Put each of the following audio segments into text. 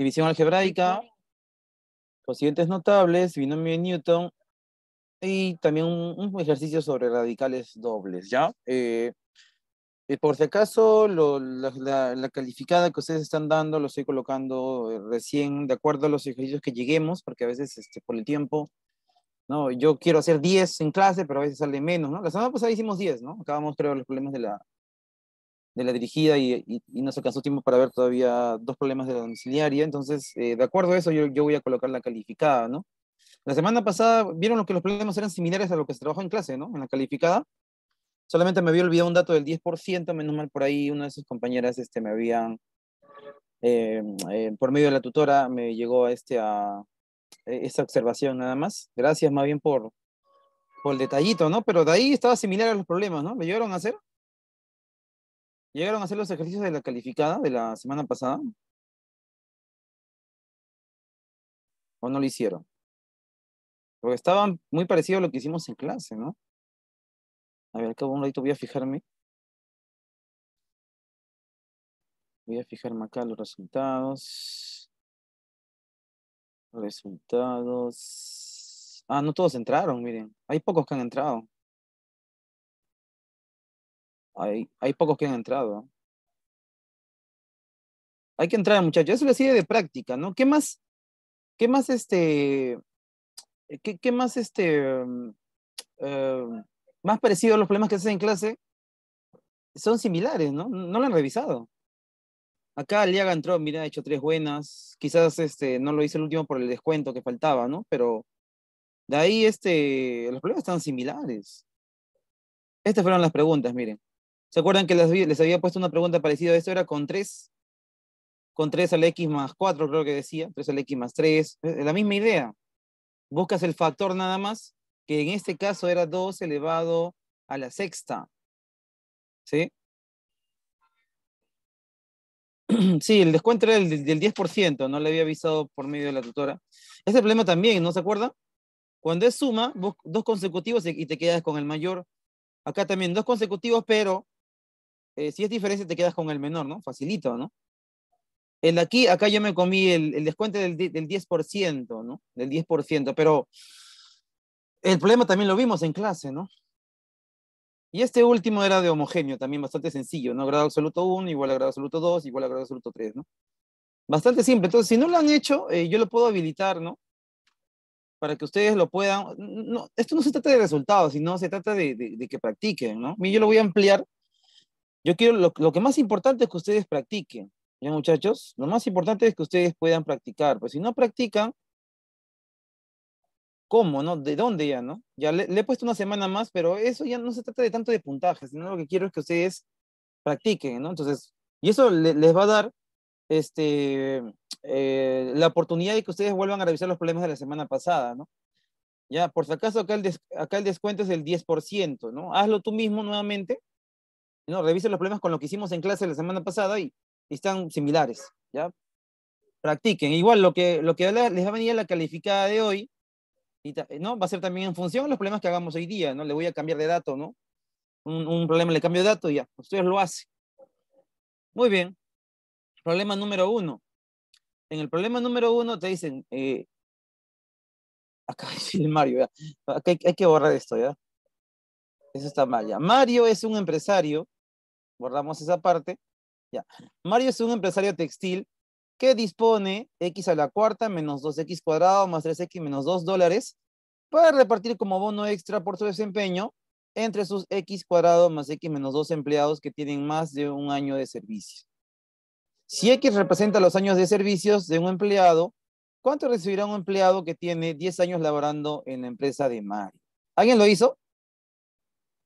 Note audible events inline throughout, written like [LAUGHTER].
división algebraica, cocientes notables, binomio de Newton y también un, ejercicio sobre radicales dobles, ¿ya? Eh, eh, por si acaso, la, la, calificada que ustedes están dando lo estoy colocando eh, recién de acuerdo a los ejercicios que lleguemos, porque a veces este, por el tiempo, ¿no? yo quiero hacer 10 en clase, pero a veces sale menos. ¿no? La semana pasada hicimos 10, ¿no? acabamos creo los problemas de la, de la dirigida y, no se alcanzó tiempo para ver todavía dos problemas de domiciliaria. Entonces, eh, de acuerdo a eso, yo, voy a colocar la calificada, ¿no? La semana pasada vieron lo que los problemas eran similares a lo que se trabajó en clase, ¿no? En la calificada. Solamente me había olvidado un dato del 10%, menos mal por ahí una de sus compañeras este, me habían, eh, eh, por medio de la tutora, me llegó a este, e, esta observación nada más. Gracias más bien por, por el detallito, ¿no? Pero de ahí estaba similar a los problemas, ¿no? ¿Me llegaron a hacer? ¿Llegaron a hacer los ejercicios de la calificada de la semana pasada? ¿O no lo hicieron? Porque estaban muy parecidos a lo que hicimos en clase, ¿no? A ver, acá un ratito voy a fijarme. Voy a fijarme acá los resultados. Resultados. Ah, no todos entraron, miren. Hay pocos que han entrado. Hay, hay pocos que han entrado. Hay que entrar, muchachos. Eso una serie de práctica, ¿no? ¿Qué más? ¿Qué más este? ¿Qué, qué más este? Mm, eh, más parecido a los problemas que se hacen en clase son similares, ¿no? No lo han revisado. Acá Aliaga entró, mira, ha hecho tres buenas. Quizás este, no lo hice el último por el descuento que faltaba, ¿no? Pero de ahí este, los problemas están similares. Estas fueron las preguntas, miren. ¿Se acuerdan que les, había puesto una pregunta parecida a esto? Era con 3, con 3 al x más 4, creo que decía, 3 al x más 3, la misma idea. Buscas el factor nada más, que en este caso era 2 elevado a la sexta. ¿Sí? [CLEARS THROAT] Sí, el descuento era del, 10%, no le había avisado por medio de la tutora. ese problema también, ¿no se acuerdan? Cuando es suma, dos consecutivos y te quedas con el mayor. Acá también dos consecutivos, pero eh, si es diferente te quedas con el menor, ¿no? Facilito, ¿no? El aquí, acá yo me comí el, descuento del, del, 10%, ¿no? Del 10%, pero el problema también lo vimos en clase, ¿no? Y este último era de homogéneo, también bastante sencillo, ¿no? Grado absoluto 1 igual a grado absoluto 2 igual a grado absoluto 3, ¿no? Bastante simple. Entonces, si no lo han hecho, eh, yo lo puedo habilitar, ¿no? Para que ustedes lo puedan... No, esto no se trata de resultados, sino se trata de, que practiquen, ¿no? Y yo lo voy a ampliar yo quiero, lo, que más importante es que ustedes practiquen, ¿ya muchachos? Lo más importante es que ustedes puedan practicar, pues si no practican, ¿cómo, no? ¿De dónde ya, no? Ya le, he puesto una semana más, pero eso ya no se trata de tanto de puntajes, sino lo que quiero es que ustedes practiquen, ¿no? Entonces, y eso les va a dar este, eh, la oportunidad de que ustedes vuelvan a revisar los problemas de la semana pasada, ¿no? Ya, por si acaso, acá el, acá el descuento es el 10%, ¿no? Hazlo tú mismo nuevamente no, revisen los problemas con lo que hicimos en clase la semana pasada y, están similares, ¿ya? Practiquen. Igual lo que, lo que les va a venir a la calificada de hoy, ¿no? Va a ser también en función de los problemas que hagamos hoy día, ¿no? Le voy a cambiar de dato, ¿no? Un, problema le cambio de dato y ya, ustedes lo hacen. Muy bien. Problema número uno. En el problema número uno te dicen, eh, acá [LAUGHS] Mario, ya. hay, hay, que borrar esto, ¿ya? Eso está mal, Mario es un empresario, guardamos esa parte, ya. Mario es un empresario textil que dispone x a la cuarta menos 2x cuadrado más 3x menos 2 dólares para repartir como bono extra por su desempeño entre sus x cuadrado más x menos 2 empleados que tienen más de un año de servicio. Si x representa los años de servicios de un empleado, ¿cuánto recibirá un empleado que tiene 10 años laborando en la empresa de Mario? ¿Alguien lo hizo?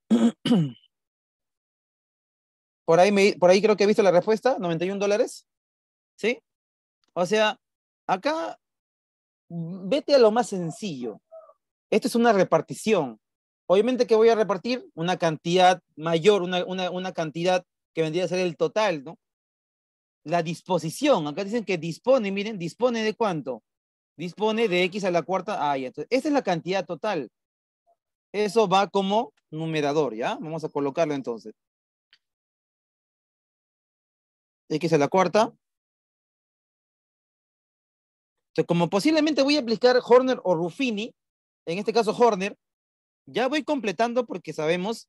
[CLEARS THROAT] por ahí, me, por ahí creo que he visto la respuesta, 91 dólares. ¿Sí? O sea, acá vete a lo más sencillo. Esto es una repartición. Obviamente que voy a repartir una cantidad mayor, una, una, una cantidad que vendría a ser el total, ¿no? La disposición, acá dicen que dispone, miren, dispone de cuánto? Dispone de x a la cuarta, ah, es la cantidad total. Eso va como numerador, ¿ya? Vamos a colocarlo entonces. X es la cuarta. Entonces, como posiblemente voy a aplicar Horner o Ruffini, en este caso Horner, ya voy completando porque sabemos,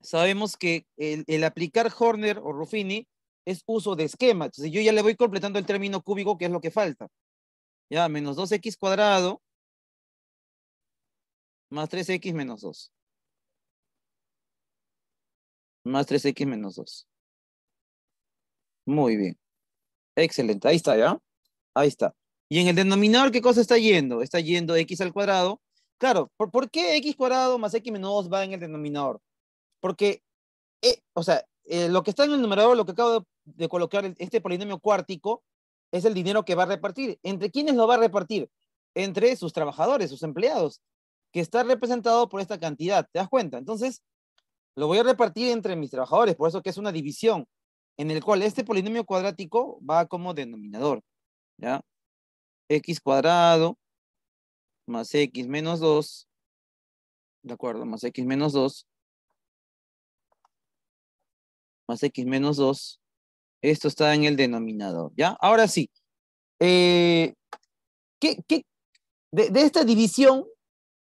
sabemos que el, aplicar Horner o Ruffini es uso de esquema. Entonces yo ya le voy completando el término cúbico, que es lo que falta. Ya, menos 2x cuadrado más 3x menos 2. Más 3x menos 2. Muy bien. Excelente. Ahí está, ¿ya? Ahí está. Y en el denominador, ¿qué cosa está yendo? Está yendo x al cuadrado. Claro, ¿por, qué x cuadrado más x menos 2 va en el denominador? Porque, eh, o sea, eh, lo que está en el numerador, lo que acabo de, colocar, este polinomio cuártico, es el dinero que va a repartir. ¿Entre quiénes lo va a repartir? Entre sus trabajadores, sus empleados que está representado por esta cantidad, ¿te das cuenta? Entonces, lo voy a repartir entre mis trabajadores, por eso que es una división, en el cual este polinomio cuadrático va como denominador, ¿ya? x cuadrado más x menos 2, ¿de acuerdo? Más x menos 2, más x menos 2, esto está en el denominador, ¿ya? Ahora sí, eh, ¿qué, qué? De, de, esta división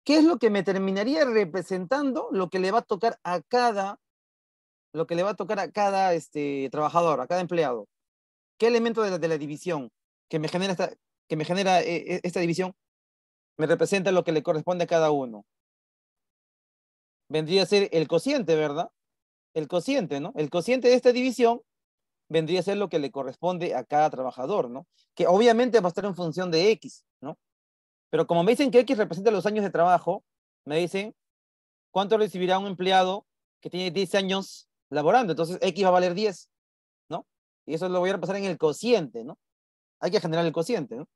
¿Qué es lo que me terminaría representando lo que le va a tocar a cada, lo que le va a tocar a cada este, trabajador, a cada empleado? ¿Qué elemento de la, división que me genera, esta, que me genera eh, esta división me representa lo que le corresponde a cada uno? Vendría a ser el cociente, ¿verdad? El cociente, ¿no? El cociente de esta división vendría a ser lo que le corresponde a cada trabajador, ¿no? Que obviamente va a estar en función de X, ¿no? Pero como me dicen que X representa los años de trabajo, me dicen cuánto recibirá un empleado que tiene 10 años laborando. Entonces X va a valer 10, ¿no? Y eso lo voy a repasar en el cociente, ¿no? Hay que generar el cociente, ¿no?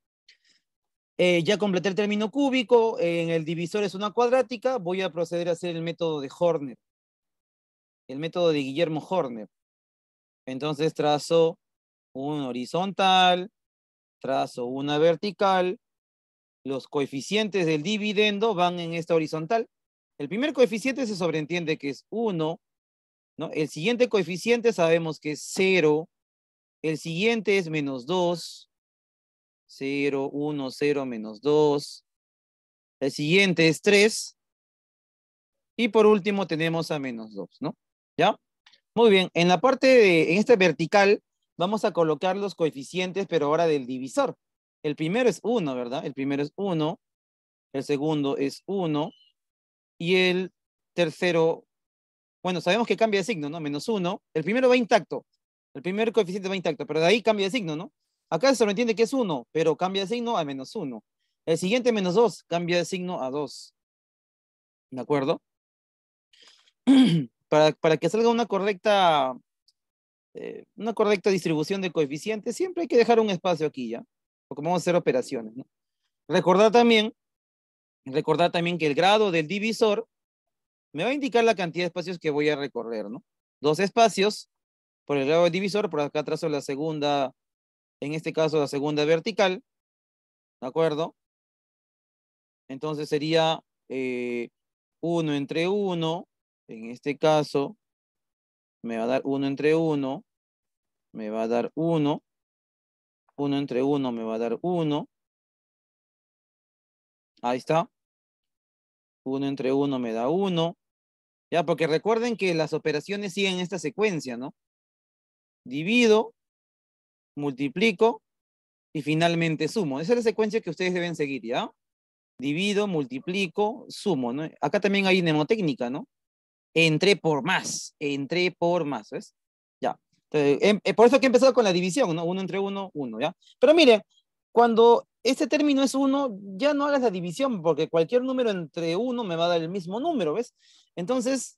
Eh, ya completé el término cúbico, en el divisor es una cuadrática, voy a proceder a hacer el método de Horner, el método de Guillermo Horner. Entonces trazo un horizontal, trazo una vertical, los coeficientes del dividendo van en esta horizontal. El primer coeficiente se sobreentiende que es 1, ¿no? El siguiente coeficiente sabemos que es 0, el siguiente es menos 2, 0, 1, 0, menos 2, el siguiente es 3, y por último tenemos a menos 2, ¿no? ¿Ya? Muy bien, en la parte de, en esta vertical, vamos a colocar los coeficientes, pero ahora del divisor. El primero es 1, ¿verdad? El primero es 1, el segundo es 1 y el tercero, bueno, sabemos que cambia de signo, ¿no? Menos 1. El primero va intacto, el primer coeficiente va intacto, pero de ahí cambia de signo, ¿no? Acá se entiende que es 1, pero cambia de signo a menos 1. El siguiente menos 2 cambia de signo a 2. ¿De acuerdo? [CLEARS THROAT] Para, para, que salga una correcta, eh, una correcta distribución de coeficientes, siempre hay que dejar un espacio aquí, ¿ya? porque vamos a hacer operaciones. ¿no? Recordar también, también que el grado del divisor me va a indicar la cantidad de espacios que voy a recorrer, ¿no? Dos espacios por el grado del divisor, por acá trazo la segunda, en este caso la segunda vertical, ¿de acuerdo? Entonces sería eh, uno entre uno. en este caso me va a dar uno entre uno. me va a dar uno. 1 entre 1 me va a dar 1. Ahí está. 1 entre 1 me da 1. Ya, porque recuerden que las operaciones siguen esta secuencia, ¿no? Divido, multiplico y finalmente sumo. Esa es la secuencia que ustedes deben seguir, ¿ya? Divido, multiplico, sumo, ¿no? Acá también hay mnemotécnica, ¿no? Entré por más, entré por más, ¿ves? Em, eh, por eso que he empezado con la división, ¿no? Uno entre uno, uno, ¿ya? Pero mire, cuando este término es uno, ya no hagas la división, porque cualquier número entre uno me va a dar el mismo número, ¿ves? Entonces,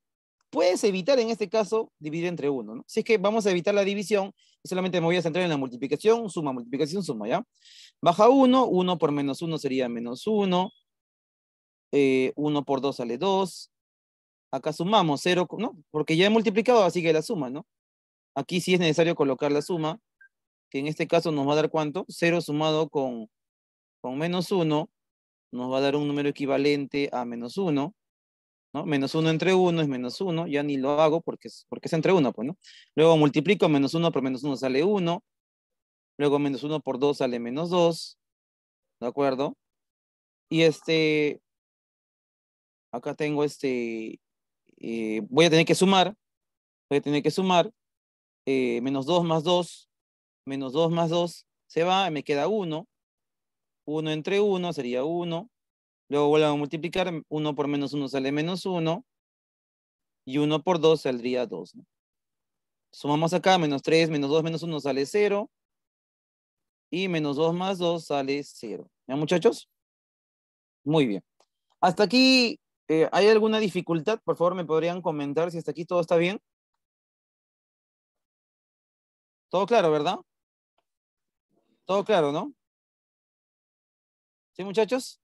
puedes evitar en este caso dividir entre uno, ¿no? Si es que vamos a evitar la división, solamente me voy a centrar en la multiplicación, suma, multiplicación, suma, ¿ya? Baja 1, 1 por menos 1 sería menos 1, 1 eh, por 2 sale 2, acá sumamos 0, ¿no? Porque ya he multiplicado, así que la suma, ¿no? Aquí sí es necesario colocar la suma, que en este caso nos va a dar cuánto? 0 sumado con, con menos 1 nos va a dar un número equivalente a menos 1. ¿no? Menos 1 entre 1 es menos 1, ya ni lo hago porque es, porque es entre 1, pues, ¿no? Luego multiplico menos 1 por menos 1 sale 1, luego menos 1 por 2 sale menos 2, ¿de acuerdo? Y este, acá tengo este, eh, voy a tener que sumar, voy a tener que sumar, eh, menos 2 más 2, menos 2 más 2, se va, me queda 1. 1 entre 1 sería 1. Luego vuelvo a multiplicar, 1 por menos 1 sale menos 1. Y 1 por 2 saldría 2. Sumamos acá, menos 3, menos 2, menos 1 sale 0. Y menos 2 más 2 sale 0. ¿Ya muchachos? Muy bien. Hasta aquí, eh, ¿hay alguna dificultad? Por favor, me podrían comentar si hasta aquí todo está bien. Todo claro, ¿verdad? Todo claro, ¿no? ¿Sí, muchachos?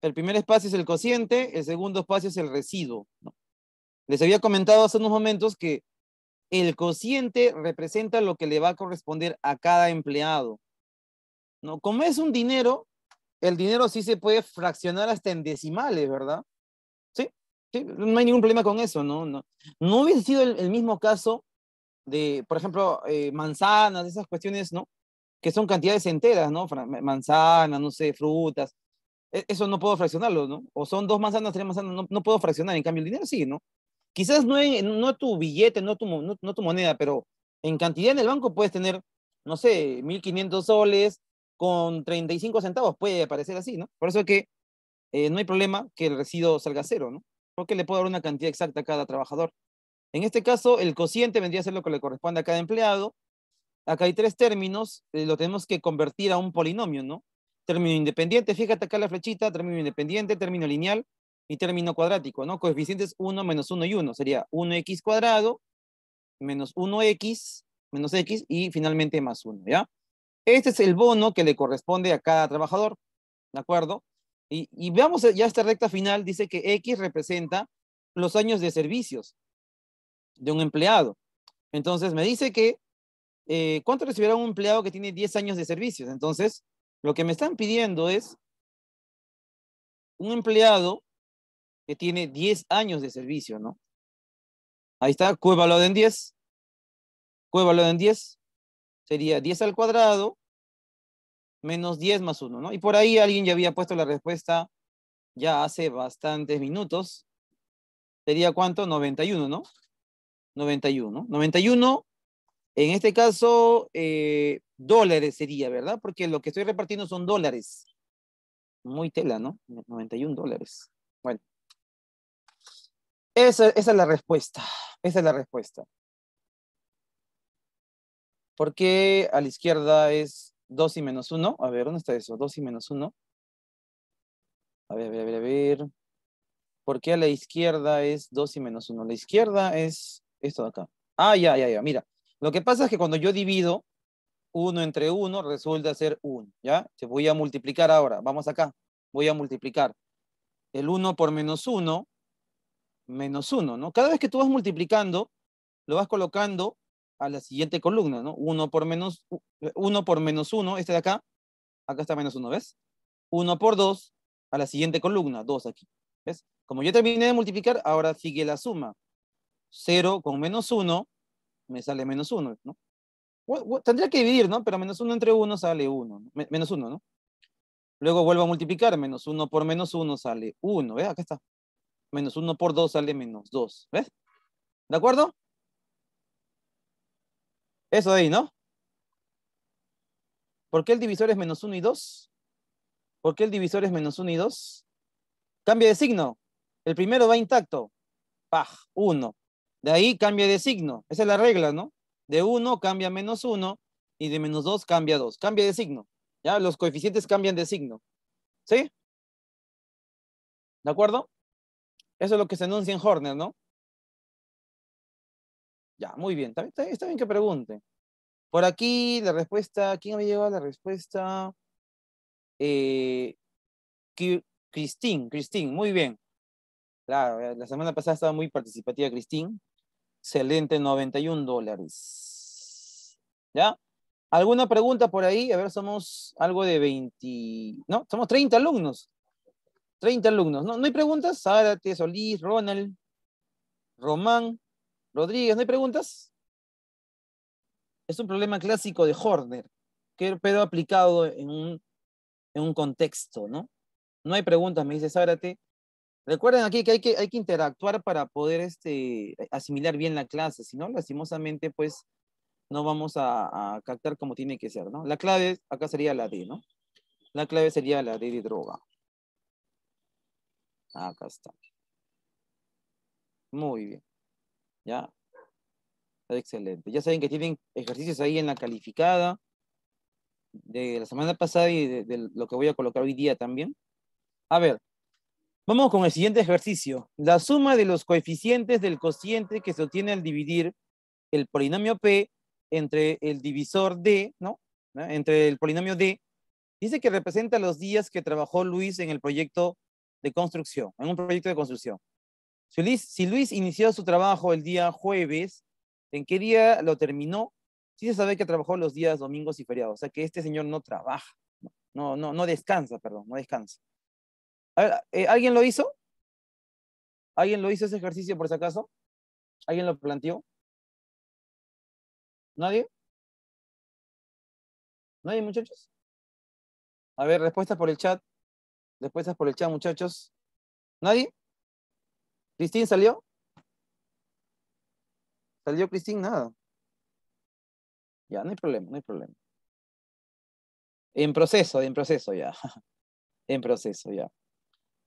El primer espacio es el cociente, el segundo espacio es el residuo. ¿no? Les había comentado hace unos momentos que el cociente representa lo que le va a corresponder a cada empleado. ¿no? Como es un dinero, el dinero sí se puede fraccionar hasta en decimales, ¿verdad? Sí, no hay ningún problema con eso, ¿no? No, no hubiese sido el mismo caso por ejemplo, eh, manzanas, esas cuestiones, ¿no? Que son cantidades enteras, ¿no? Manzanas, no sé, frutas. E, eso no puedo fraccionarlo, ¿no? O son dos manzanas, tres manzanas, no, puedo fraccionar. En cambio, el dinero sí, ¿no? Quizás no, en, no tu billete, no tu, no, tu moneda, pero en cantidad en el banco puedes tener, no sé, 1.500 soles con 35 centavos, puede aparecer así, ¿no? Por eso es que eh, no hay problema que el residuo salga cero, ¿no? Porque le puedo dar una cantidad exacta a cada trabajador. En este caso, el cociente vendría a ser lo que le corresponde a cada empleado. Acá hay tres términos, eh, lo tenemos que convertir a un polinomio, ¿no? Término independiente, fíjate acá la flechita, término independiente, término lineal y término cuadrático, ¿no? Coeficientes 1 menos 1 y 1, sería 1x cuadrado menos 1x menos x y finalmente más 1, ¿ya? Este es el bono que le corresponde a cada trabajador, ¿de acuerdo? Y, y veamos ya esta recta final, dice que x representa los años de servicios de un empleado. Entonces me dice que, eh, ¿cuánto recibirá un empleado que tiene 10 años de servicios? Entonces, lo que me están pidiendo es un empleado que tiene 10 años de servicio, ¿no? Ahí está, Q en 10. Q en 10 sería 10 al cuadrado menos 10 más 1, ¿no? Y por ahí alguien ya había puesto la respuesta ya hace bastantes minutos. Sería cuánto? 91, ¿no? 91. 91, en este caso, eh, dólares sería, ¿verdad? Porque lo que estoy repartiendo son dólares. Muy tela, ¿no? 91 dólares. Bueno. Esa, es la respuesta. Esa es la respuesta. ¿Por qué a la izquierda es 2 y menos 1. A ver, ¿dónde está eso? 2 y menos 1. A ver, a ver, a ver, a ver. ¿Por qué a la izquierda es 2 y menos 1? La izquierda es esto de acá. Ah, ya, ya, ya, mira. Lo que pasa es que cuando yo divido 1 entre 1, resulta ser 1, ¿ya? Te voy a multiplicar ahora, vamos acá, voy a multiplicar. El 1 por menos 1, menos 1, ¿no? Cada vez que tú vas multiplicando, lo vas colocando a la siguiente columna, ¿no? 1 por menos 1, por menos 1 este de acá, acá está menos 1, ¿ves? 1 por 2, a la siguiente columna, 2 aquí, ¿ves? Como yo terminé de multiplicar, ahora sigue la suma. 0 con menos 1, me sale menos 1, ¿no? Tendría que dividir, ¿no? Pero menos 1 entre 1 sale 1, menos 1, ¿no? Luego vuelvo a multiplicar, menos 1 por menos 1 sale 1, ¿ves? Acá está. Menos 1 por 2 sale menos 2, ¿ves? ¿De acuerdo? Eso de ahí, ¿no? ¿Por qué el divisor es menos 1 y 2? ¿Por qué el divisor es menos 1 y 2? Cambia de signo. El primero va intacto. Paj, 1. De ahí cambia de signo. Esa es la regla, ¿no? De 1 cambia menos 1 y de menos 2 cambia 2. Cambia de signo. Ya los coeficientes cambian de signo. ¿Sí? ¿De acuerdo? Eso es lo que se anuncia en Horner, ¿no? Ya, muy bien. Está, bien que pregunte. Por aquí la respuesta, ¿quién me lleva la respuesta? Eh, Cristín, Cristín, muy bien. Claro, eh, la semana pasada estaba muy participativa Cristín. Excelente, 91 dólares. ¿Ya? ¿Alguna pregunta por ahí? A ver, somos algo de 20... No, somos 30 alumnos. 30 alumnos. ¿No, ¿No hay preguntas? Zárate, Solís, Ronald, Román, Rodríguez. ¿No hay preguntas? Es un problema clásico de Horner, que, pero aplicado en un, en un contexto, ¿no? No hay preguntas, me dice Zárate. Recuerden aquí que hay que, hay que interactuar para poder este, asimilar bien la clase, si no, lastimosamente, pues no vamos a, captar como tiene que ser, ¿no? La clave acá sería la D, ¿no? La clave sería la D de droga. Acá está. Muy bien. Ya. Excelente. Ya saben que tienen ejercicios ahí en la calificada de la semana pasada y de lo que voy a colocar hoy día también. A ver, Vamos con el siguiente ejercicio. La suma de los coeficientes del cociente que se obtiene al dividir el polinomio P entre el divisor D, ¿no? Entre el polinomio D, dice que representa los días que trabajó Luis en el proyecto de construcción, en un proyecto de construcción. Si Luis, Luis inició su trabajo el día jueves, ¿en qué día lo terminó? Si se sabe que trabajó los días domingos y feriados, o sea que este señor no trabaja, no, no, no descansa, perdón, no descansa. Eh, ¿Alguien lo hizo? ¿Alguien lo hizo ese ejercicio por si acaso? ¿Alguien lo planteó? ¿Nadie? ¿Nadie, muchachos? A ver, respuestas por el chat. Respuestas por el chat, muchachos. ¿Nadie? ¿Cristín salió? ¿Salió Cristín? Nada. Ya, no hay problema, no hay problema. En proceso, en proceso ya. [LAUGHS] en proceso ya.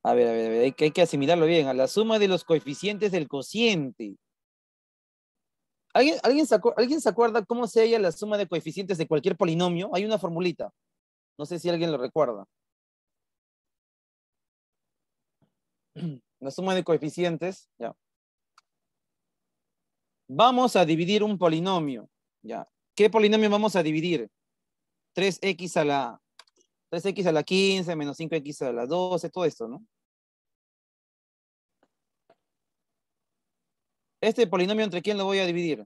A ver, a ver, hay que, asimilarlo bien. A la suma de los coeficientes del cociente. ¿Alguien, alguien, se ¿Alguien se acuerda cómo se halla la suma de coeficientes de cualquier polinomio? Hay una formulita. No sé si alguien lo recuerda. [CLEARS THROAT] La suma de coeficientes, ya. Vamos a dividir un polinomio, ya. ¿Qué polinomio vamos a dividir? 3x a la 3x a la 15, menos 5x a la 12, todo esto, ¿no? Este polinomio, ¿entre quién lo voy a dividir?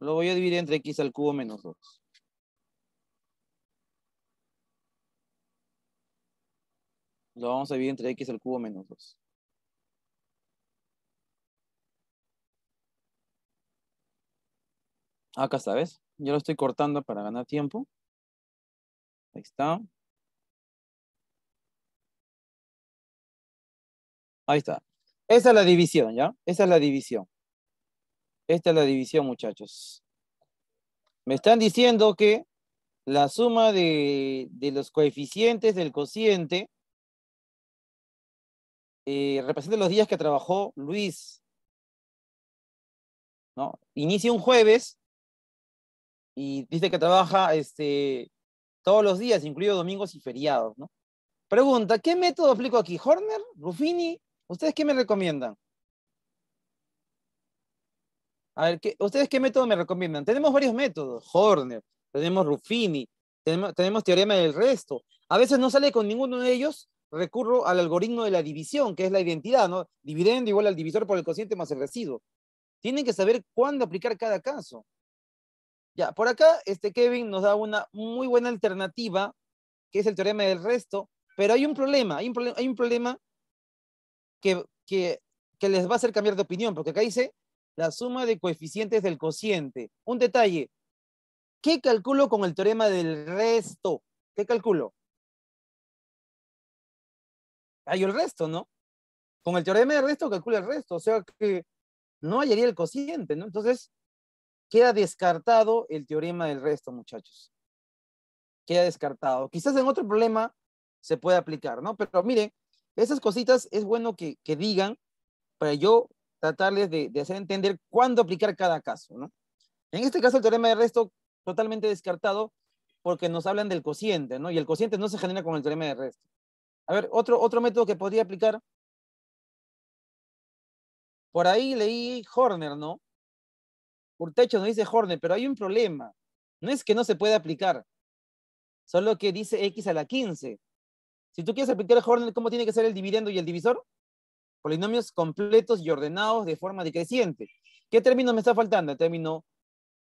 Lo voy a dividir entre x al cubo menos 2. Lo vamos a dividir entre x al cubo menos 2. Acá está, ¿ves? Yo lo estoy cortando para ganar tiempo. Ahí está. Ahí está. Esa es la división, ¿ya? Esa es la división. Esta es la división, muchachos. Me están diciendo que la suma de, los coeficientes del cociente eh, representa los días que trabajó Luis. ¿no? Inicia un jueves y dice que trabaja este, todos los días, incluido domingos y feriados, Pregunta, ¿qué método aplico aquí? ¿Horner? ¿Ruffini? ¿Ustedes qué me recomiendan? A ver, ¿qué, ¿ustedes qué método me recomiendan? Tenemos varios métodos, Horner, tenemos Ruffini, tenemos, teorema del resto. A veces no sale con ninguno de ellos, recurro al algoritmo de la división, que es la identidad, ¿no? Dividendo igual al divisor por el cociente más el residuo. Tienen que saber cuándo aplicar cada caso. Ya, por acá, este Kevin nos da una muy buena alternativa, que es el teorema del resto, pero hay un problema, hay un, problema, que, que, que les va a hacer cambiar de opinión, porque acá dice la suma de coeficientes del cociente. Un detalle, ¿qué calculo con el teorema del resto? ¿Qué calculo? Hay el resto, ¿no? Con el teorema del resto calculo el resto, o sea que no hallaría el cociente, ¿no? Entonces, queda descartado el teorema del resto, muchachos. Queda descartado. Quizás en otro problema se puede aplicar, ¿no? Pero miren, esas cositas es bueno que, digan para yo tratarles de, hacer entender cuándo aplicar cada caso, ¿no? En este caso, el teorema del resto totalmente descartado porque nos hablan del cociente, ¿no? Y el cociente no se genera con el teorema del resto. A ver, otro, otro método que podría aplicar. Por ahí leí Horner, ¿no? techo nos dice Horner, pero hay un problema. No es que no se pueda aplicar, solo que dice X a la 15. Si tú quieres aplicar Horner, ¿cómo tiene que ser el dividendo y el divisor? Polinomios completos y ordenados de forma decreciente. ¿Qué término me está faltando? El término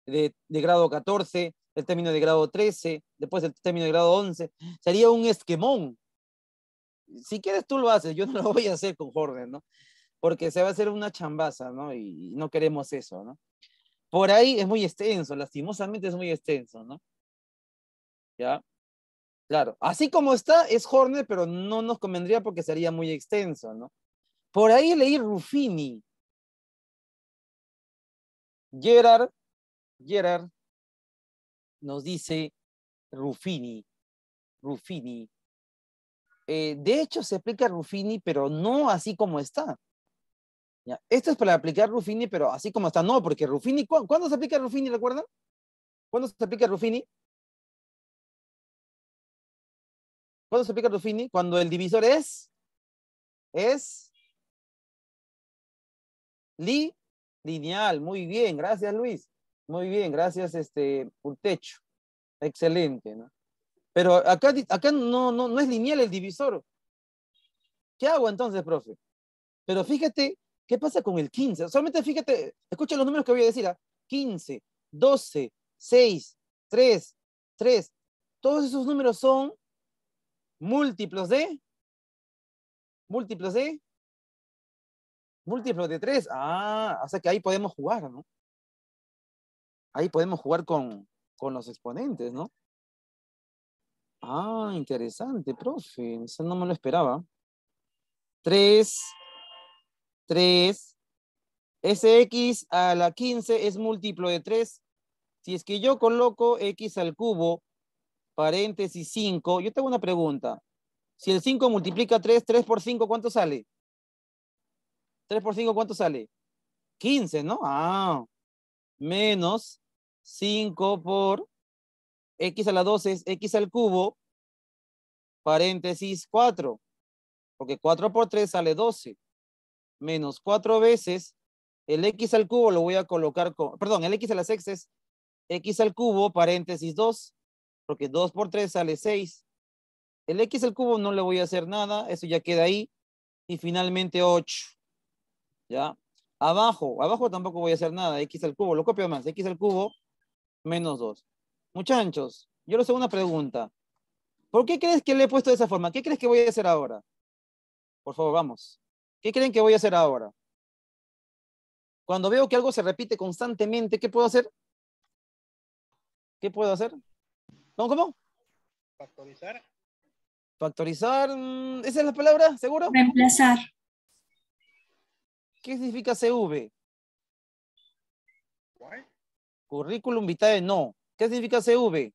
de, grado 14, el término de grado 13, después el término de grado 11. Sería un esquemón. Si quieres tú lo haces, yo no lo voy a hacer con Horner, ¿no? Porque se va a hacer una chambaza, ¿no? y no queremos eso, ¿no? Por ahí es muy extenso, lastimosamente es muy extenso, ¿no? ¿Ya? Claro, así como está, es Horner, pero no nos convendría porque sería muy extenso, ¿no? Por ahí leí Ruffini. Gerard, Gerard nos dice Ruffini, Ruffini. Eh, de hecho, se explica Ruffini, pero no así como está. Esto es para aplicar Ruffini, pero así como está, no, porque Ruffini, ¿cuándo se aplica Ruffini, recuerdan? ¿Cuándo se aplica Ruffini? ¿Cuándo se aplica Ruffini? Cuando el divisor es, es lineal. Muy bien, gracias Luis. Muy bien, gracias este, Urtecho. Excelente, ¿no? Pero acá, acá no, no, no es lineal el divisor. ¿Qué hago entonces, profe? Pero fíjate ¿Qué pasa con el 15? Solamente fíjate, escucha los números que voy a decir. 15, 12, 6, 3, 3. Todos esos números son múltiplos de, múltiplos de, múltiplos de 3. Ah, o sea que ahí podemos jugar, ¿no? Ahí podemos jugar con, con los exponentes, ¿no? Ah, interesante, profe. Eso no me lo esperaba. 3, 3. X a la 15 es múltiplo de 3. Si es que yo coloco x al cubo, paréntesis 5, yo tengo una pregunta. Si el 5 multiplica 3, 3 por 5, ¿cuánto sale? 3 por 5, ¿cuánto sale? 15, ¿no? Ah, menos 5 por x a la 12 es x al cubo, paréntesis 4, porque 4 por 3 sale 12 menos 4 veces el x al cubo lo voy a colocar con, perdón, el x a las sexta es x al cubo, paréntesis 2, porque 2 por 3 sale 6. El x al cubo no le voy a hacer nada, eso ya queda ahí. Y finalmente 8. ¿Ya? Abajo, abajo tampoco voy a hacer nada, x al cubo, lo copio más, x al cubo menos 2. Muchachos, yo les hago una pregunta. ¿Por qué crees que le he puesto de esa forma? ¿Qué crees que voy a hacer ahora? Por favor, vamos. ¿Qué creen que voy a hacer ahora? Cuando veo que algo se repite constantemente, ¿qué puedo hacer? ¿Qué puedo hacer? ¿Cómo? ¿Cómo? Factorizar. Factorizar, mm, ¿esa es la palabra? ¿Seguro? Reemplazar. ¿Qué significa CV? Currículum vitae, no. ¿Qué significa CV?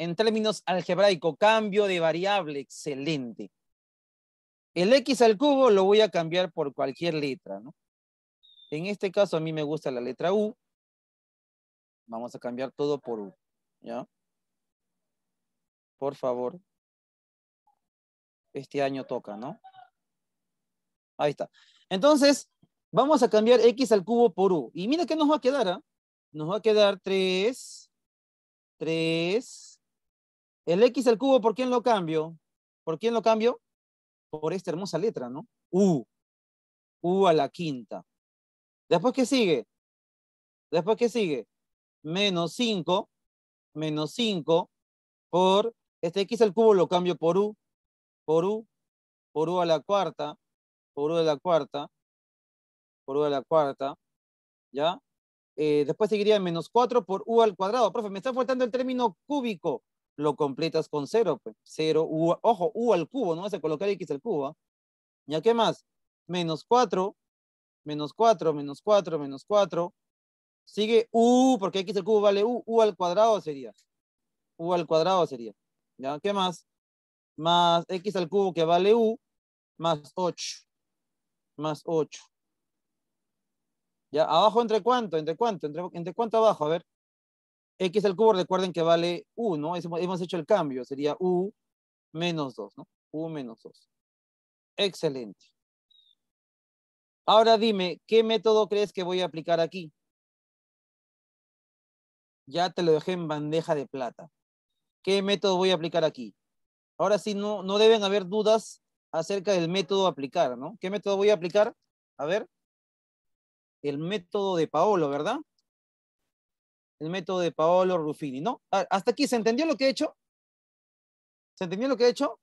en términos algebraicos, cambio de variable, excelente. El x al cubo lo voy a cambiar por cualquier letra, ¿no? En este caso a mí me gusta la letra u. Vamos a cambiar todo por u, ¿ya? Por favor. Este año toca, ¿no? Ahí está. Entonces, vamos a cambiar x al cubo por u. Y mira qué nos va a quedar, ¿ah? Nos va a quedar 3, 3, el x al cubo, ¿por quién lo cambio? ¿Por quién lo cambio? Por esta hermosa letra, ¿no? U. U a la quinta. Después, ¿qué sigue? Después, ¿qué sigue? Menos 5, menos 5 por este x al cubo lo cambio por u, por u, por u a la cuarta, por u a la cuarta, por u a la cuarta, ¿ya? Eh, después seguiría menos 4 por u al cuadrado. Profe, me está faltando el término cúbico lo completas con 0, pues. 0, u, ojo, u al cubo, no vas a colocar x al cubo. ¿Ya qué más? Menos 4, menos 4, menos 4, menos 4. Sigue u, porque x al cubo vale u, u al cuadrado sería. u al cuadrado sería. ¿Ya qué más? Más x al cubo que vale u, más 8. Más 8. ¿Ya? ¿Abajo entre cuánto? ¿Entre cuánto? entre cuánto abajo? A ver x al cubo, recuerden que vale u, ¿no? hemos hecho el cambio, sería u menos 2, ¿no? u menos 2. Excelente. Ahora dime, ¿qué método crees que voy a aplicar aquí? Ya te lo dejé en bandeja de plata. ¿Qué método voy a aplicar aquí? Ahora sí, no, no deben haber dudas acerca del método aplicar, ¿no? ¿Qué método voy a aplicar? A ver. El método de Paolo, ¿verdad? el método de Paolo Ruffini, ¿no? Hasta aquí, ¿se entendió lo que he hecho? ¿Se entendió lo que he hecho?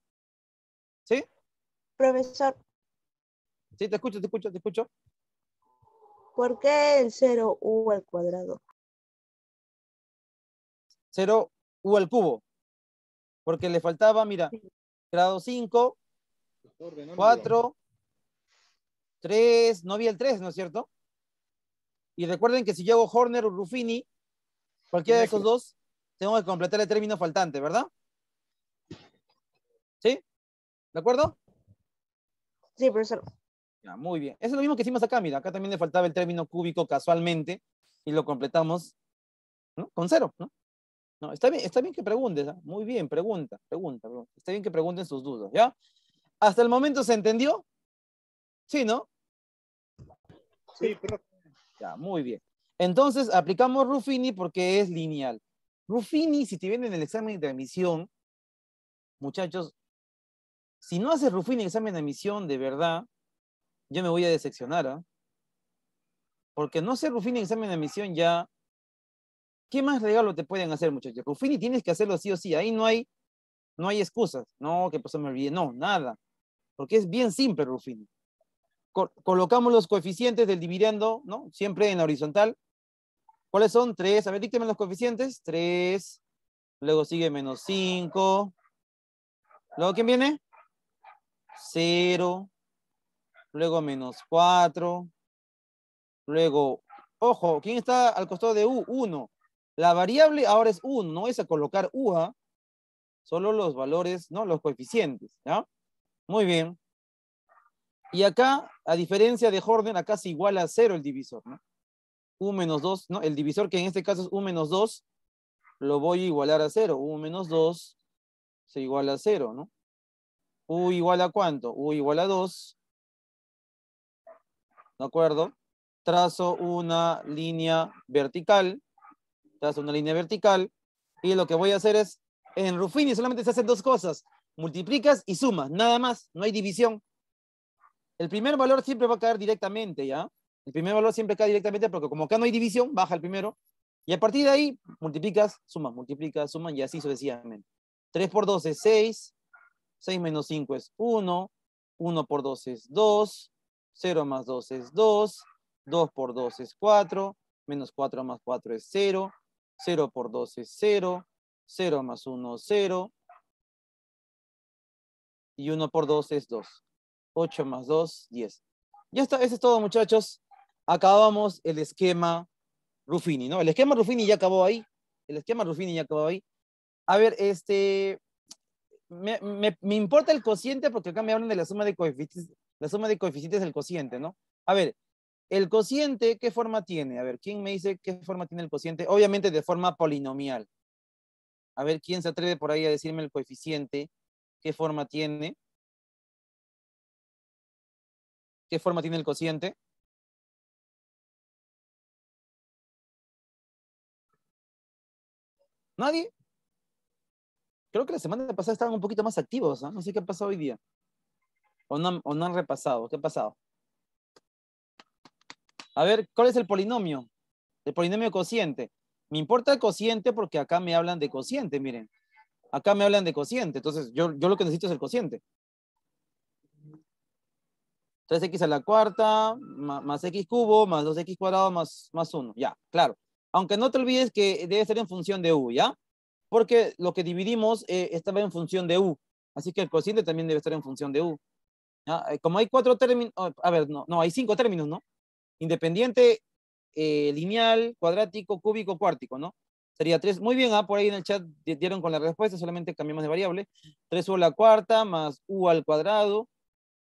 ¿Sí? Profesor. Sí, te escucho, te escucho, te escucho. ¿Por qué el 0u al cuadrado? 0u al cubo. Porque le faltaba, mira, grado 5, 4, 3, no vi el 3, ¿no es cierto? Y recuerden que si yo hago Horner o Ruffini, Cualquiera de esos dos, tengo que completar el término faltante, ¿verdad? ¿Sí? ¿De acuerdo? Sí, profesor. Ya, muy bien. Eso es lo mismo que hicimos acá, mira. Acá también le faltaba el término cúbico casualmente y lo completamos con cero, ¿no? No, está bien, está bien que preguntes, ¿ah? muy bien, pregunta, pregunta, pregunta. Está bien que pregunten sus dudas, ¿ya? ¿Hasta el momento se entendió? Sí, ¿no? Sí, pero... Ya, muy bien. Entonces aplicamos Ruffini porque es lineal. Ruffini, si te vienen en el examen de admisión, muchachos, si no haces Ruffini el examen de admisión de verdad, yo me voy a decepcionar. ¿ah? Porque no hacer Ruffini el examen de admisión ya. ¿Qué más regalo te pueden hacer, muchachos? Ruffini tienes que hacerlo sí o sí. Ahí no hay, no hay excusas. No, que pues se me olvide. No, nada. Porque es bien simple Ruffini colocamos los coeficientes del dividendo, ¿no? Siempre en horizontal, ¿Cuáles son? 3, a ver, díctenme los coeficientes. 3, luego sigue menos 5. Luego, ¿quién viene? 0, luego menos 4, luego, ojo, ¿quién está al costado de U? 1. La variable ahora es 1, no es a colocar U, solo los valores, ¿no? Los coeficientes, ¿ya? Muy bien. Y acá, a diferencia de Jordan, acá se iguala a 0 el divisor, ¿no? u menos 2, ¿no? El divisor que en este caso es u menos 2, lo voy a igualar a 0. u menos 2 se iguala a 0, ¿no? u igual a cuánto? u igual a 2. ¿De acuerdo? Trazo una línea vertical. Trazo una línea vertical. Y lo que voy a hacer es, en Ruffini solamente se hacen dos cosas. Multiplicas y sumas, nada más. No hay división. El primer valor siempre va a caer directamente, ¿ya? el primer valor siempre cae directamente porque como acá no hay división, baja el primero. Y a partir de ahí, multiplicas, sumas, multiplicas, sumas y así sucesivamente. 3 por 2 es 6, 6 menos 5 es 1, 1 por 2 es 2, 0 más 2 es 2, 2 por 2 es 4, menos 4 más 4 es 0, 0 por 2 es 0, 0 más 1 es 0, y 1 por 2 es 2. 8 más 2, 10. Ya está, eso es todo muchachos acabamos el esquema Ruffini, ¿no? El esquema Ruffini ya acabó ahí. El esquema Ruffini ya acabó ahí. A ver, este. Me, importa el cociente porque acá me hablan de la suma de coeficientes, la suma de coeficientes el cociente, ¿no? A ver, el cociente, ¿qué forma tiene? A ver, ¿quién me dice qué forma tiene el cociente? Obviamente de forma polinomial. A ver, ¿quién se atreve por ahí a decirme el coeficiente? ¿Qué forma tiene? ¿Qué forma tiene el cociente? Nadie. Creo que la semana pasada estaban un poquito más activos. No sé qué ha pasado hoy día. O no, han repasado. ¿Qué ha pasado? A ver, ¿cuál es el polinomio? El polinomio cociente. Me importa el cociente porque acá me hablan de cociente, miren. Acá me hablan de cociente, entonces yo, lo que necesito es el cociente. Entonces x a la cuarta, más, x cubo, más 2x cuadrado, más, más 1. Ya, claro aunque no te olvides que debe ser en función de u, ¿ya? Porque lo que dividimos eh, estaba en función de u, así que el cociente también debe estar en función de u. Ah, eh, como hay cuatro términos, oh, a ver, no, no, hay cinco términos, ¿no? Independiente, eh, lineal, cuadrático, cúbico, cuártico, ¿no? Sería tres, muy bien, ¿ah? por ahí en el chat dieron con la respuesta, solamente cambiamos de variable. Tres u a la cuarta más u al cuadrado,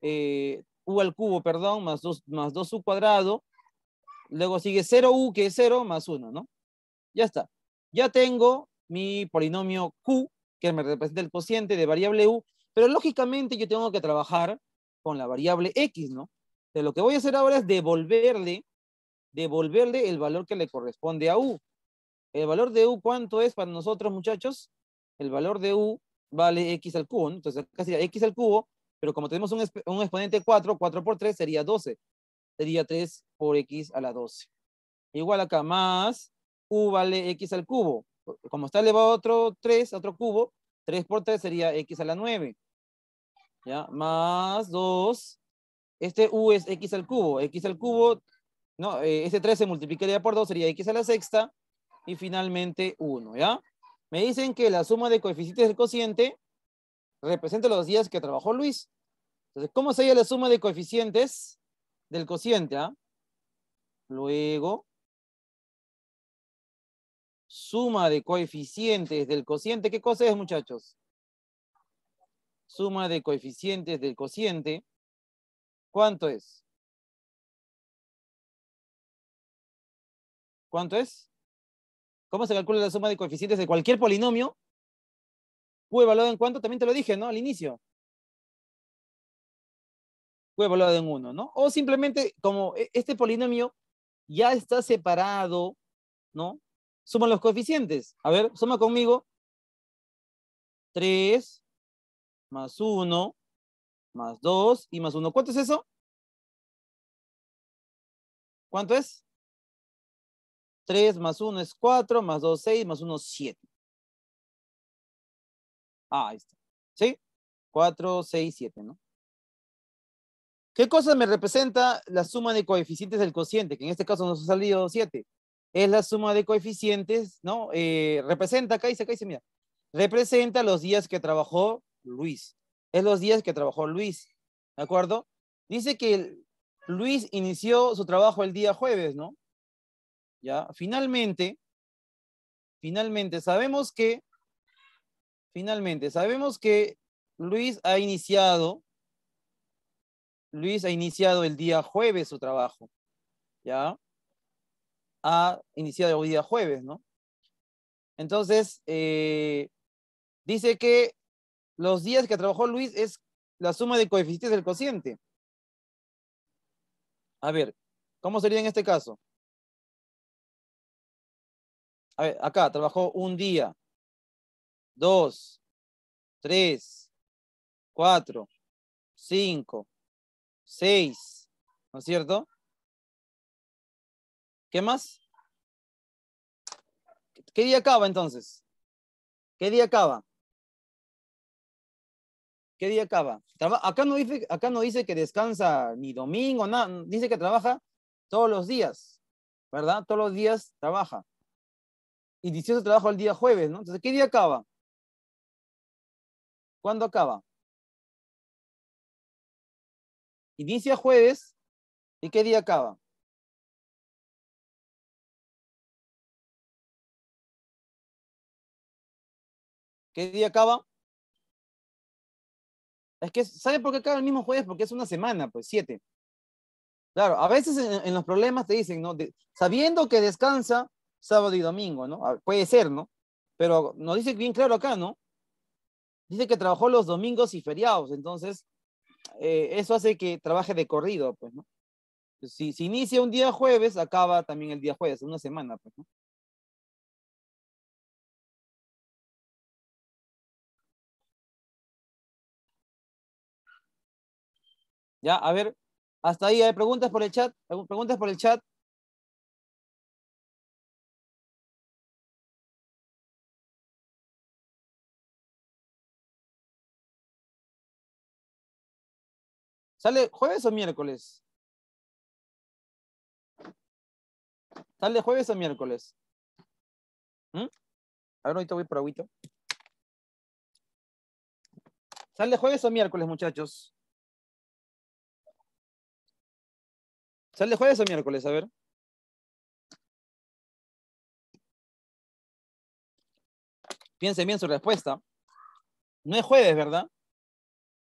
u al cubo, perdón, más, dos más 2u cuadrado, Luego sigue 0u, que es 0, más 1, ¿no? Ya está. Ya tengo mi polinomio q, que me representa el cociente de variable u, pero lógicamente yo tengo que trabajar con la variable x, ¿no? de lo que voy a hacer ahora es devolverle, devolverle el valor que le corresponde a u. El valor de u, ¿cuánto es para nosotros, muchachos? El valor de u vale x al cubo, Entonces acá sería x al cubo, pero como tenemos un exponente 4, 4 por 3 sería 12 sería 3 por x a la 12. Igual acá, más u vale x al cubo. Como está elevado a otro 3, a otro cubo, 3 por 3 sería x a la 9. ¿Ya? Más 2. Este u es x al cubo. X al cubo, no, eh, este 3 se multiplicaría por 2, sería x a la sexta. Y finalmente 1, ¿ya? Me dicen que la suma de coeficientes del cociente representa los días que trabajó Luis. Entonces, ¿cómo sería la suma de coeficientes? del cociente. ¿ah? Luego, suma de coeficientes del cociente. ¿Qué cosa es, muchachos? Suma de coeficientes del cociente. ¿Cuánto es? ¿Cuánto es? ¿Cómo se calcula la suma de coeficientes de cualquier polinomio? ¿U evaluado en cuánto, también te lo dije, ¿no? Al inicio fue evaluado en 1, ¿no? O simplemente como e, este polinomio ya está separado, ¿no? Suma los coeficientes. A ver, suma conmigo. 3 más 1 más 2 y más 1. ¿Cuánto es eso? ¿Cuánto es? 3 más 1 es 4, más 2, 6, más 1, 7. Ah, ahí está. ¿Sí? 4, 6, 7, ¿no? ¿Qué cosa me representa la suma de coeficientes del cociente? Que en este caso nos ha salido 7. Es la suma de coeficientes, ¿no? Eh, representa, acá dice, acá dice, mira, representa los días que trabajó Luis. Es los días que trabajó Luis, ¿de acuerdo? Dice que Luis inició su trabajo el día jueves, ¿no? Ya, finalmente, finalmente, sabemos que, finalmente, sabemos que Luis ha iniciado Luis ha iniciado el día jueves su trabajo, ¿ya? Ha iniciado el día jueves, ¿no? Entonces, eh, dice que los días que trabajó Luis es la suma de coeficientes del cociente. A ver, ¿cómo sería en este caso? A ver, acá trabajó un día, dos, tres, cuatro, cinco, 6, ¿no es cierto? ¿Qué más? ¿Qué día acaba entonces? ¿Qué día acaba? ¿Qué día acaba? acá, no dice, acá no dice que descansa ni domingo, nada. Dice que trabaja todos los días, ¿verdad? Todos los días trabaja. Y que trabajo el día jueves, ¿no? Entonces, ¿qué día acaba? ¿Cuándo acaba? Inicia jueves y qué día acaba. ¿Qué día acaba? Es que, ¿sabe por qué acaba el mismo jueves? Porque es una semana, pues, siete. Claro, a veces en, los problemas te dicen, ¿no? sabiendo que descansa sábado y domingo, ¿no? Ah, puede ser, ¿no? Pero nos dice bien claro acá, ¿no? Dice que trabajó los domingos y feriados, entonces eh, eso hace que trabaje de corrido, pues, ¿no? Si, se inicia un día jueves, acaba también el día jueves, una semana, pues, ¿no? Ya, a ver, hasta ahí hay preguntas por el chat, preguntas por el chat. ¿Sale jueves o miércoles? ¿Sale jueves o miércoles? ¿Mm? A ver, ahorita voy por agüita. ¿Sale jueves o miércoles, muchachos? ¿Sale jueves o miércoles? A ver. Piensen bien su respuesta. No es jueves, ¿verdad?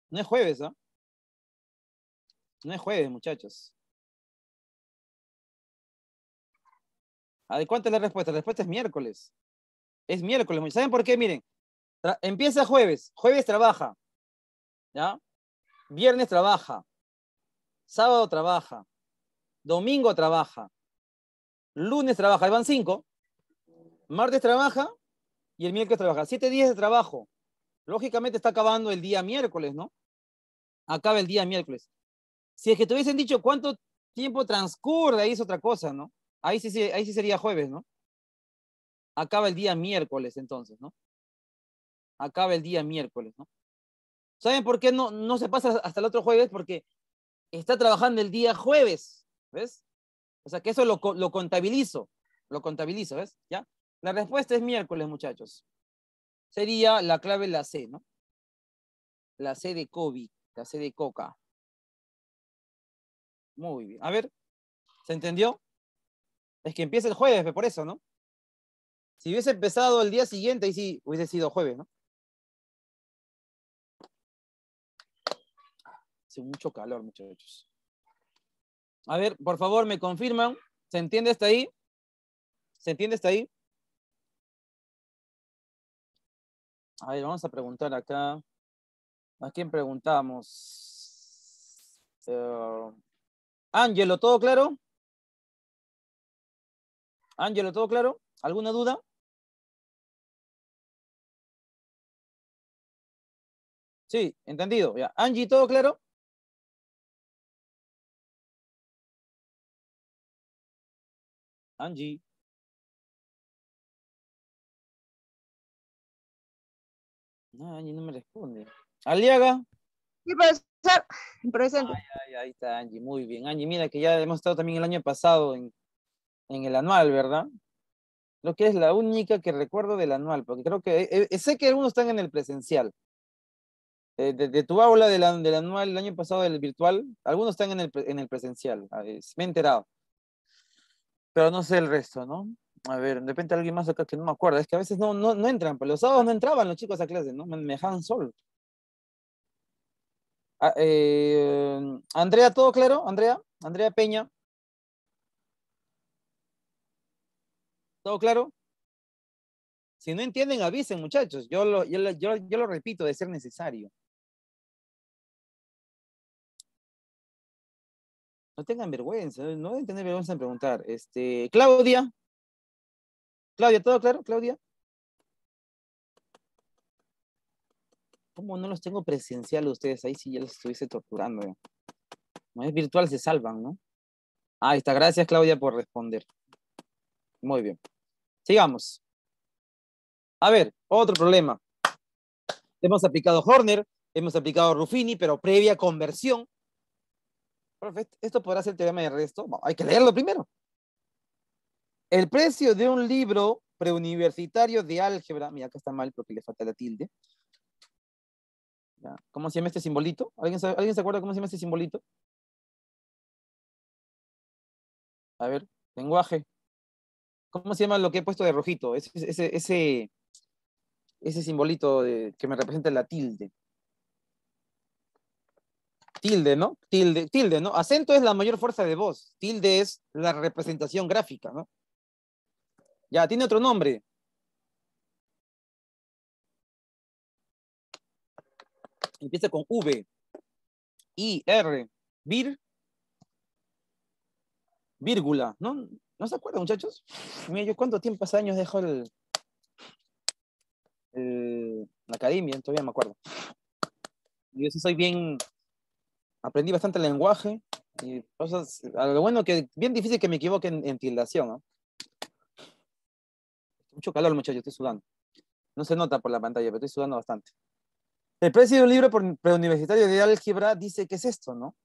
No es jueves, ¿ah? No es jueves, muchachos. Ah, ¿A es la respuesta? La respuesta es miércoles. Es miércoles. ¿Saben por qué? Miren, empieza jueves. Jueves trabaja. ¿Ya? Viernes trabaja. Sábado trabaja. Domingo trabaja. Lunes trabaja. Ahí van cinco. Martes trabaja y el miércoles trabaja. Siete días de trabajo. Lógicamente está acabando el día miércoles, ¿no? Acaba el día miércoles. Si es que te hubiesen dicho cuánto tiempo transcurre, ahí es otra cosa, ¿no? Ahí sí, ahí sí sería jueves, ¿no? Acaba el día miércoles, entonces, ¿no? Acaba el día miércoles, ¿no? ¿Saben por qué no, no se pasa hasta el otro jueves? Porque está trabajando el día jueves, ¿ves? O sea, que eso lo, lo contabilizo, lo contabilizo, ¿ves? ¿Ya? La respuesta es miércoles, muchachos. Sería la clave la C, ¿no? La C de COVID, la C de coca. Muy bien. A ver, ¿se entendió? Es que empieza el jueves, por eso, ¿no? Si hubiese empezado el día siguiente, ahí sí, hubiese sido jueves, ¿no? Hace mucho calor, muchachos. A ver, por favor, me confirman. ¿Se entiende hasta ahí? ¿Se entiende hasta ahí? A ver, vamos a preguntar acá. ¿A quién preguntamos? Eh, Ángelo, ¿todo claro? Ángelo, ¿todo claro? ¿Alguna duda? Sí, entendido. Ya. Angie, ¿todo claro? Angie. No, Angie no me responde. Aliaga. ¿Qué pasa? Claro, presente. ahí está Angie, muy bien. Angie, mira que ya hemos estado también el año pasado en, en el anual, ¿verdad? Lo que es la única que recuerdo del anual, porque creo que, eh, eh, sé que algunos están en el presencial. Eh, de, tu aula del, del anual, el año pasado del virtual, algunos están en el, en el presencial, me he enterado. Pero no sé el resto, ¿no? A ver, de repente alguien más acá que no me acuerda, es que a veces no, no, no entran, pero pues los sábados no entraban los chicos a clase, ¿no? Me, me dejaban solo. Ah, eh, Andrea, ¿todo claro? Andrea, Andrea Peña. ¿Todo claro? Si no entienden, avisen, muchachos. Yo lo, yo, lo repito de ser necesario. No tengan vergüenza, no deben tener vergüenza en preguntar. Este, Claudia. Claudia, ¿todo claro, Claudia? ¿Cómo no los tengo presencial ustedes? Ahí si ya los estuviese torturando. ¿eh? No es virtual, se salvan, ¿no? Ah, ahí está. Gracias, Claudia, por responder. Muy bien. Sigamos. A ver, otro problema. Hemos aplicado Horner, hemos aplicado Ruffini, pero previa conversión. ¿esto podrá ser el teorema de resto? hay que leerlo primero. El precio de un libro preuniversitario de álgebra, mira, acá está mal porque le falta la tilde, ¿Cómo se llama este simbolito? ¿Alguien, se acuerda cómo se llama este simbolito? A ver, lenguaje. ¿Cómo se llama lo que he puesto de rojito? Ese, ese, simbolito que me representa la tilde. Tilde, ¿no? Tilde, tilde, ¿no? Acento es la mayor fuerza de voz. Tilde es la representación gráfica, ¿no? Ya, tiene otro nombre. empieza con V, I, R, vir, vírgula, ¿no? ¿No se acuerdan, muchachos? Mira, yo cuánto tiempo, hace años dejó el, la academia, todavía me acuerdo. Yo sí soy bien, aprendí bastante el lenguaje, y cosas, algo bueno que bien difícil que me equivoque en, en tildación, Mucho calor, muchachos, estoy sudando. No se nota por la pantalla, pero estoy sudando bastante. El precio de un libro preuniversitario de álgebra dice que es esto, ¿no?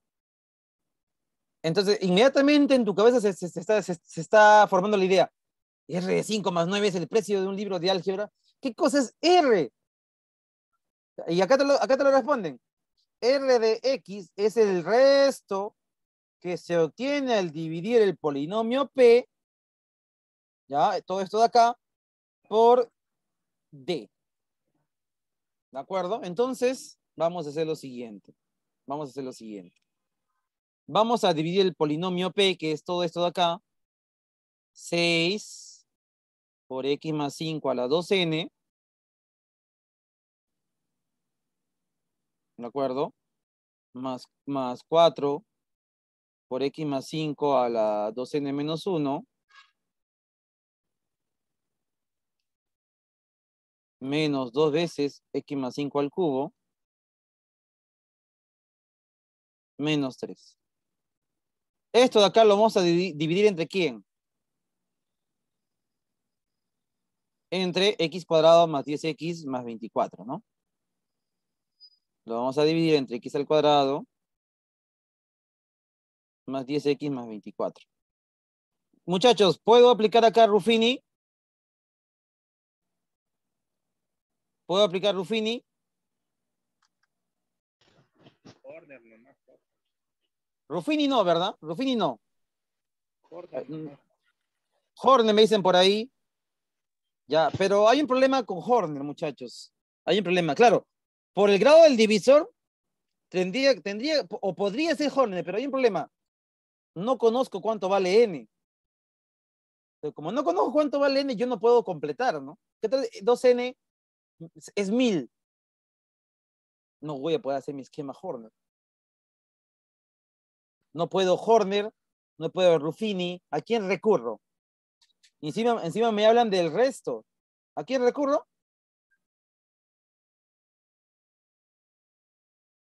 Entonces, inmediatamente en tu cabeza se, está, formando la idea. R5 de más 9 es el precio de un libro de álgebra. ¿Qué cosa es R? Y acá te lo, acá te lo responden. R de X es el resto que se obtiene al dividir el polinomio P, ya, todo esto de acá, por D. ¿De acuerdo? Entonces, vamos a hacer lo siguiente. Vamos a hacer lo siguiente. Vamos a dividir el polinomio P, que es todo esto de acá. 6 por X más 5 a la 2N. ¿De acuerdo? Más, más 4 por X más 5 a la 2N menos 1. menos dos veces x más 5 al cubo menos 3. Esto de acá lo vamos a dividir entre quién? Entre x cuadrado más 10x más 24, ¿no? Lo vamos a dividir entre x al cuadrado más 10x más 24. Muchachos, ¿puedo aplicar acá Ruffini? ¿Puedo aplicar Ruffini? Pues. Ruffini no, ¿verdad? Ruffini no. Eh, Horner me dicen por ahí. Ya, pero hay un problema con Horner, muchachos. Hay un problema, claro. Por el grado del divisor, tendría, tendría o podría ser Horner, pero hay un problema. No conozco cuánto vale N. como no conozco cuánto vale N, yo no puedo completar, ¿no? ¿Qué tal 2N eh, es mil. No voy a poder hacer mi esquema Horner. No puedo Horner, no puedo Ruffini. ¿A quién recurro? encima, encima me hablan del resto. ¿A quién recurro?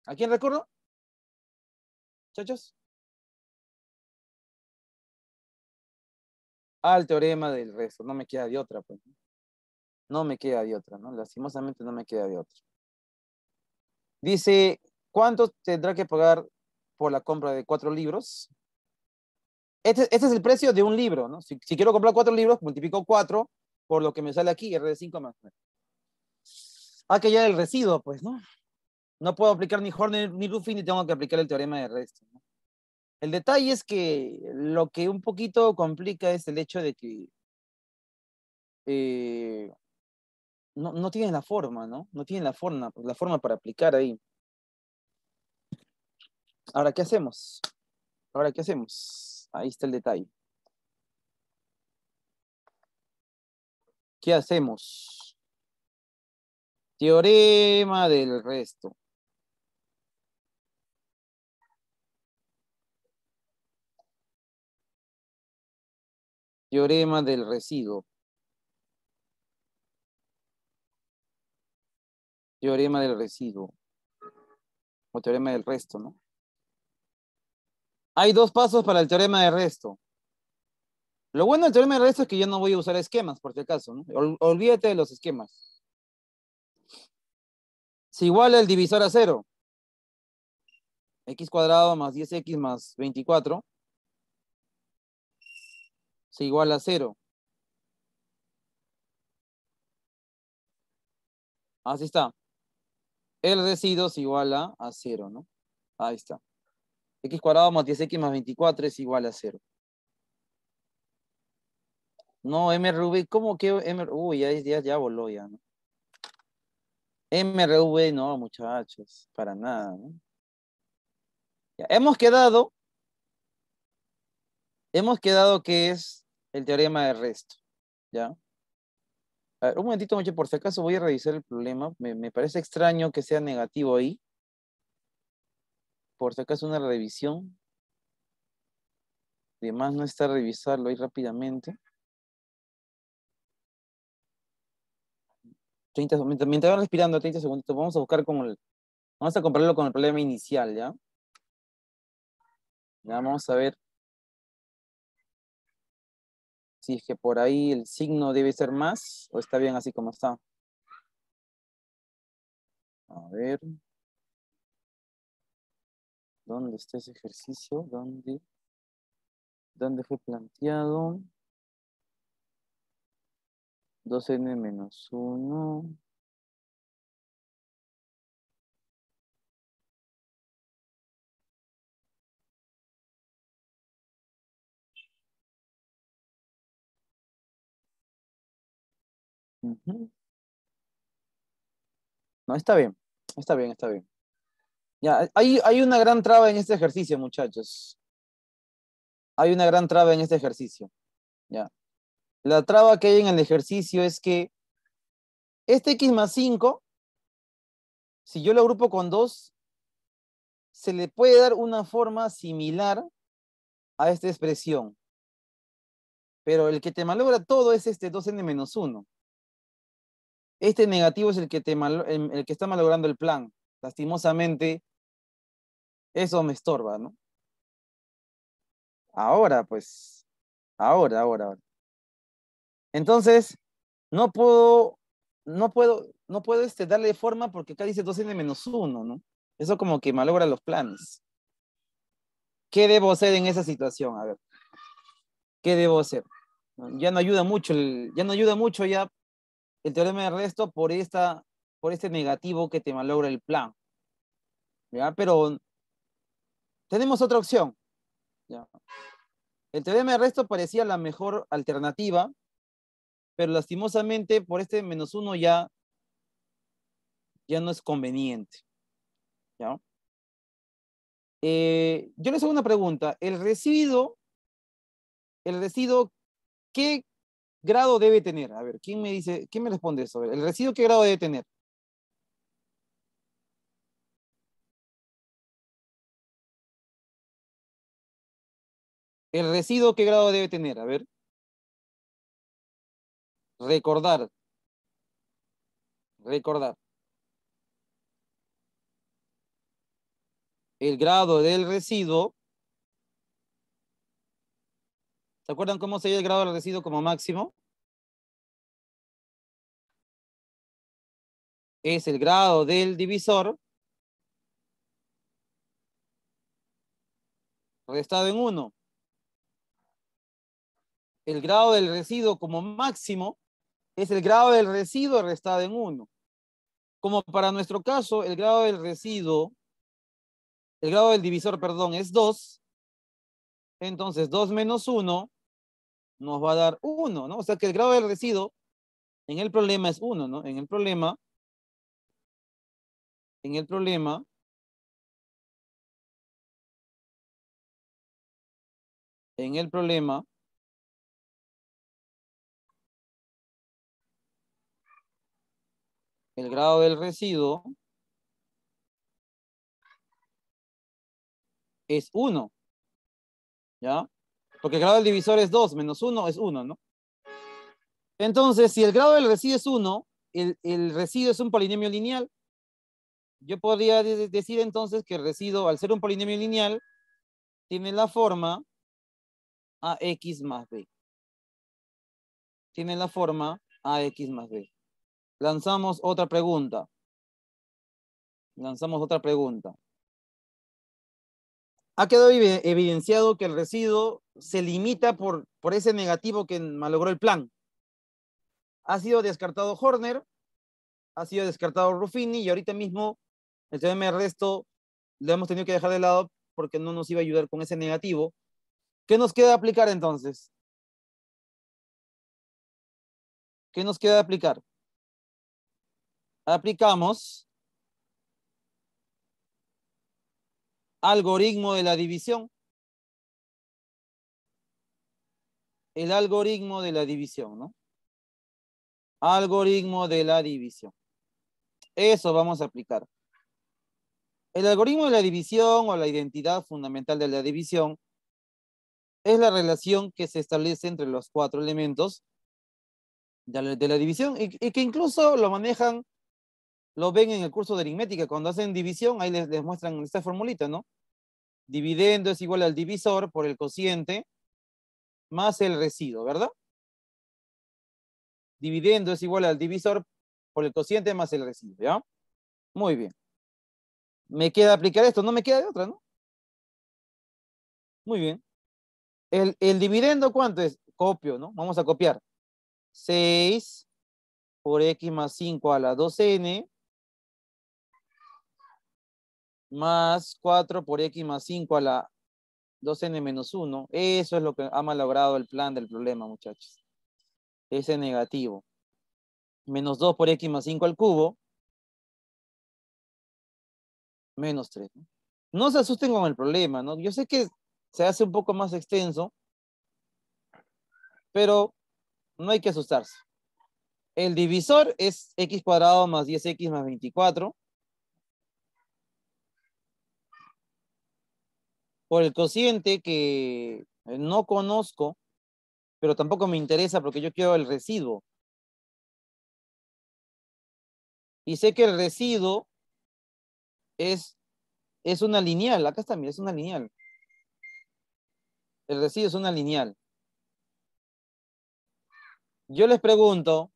¿A quién recurro? Muchachos. Al ah, teorema del resto. No me queda de otra, pues no me queda de otra, ¿no? Lastimosamente no me queda de otra. Dice, ¿cuánto tendrá que pagar por la compra de cuatro libros? Este, este es el precio de un libro, ¿no? Si, quiero comprar cuatro libros, multiplico cuatro por lo que me sale aquí, R de 5 más. Ah, que ya el residuo, pues, ¿no? No puedo aplicar ni Horner ni Ruffin ni tengo que aplicar el teorema de resto. El detalle es que lo que un poquito complica es el hecho de que eh, no, no tienen la forma, ¿no? No tienen la forma, la forma para aplicar ahí. Ahora, ¿qué hacemos? Ahora, ¿qué hacemos? Ahí está el detalle. ¿Qué hacemos? Teorema del resto. Teorema del residuo. teorema del residuo o teorema del resto, ¿no? Hay dos pasos para el teorema del resto. Lo bueno del teorema del resto es que yo no voy a usar esquemas, por si acaso, ¿no? olvídate de los esquemas. Si iguala el divisor a cero, x cuadrado más 10x más 24 se iguala a cero. Así está el residuo es igual a, a 0, ¿no? Ahí está. x cuadrado más 10x más 24 es igual a 0. No, MRV, ¿cómo que MRV? Uy, ya, ya voló ya, ¿no? MRV, no, muchachos, para nada, ¿no? hemos quedado, hemos quedado que es el teorema de resto, ¿ya? A un momentito, por si acaso voy a revisar el problema. Me, parece extraño que sea negativo ahí. Por si acaso una revisión. Además, no está revisarlo ahí rápidamente. 30, mientras, mientras van respirando 30 segundos, vamos a buscar con el, Vamos a compararlo con el problema inicial, ¿ya? Ya vamos a ver si es que por ahí el signo debe ser más o está bien así como está. A ver. ¿Dónde está ese ejercicio? ¿Dónde, dónde fue planteado? 2n menos 1. No, está bien, está bien, está bien. Ya, hay, hay una gran traba en este ejercicio, muchachos. Hay una gran traba en este ejercicio. Ya. La traba que hay en el ejercicio es que este x más 5, si yo lo agrupo con 2, se le puede dar una forma similar a esta expresión. Pero el que te malogra todo es este 2n menos 1. Este negativo es el que, está malogrando el plan. Lastimosamente, eso me estorba, ¿no? Ahora, pues, ahora, ahora, Entonces, no puedo, no puedo, no puedo este, darle forma porque acá dice 2n menos 1, ¿no? Eso como que malogra los planes. ¿Qué debo hacer en esa situación? A ver, ¿qué debo hacer? Ya no ayuda mucho, ya no ayuda mucho ya el teorema de resto por, esta, por este negativo que te malogra el plan. Pero tenemos otra opción. El teorema de resto parecía la mejor alternativa, pero lastimosamente por este menos uno ya, ya no es conveniente. ¿ya? Eh, yo les hago una pregunta. El residuo, el residuo, ¿qué grado debe tener? A ver, ¿quién me dice, quién me responde eso? ¿el residuo qué grado debe tener? ¿El residuo qué grado debe tener? A ver. Recordar. Recordar. El grado del residuo ¿Se acuerdan cómo sería el grado del residuo como máximo? Es el grado del divisor restado en 1. El grado del residuo como máximo es el grado del residuo restado en 1. Como para nuestro caso, el grado del residuo, el grado del divisor, perdón, es 2. Entonces, 2 menos 1 nos va a dar uno ¿no? O sea que el grado del residuo en el problema es uno ¿no? En el problema, en el problema, en el problema, el grado del residuo es uno, ¿Ya? Porque el grado del divisor es 2 menos 1 es 1, ¿no? Entonces, si el grado del residuo es 1, el, residuo es un polinomio lineal. Yo podría decir entonces que el residuo, al ser un polinomio lineal, tiene la forma AX más B. Tiene la forma AX más B. Lanzamos otra pregunta. Lanzamos otra pregunta. Ha quedado evidenciado que el residuo se limita por, ese negativo que malogró el plan. Ha sido descartado Horner, ha sido descartado Ruffini y ahorita mismo el tema resto lo hemos tenido que dejar de lado porque no nos iba a ayudar con ese negativo. ¿Qué nos queda aplicar entonces? ¿Qué nos queda aplicar? Aplicamos algoritmo de la división. el algoritmo de la división, ¿no? Algoritmo de la división. Eso vamos a aplicar. El algoritmo de la división o la identidad fundamental de la división es la relación que se establece entre los cuatro elementos de la, división y, que incluso lo manejan, lo ven en el curso de aritmética. Cuando hacen división, ahí les, les muestran esta formulita, ¿no? Dividendo es igual al divisor por el cociente más el residuo, ¿verdad? Dividendo es igual al divisor por el cociente más el residuo, ¿ya? Muy bien. Me queda aplicar esto, no me queda de otra, ¿no? Muy bien. El, el dividendo, ¿cuánto es? Copio, ¿no? Vamos a copiar. 6 por x más 5 a la 2n más 4 por x más 5 a la 2n-1. menos Eso es lo que ha malogrado el plan del problema, muchachos. Ese negativo. Menos 2 por x más 5 al cubo. Menos 3. no se asusten con el problema, ¿no? Yo sé que se hace un poco más extenso, pero no hay que asustarse. El divisor es x cuadrado más 10x más 24. por el cociente que eh, no conozco, pero tampoco me interesa porque yo quiero el residuo. Y sé que el residuo es, es una lineal. Acá está, mira, es una lineal. El residuo es una lineal. Yo les pregunto,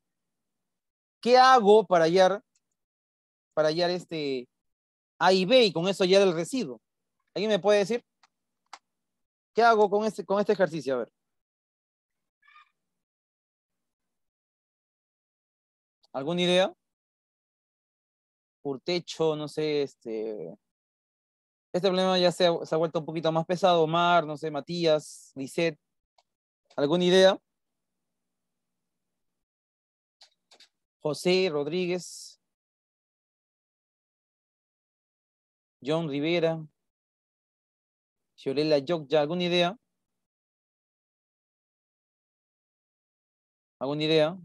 ¿qué hago para hallar, para hallar este A y B y con eso hallar el residuo? ¿Alguien me puede decir? ¿Qué hago con este, con este ejercicio? A ver. ¿Alguna idea? Por techo, no sé, este... Este problema ya se ha, se ha vuelto un poquito más pesado. Omar, no sé, Matías, Lisette. ¿Alguna idea? José Rodríguez. John Rivera. ¿ya ¿alguna idea? ¿Alguna idea?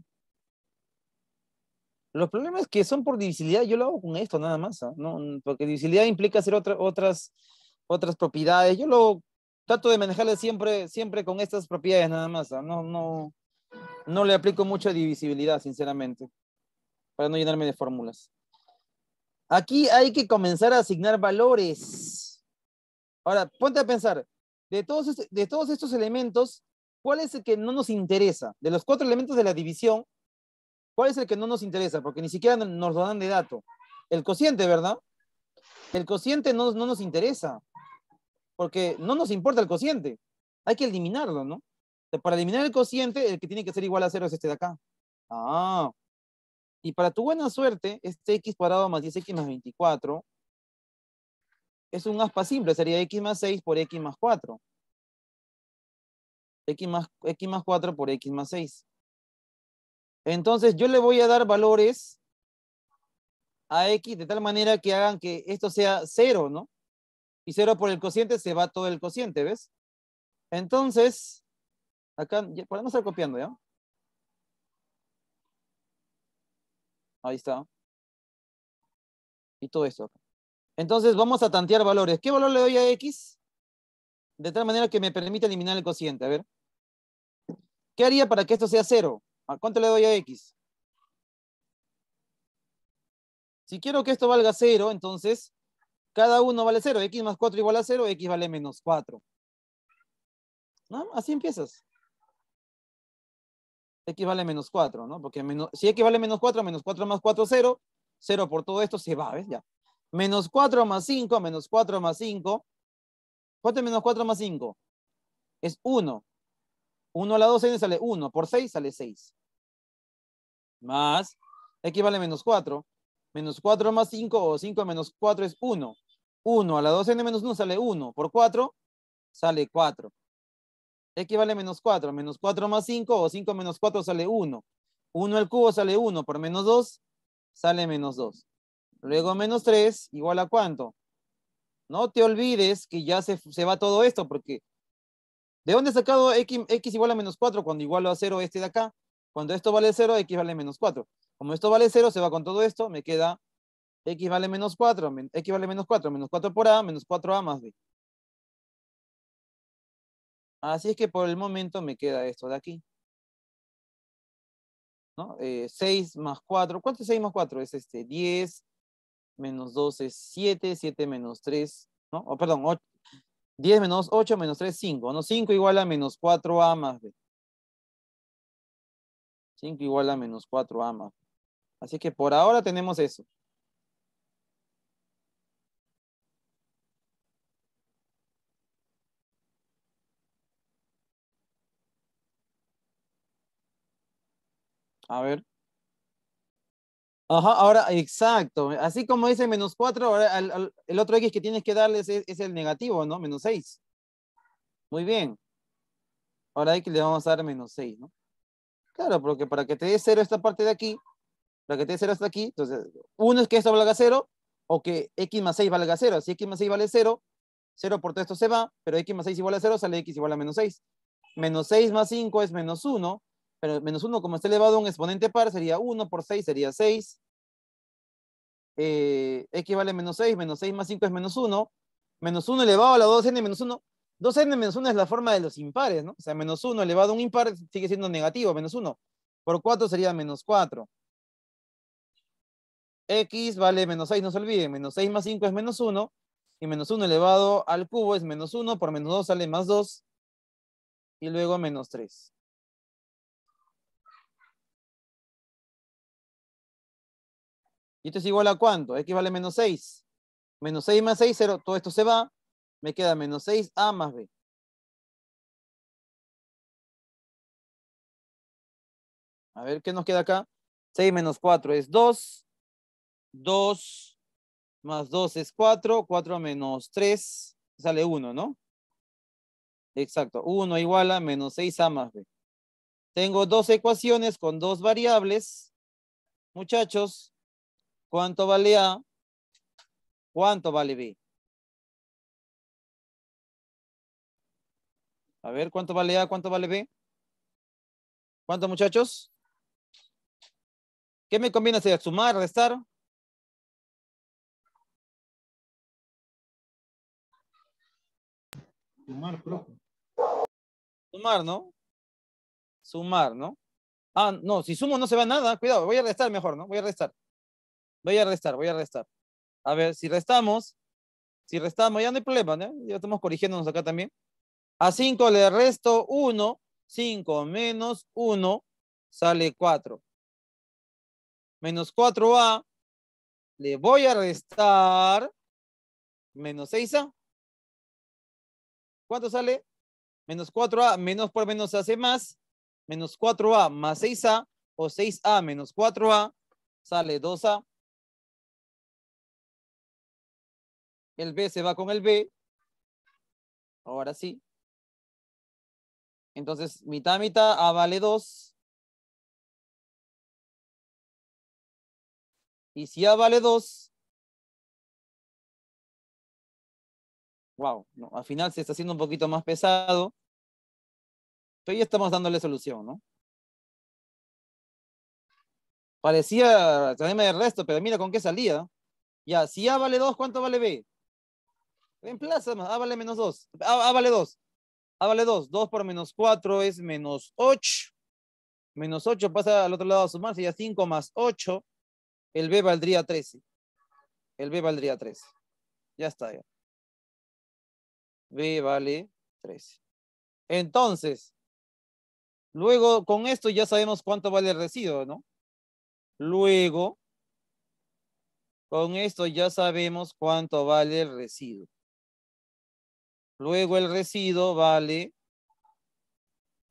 Los problemas que son por divisibilidad, yo lo hago con esto nada más, ¿ah? porque divisibilidad implica hacer otras, otras propiedades. Yo lo trato de manejarle siempre, siempre con estas propiedades nada más. ¿ah? No, no, no le aplico mucha divisibilidad, sinceramente, para no llenarme de fórmulas. Aquí hay que comenzar a asignar valores. Ahora, ponte a pensar, de todos, de todos estos elementos, ¿cuál es el que no nos interesa? De los cuatro elementos de la división, ¿cuál es el que no nos interesa? Porque ni siquiera nos lo dan de dato. El cociente, ¿verdad? El cociente no, no nos interesa, porque no nos importa el cociente. Hay que eliminarlo, ¿no? Para eliminar el cociente, el que tiene que ser igual a cero es este de acá. Ah. Y para tu buena suerte, este x cuadrado más 10x más 24 es un aspa simple, sería x más 6 por x más 4. X más, 4 por x más 6. Entonces yo le voy a dar valores a x de tal manera que hagan que esto sea 0, ¿no? Y 0 por el cociente se va todo el cociente, ¿ves? Entonces, acá podemos estar copiando, ¿ya? Ahí está. Y todo esto acá. Entonces vamos a tantear valores. ¿Qué valor le doy a X? De tal manera que me permita eliminar el cociente. A ver. ¿Qué haría para que esto sea 0? ¿A cuánto le doy a X? Si quiero que esto valga cero, entonces cada uno vale 0 X más 4 igual a 0, X vale menos 4. ¿No? Así empiezas. X vale menos 4, ¿no? Porque menos, si X vale menos 4, menos 4 más 4, 0. 0 por todo esto se va, ¿ves? Ya. Menos 4 más 5, menos 4 más 5. ¿Cuánto es menos 4 más 5? Es 1. 1 a la 12 sale 1. Por 6 sale 6. Más. Equivale a menos 4. Menos 4 más 5 o 5 menos 4 es 1. 1 a la 12 menos 1 sale 1. Por 4 sale 4. Equivale a menos 4. Menos 4 más 5 o 5 menos 4 sale 1. 1 al cubo sale 1. Por menos 2 sale menos 2. Luego menos 3, igual a cuánto. No te olvides que ya se, se va todo esto, porque ¿de dónde he sacado x, x, igual a menos 4 cuando igual a 0 este de acá? Cuando esto vale 0, x vale menos 4. Como esto vale 0, se va con todo esto, me queda x vale menos 4, x vale menos 4, menos 4 por a, menos 4a más b. Así es que por el momento me queda esto de aquí. ¿No? 6 eh, más 4, ¿cuánto es 6 más 4? Es este, 10 menos 12 es 7, 7 menos 3, ¿no? perdón, 8, 10 menos 8 menos 3, 5, ¿no? 5 igual a menos 4A más B. 5 igual a menos 4A más B. Así que por ahora tenemos eso. A ver. Ajá, ahora, exacto. Así como dice menos 4, ahora el otro X que tienes que darle es, el negativo, ¿no? Menos 6. Muy bien. Ahora X le vamos a dar menos 6, ¿no? Claro, porque para que te dé 0 esta parte de aquí, para que te dé 0 hasta aquí, entonces, uno es que esto valga 0 o que X más 6 valga 0. Si X más 6 vale 0, 0 por todo esto se va, pero X más 6 igual a 0 sale X igual a menos 6. Menos 6 más 5 es menos 1 pero menos 1 como está elevado a un exponente par sería 1 por 6 sería 6. Eh, x vale menos 6, menos 6 más 5 es menos 1. Menos 1 elevado a la 2n menos 1. 2n menos 1 es la forma de los impares, ¿no? O sea, menos 1 elevado a un impar sigue siendo negativo, menos 1. Por 4 sería menos 4. x vale menos 6, no se olviden. Menos 6 más 5 es menos 1. Y menos 1 elevado al cubo es menos 1. Por menos 2 sale más 2. Y luego menos 3. ¿Y esto es igual a cuánto? X vale menos 6. Menos 6 más 6, 0. Todo esto se va. Me queda menos 6A más B. A ver, ¿qué nos queda acá? 6 menos 4 es 2. 2 más 2 es 4. 4 menos 3 sale 1, ¿no? Exacto. 1 igual a menos 6A más B. Tengo dos ecuaciones con dos variables. Muchachos, ¿Cuánto vale A? ¿Cuánto vale B? A ver, ¿cuánto vale A? ¿Cuánto vale B? ¿Cuánto, muchachos? ¿Qué me conviene hacer? ¿Sumar, restar? Sumar, Sumar, ¿no? Sumar, ¿no? Ah, no, si sumo no se va nada. Cuidado, voy a restar mejor, ¿no? Voy a restar. Voy a restar, voy a restar. A ver, si restamos, si restamos, ya no hay problema, ¿no? Ya estamos corrigiéndonos acá también. A 5 le resto 1, 5 menos 1 sale 4. Menos 4A le voy a restar menos 6A. ¿Cuánto sale? Menos 4A, menos por menos hace más. Menos 4A más 6A o 6A menos 4A sale 2A. El B se va con el B. Ahora sí. Entonces, mitad, mitad, A vale 2. Y si A vale 2. Wow, al final se está haciendo un poquito más pesado. Pero ya estamos dándole solución, ¿no? Parecía tenerme el resto, pero mira con qué salía. Ya, si A vale 2, ¿cuánto vale B? Reemplaza plaza, A ah, vale menos 2. A, ah, ah, vale 2. A vale 2. 2 por menos 4 es menos 8. Menos 8 pasa al otro lado a sumarse, ya 5 más 8. El B valdría 13. El B valdría 13. Ya está. B vale 13. Entonces, luego con esto ya sabemos cuánto vale el residuo, ¿no? Luego, con esto ya sabemos cuánto vale el residuo. Luego el residuo vale...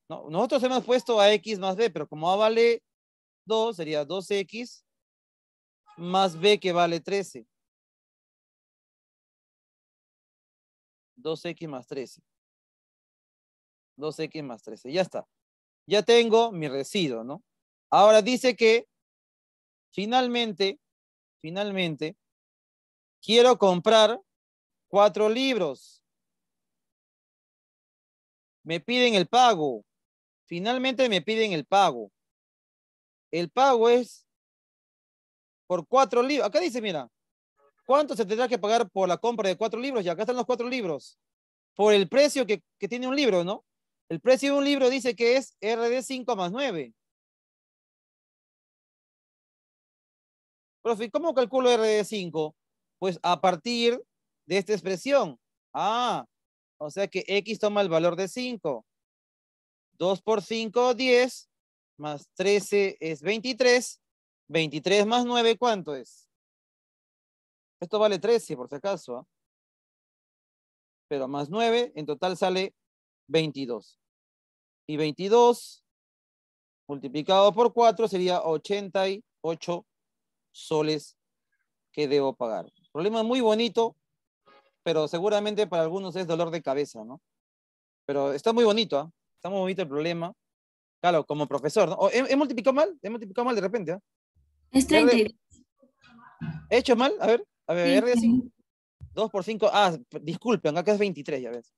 nosotros hemos puesto a x más b, pero como a vale 2, sería 2x más b que vale 13. 2x más 13. 2x más 13. Ya está. Ya tengo mi residuo, ¿no? Ahora dice que finalmente, finalmente, quiero comprar cuatro libros. Me piden el pago. Finalmente me piden el pago. El pago es por cuatro libros. Acá dice, mira, ¿cuánto se tendrá que pagar por la compra de cuatro libros? Y acá están los cuatro libros. Por el precio que, tiene un libro, ¿no? El precio de un libro dice que es RD 5 más 9. Profe, ¿cómo calculo RD 5? Pues a partir de esta expresión. Ah, o sea que X toma el valor de 5. 2 por 5, 10. Más 13 es 23. 23 más 9, ¿cuánto es? Esto vale 13, por si acaso. ¿ah? Pero más 9, en total sale 22. Y 22 multiplicado por 4 sería 88 soles que debo pagar. Problema muy bonito, pero seguramente para algunos es dolor de cabeza, ¿no? Pero está muy bonito, ¿ah? está muy bonito el problema. Claro, como profesor, ¿no? ¿He, ¿He, multiplicado mal? ¿He multiplicado mal de repente? ¿eh? Es 30. ¿He hecho mal? A ver, a ver, R 2 por 5, ah, disculpen, acá es 23, ya ves.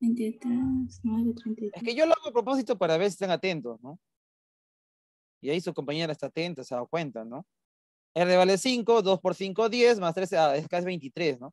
23, 9, 33. Es que yo lo hago a propósito para ver si están atentos, ¿no? Y ahí su compañera está atenta, se dado cuenta, ¿no? R vale 5, 2 por 5, 10, más 13, ah, es 23, ¿no?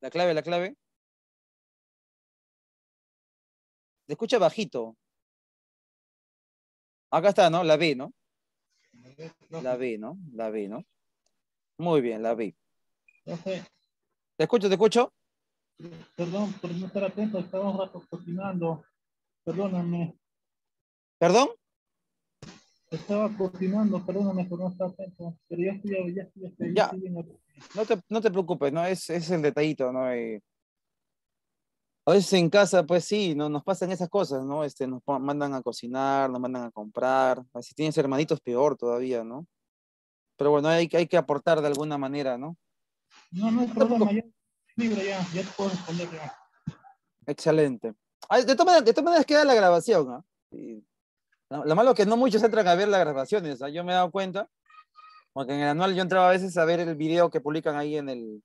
La clave, la clave. Se escucha bajito. Acá está, ¿no? La vi, ¿no? La vi, ¿no? La vi, ¿no? Muy bien, la vi. ¿Te escucho, te escucho? Perdón por no estar atento, un rato cocinando. Perdóname. ¿Perdón? Estaba cocinando, perdóname por no estar atento, pero ya estoy, ya ya ya. No te, no te preocupes, ¿no? Es, es el detallito, ¿no? Eh, a veces en casa, pues sí, ¿no? nos pasan esas cosas, ¿no? Este, nos mandan a cocinar, nos mandan a comprar. Si tienes hermanitos, peor todavía, ¿no? Pero bueno, hay, hay que aportar de alguna manera, ¿no? No, no problema, ya, ya, ya te puedo responder Excelente. de todas maneras, queda la grabación, ¿no? ¿ah? Lo malo es que no muchos entran a ver las grabaciones, yo me he dado cuenta, porque en el anual yo entraba a veces a ver el video que publican ahí en el,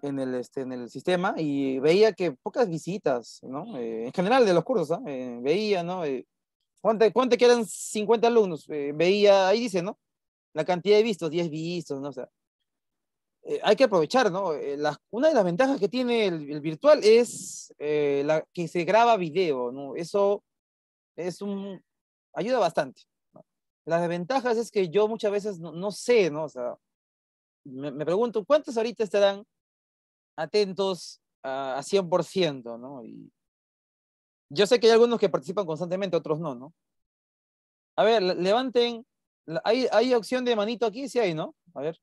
en el, este, en el sistema y veía que pocas visitas, ¿no? Eh, en general de los cursos, ¿eh? veía, ¿no? ¿Cuánto eh, quedan que eran 50 alumnos, eh, veía, ahí dice, ¿no? La cantidad de vistos, 10 vistos, ¿no? O sea, hay que aprovechar, ¿no? una de las ventajas que tiene el, virtual es la, que se graba video, ¿no? Eso es un, ayuda bastante. Las desventajas es que yo muchas veces no, sé, ¿no? O sea, me, pregunto, cuántos ahorita estarán atentos a, 100%, ¿no? Y yo sé que hay algunos que participan constantemente, otros no, ¿no? A ver, levanten. ¿Hay, hay opción de manito aquí? Sí hay, ¿no? A ver.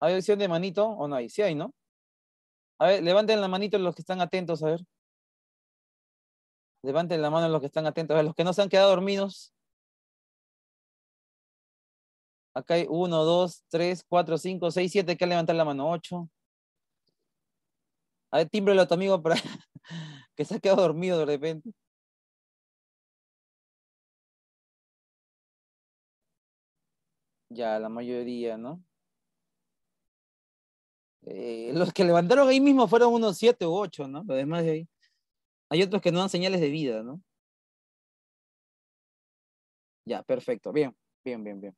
¿Hay opción de manito o no hay? Sí hay, ¿no? A ver, levanten la manito los que están atentos, a ver. Levanten la mano los que están atentos. A los que no se han quedado dormidos. Acá hay 1, 2, 3, 4, 5, 6, 7. que levantar la mano. ocho. A ver, tímbrelo a tu amigo para [LAUGHS] que se ha quedado dormido de repente. Ya, la mayoría, ¿no? Eh, los que levantaron ahí mismo fueron unos siete u ocho, ¿no? Los demás de ahí. Hay otros que no dan señales de vida, ¿no? Ya, perfecto. Bien, bien, bien, bien.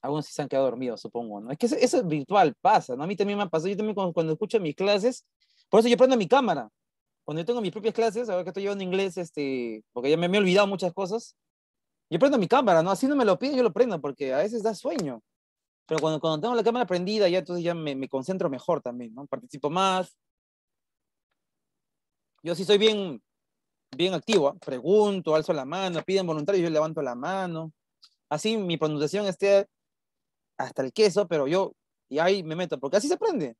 Algunos se han quedado dormidos, supongo, ¿no? Es que eso, es virtual, pasa, ¿no? A mí también me ha pasado. Yo también cuando, escucho mis clases, por eso yo prendo mi cámara. Cuando yo tengo mis propias clases, ahora que estoy llevando inglés, este, porque ya me, me he olvidado muchas cosas, yo prendo mi cámara, ¿no? Así no me lo piden, yo lo prendo, porque a veces da sueño. Pero cuando, cuando tengo la cámara prendida, ya entonces ya me, me concentro mejor también, ¿no? Participo más, yo sí soy bien, bien activo, ¿ah? pregunto, alzo la mano, piden voluntarios, yo levanto la mano. Así mi pronunciación esté hasta el queso, pero yo, y ahí me meto, porque así se aprende.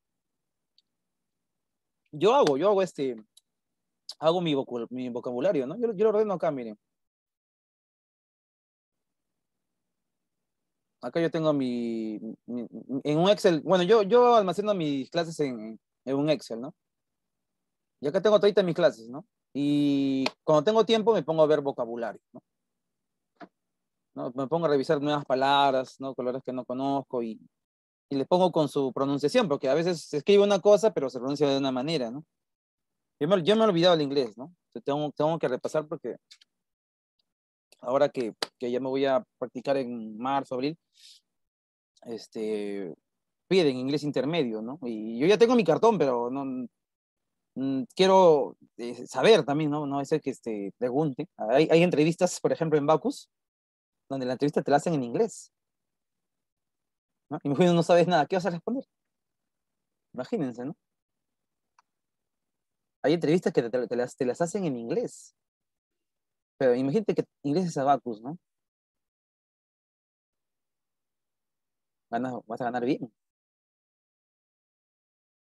Yo hago, yo hago este, hago mi, vocabulario, ¿no? Yo, lo ordeno acá, miren. acá yo tengo mi, en un Excel, bueno, yo, yo almaceno mis clases en, en un Excel, ¿no? ya acá tengo todita mis clases, ¿no? Y cuando tengo tiempo me pongo a ver vocabulario, ¿no? Me pongo a revisar nuevas palabras, ¿no? Colores que no conozco y, y les pongo con su pronunciación, porque a veces se escribe una cosa pero se pronuncia de una manera, ¿no? Yo me, he olvidado el inglés, ¿no? tengo, tengo que repasar porque ahora que, que, ya me voy a practicar en marzo, abril, este, piden inglés intermedio, ¿no? Y yo ya tengo mi cartón, pero no, Mm, quiero eh, saber también, ¿no? No es el que este, pregunte. Hay, entrevistas, por ejemplo, en Bacus, donde la entrevista te la hacen en inglés. ¿no? Y no sabes nada, ¿qué vas a responder? Imagínense, ¿no? Hay entrevistas que te, las, hacen en inglés. Pero imagínate que ingreses a Bacus, ¿no? vas a ganar bien.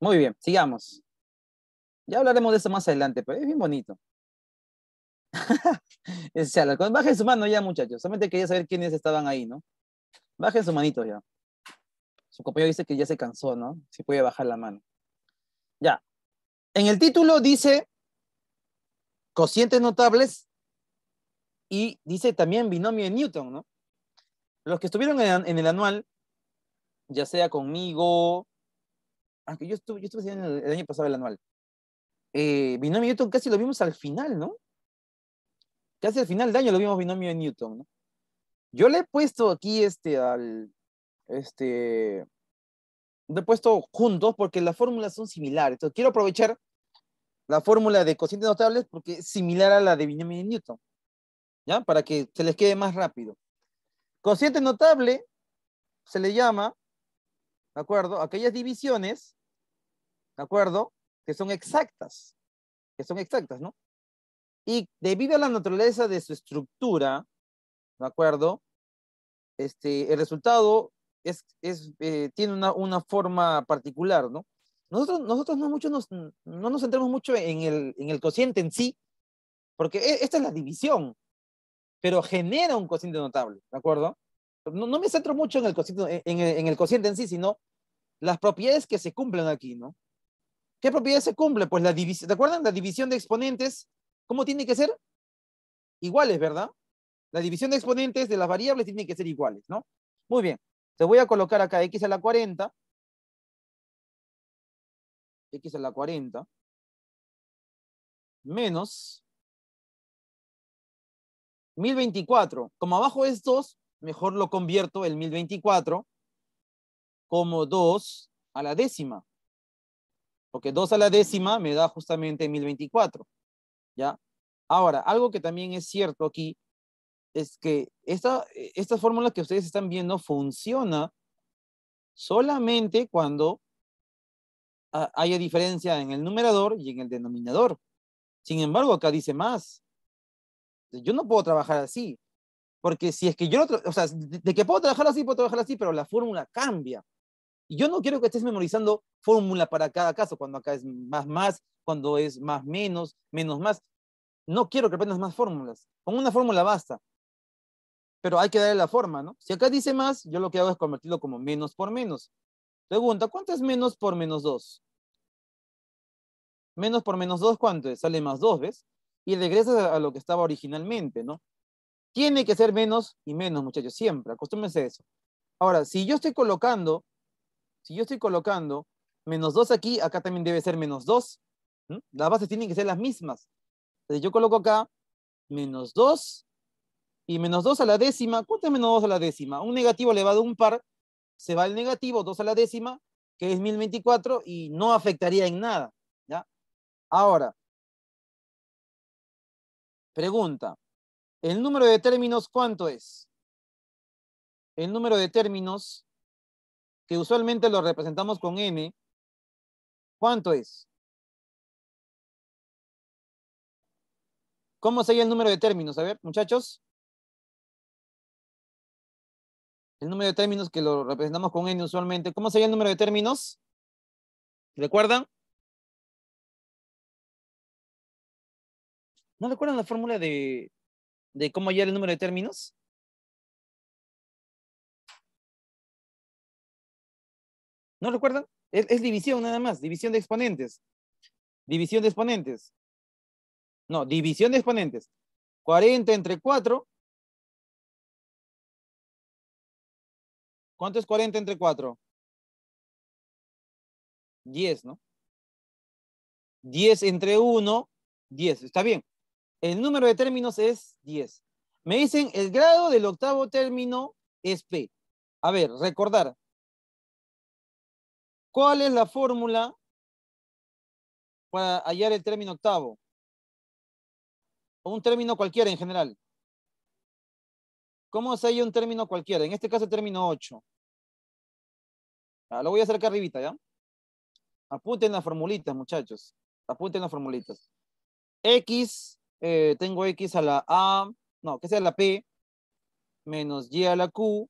Muy bien, sigamos. Ya hablaremos de eso más adelante, pero es bien bonito. [LAUGHS] Bajen su mano ya, muchachos. Solamente quería saber quiénes estaban ahí, ¿no? Bajen su manito ya. Su compañero dice que ya se cansó, ¿no? Si puede bajar la mano. Ya. En el título dice cocientes notables y dice también binomio de Newton, ¿no? Los que estuvieron en, el anual, ya sea conmigo, aunque yo estuve, yo el año pasado el anual, Binomio eh, binomio Newton casi lo vimos al final, ¿no? Casi al final del año lo vimos binomio de Newton, ¿no? Yo le he puesto aquí este al. Este. le he puesto juntos porque las fórmulas son similares. Entonces quiero aprovechar la fórmula de cocientes notables porque es similar a la de binomio de Newton. ¿Ya? Para que se les quede más rápido. Cociente notable se le llama, ¿de acuerdo? Aquellas divisiones, ¿de acuerdo? que son exactas, que son exactas, ¿no? Y debido a la naturaleza de su estructura, ¿de acuerdo? Este, el resultado es, es eh, tiene una, una, forma particular, ¿no? Nosotros, nosotros no, mucho nos, no nos centramos mucho en el, en el cociente en sí, porque e, esta es la división, pero genera un cociente notable, ¿de acuerdo? No, no me centro mucho en el, cociente, en, el, en el cociente en sí, sino las propiedades que se cumplen aquí, ¿no? ¿Qué propiedad se cumple? Pues la división, ¿de acuerdan? La división de exponentes, ¿cómo tiene que ser? Iguales, ¿verdad? La división de exponentes de las variables tiene que ser iguales, ¿no? Muy bien. Te voy a colocar acá x a la 40. x a la 40. Menos 1024. Como abajo es 2, mejor lo convierto el 1024 como 2 a la décima. Porque 2 a la décima me da justamente 1024. ¿Ya? Ahora, algo que también es cierto aquí es que esta, esta fórmula que ustedes están viendo funciona solamente cuando haya diferencia en el numerador y en el denominador. Sin embargo, acá dice más. Yo no puedo trabajar así, porque si es que yo, o sea, de que puedo trabajar así, puedo trabajar así, pero la fórmula cambia yo no quiero que estés memorizando fórmula para cada caso, cuando acá es más más, cuando es más menos, menos más. No quiero que aprendas más fórmulas. Con una fórmula basta. Pero hay que darle la forma, ¿no? Si acá dice más, yo lo que hago es convertirlo como menos por menos. Pregunta, ¿cuánto es menos por menos dos? Menos por menos 2, ¿cuánto es? Sale más dos, ¿ves? Y regresas a lo que estaba originalmente, ¿no? Tiene que ser menos y menos, muchachos, siempre. Acostúmense a eso. Ahora, si yo estoy colocando si yo estoy colocando menos 2 aquí, acá también debe ser menos 2. Las bases tienen que ser las mismas. Entonces yo coloco acá menos 2 y menos 2 a la décima. ¿Cuánto es menos 2 a la décima? Un negativo elevado a un par, se va el negativo, 2 a la décima, que es 1024 y no afectaría en nada. ¿ya? Ahora, pregunta, ¿el número de términos cuánto es? El número de términos que usualmente lo representamos con n, ¿cuánto es? ¿Cómo sería el número de términos? A ver, muchachos. El número de términos que lo representamos con n usualmente. ¿Cómo sería el número de términos? ¿Recuerdan? ¿No recuerdan la fórmula de, de cómo hallar el número de términos? ¿No recuerdan? Es, división nada más, división de exponentes. División de exponentes. No, división de exponentes. 40 entre 4. ¿Cuánto es 40 entre 4? 10, ¿no? 10 entre 1, 10. Está bien. El número de términos es 10. Me dicen el grado del octavo término es P. A ver, recordar. ¿Cuál es la fórmula para hallar el término octavo? O un término cualquiera en general. ¿Cómo se halla un término cualquiera? En este caso, el término 8. Ah, lo voy a hacer acá arribita, ¿ya? Apunten las formulitas, muchachos. Apunten las formulitas. X, eh, tengo X a la A, no, que sea la P, menos Y a la Q,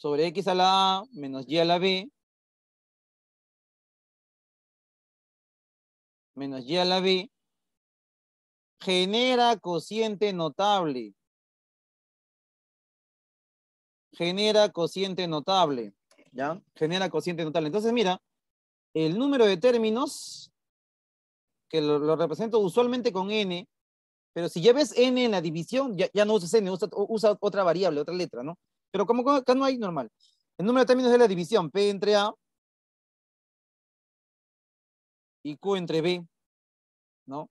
sobre x a la a menos y a la b menos y a la b genera cociente notable. Genera cociente notable. ¿Ya? Genera cociente notable. Entonces, mira, el número de términos, que lo, represento usualmente con n, pero si ya ves n en la división, ya, no usas n, usa, usa, otra variable, otra letra, ¿no? Pero como acá no hay normal. El número de términos de la división P entre A y Q entre B. ¿no?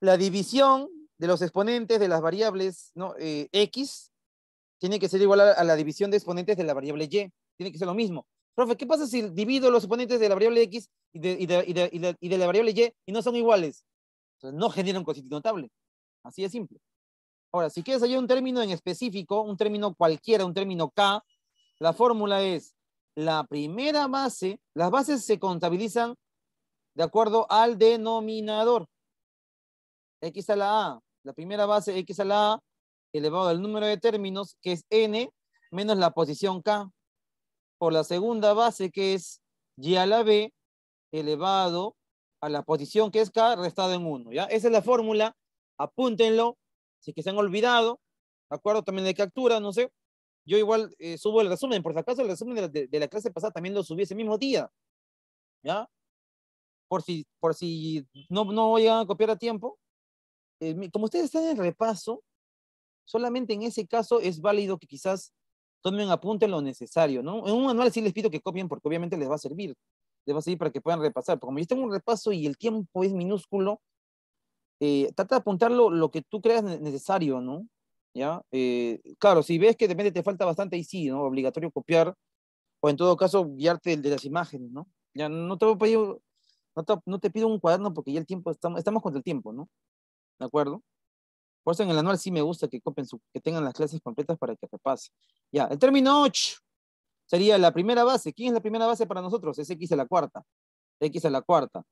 La división de los exponentes de las variables ¿no? Eh, X tiene que ser igual a, la división de exponentes de la variable Y. Tiene que ser lo mismo. Profe, ¿qué pasa si divido los exponentes de la variable X y de, la variable Y y no son iguales? Entonces, no genera un cociente notable. Así de simple. Ahora, si quieres hallar un término en específico, un término cualquiera, un término K, la fórmula es la primera base, las bases se contabilizan de acuerdo al denominador. X a la A, la primera base X a la A elevado al número de términos, que es N, menos la posición K, por la segunda base, que es Y a la B, elevado a la posición que es K, restado en 1. ¿ya? Esa es la fórmula, apúntenlo, si que se han olvidado, ¿de acuerdo? También de captura, no sé. Yo igual eh, subo el resumen, por si acaso el resumen de la, clase pasada también lo subí ese mismo día, ¿ya? Por si, por si no, no llegan a copiar a tiempo. Eh, como ustedes están en repaso, solamente en ese caso es válido que quizás tomen apunte lo necesario, ¿no? En un manual sí les pido que copien porque obviamente les va a servir, les va a servir para que puedan repasar, porque como yo tengo un repaso y el tiempo es minúsculo, eh, trata de apuntar lo, que tú creas necesario, ¿no? ¿Ya? Eh, claro, si ves que de te falta bastante, ahí sí, ¿no? Obligatorio copiar, o en todo caso, guiarte de, de las imágenes, ¿no? Ya no te voy no te, pido un cuaderno porque ya el tiempo, estamos, estamos contra el tiempo, ¿no? ¿De acuerdo? Por eso en el anual sí me gusta que copen su, que tengan las clases completas para que repase. Ya, el término 8 sería la primera base. ¿Quién es la primera base para nosotros? Es x a la cuarta. x a la cuarta.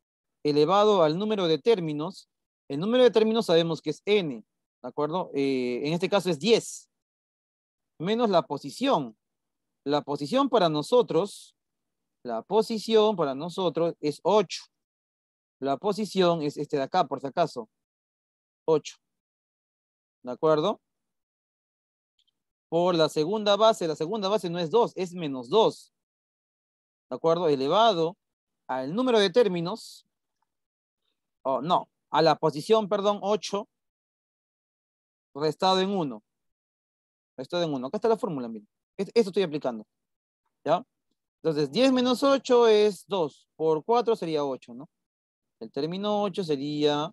Elevado al número de términos el número de términos sabemos que es n, ¿de acuerdo? Eh, en este caso es 10, menos la posición. La posición para nosotros, la posición para nosotros es 8. La posición es este de acá, por si acaso. 8. ¿De acuerdo? Por la segunda base, la segunda base no es 2, es menos 2. ¿De acuerdo? Elevado al número de términos. o no, a la posición, perdón, 8, restado en 1. Restado en 1. Acá está la fórmula, Esto estoy aplicando. ¿Ya? Entonces, 10 menos 8 es 2. Por 4 sería 8, ¿no? El término 8 sería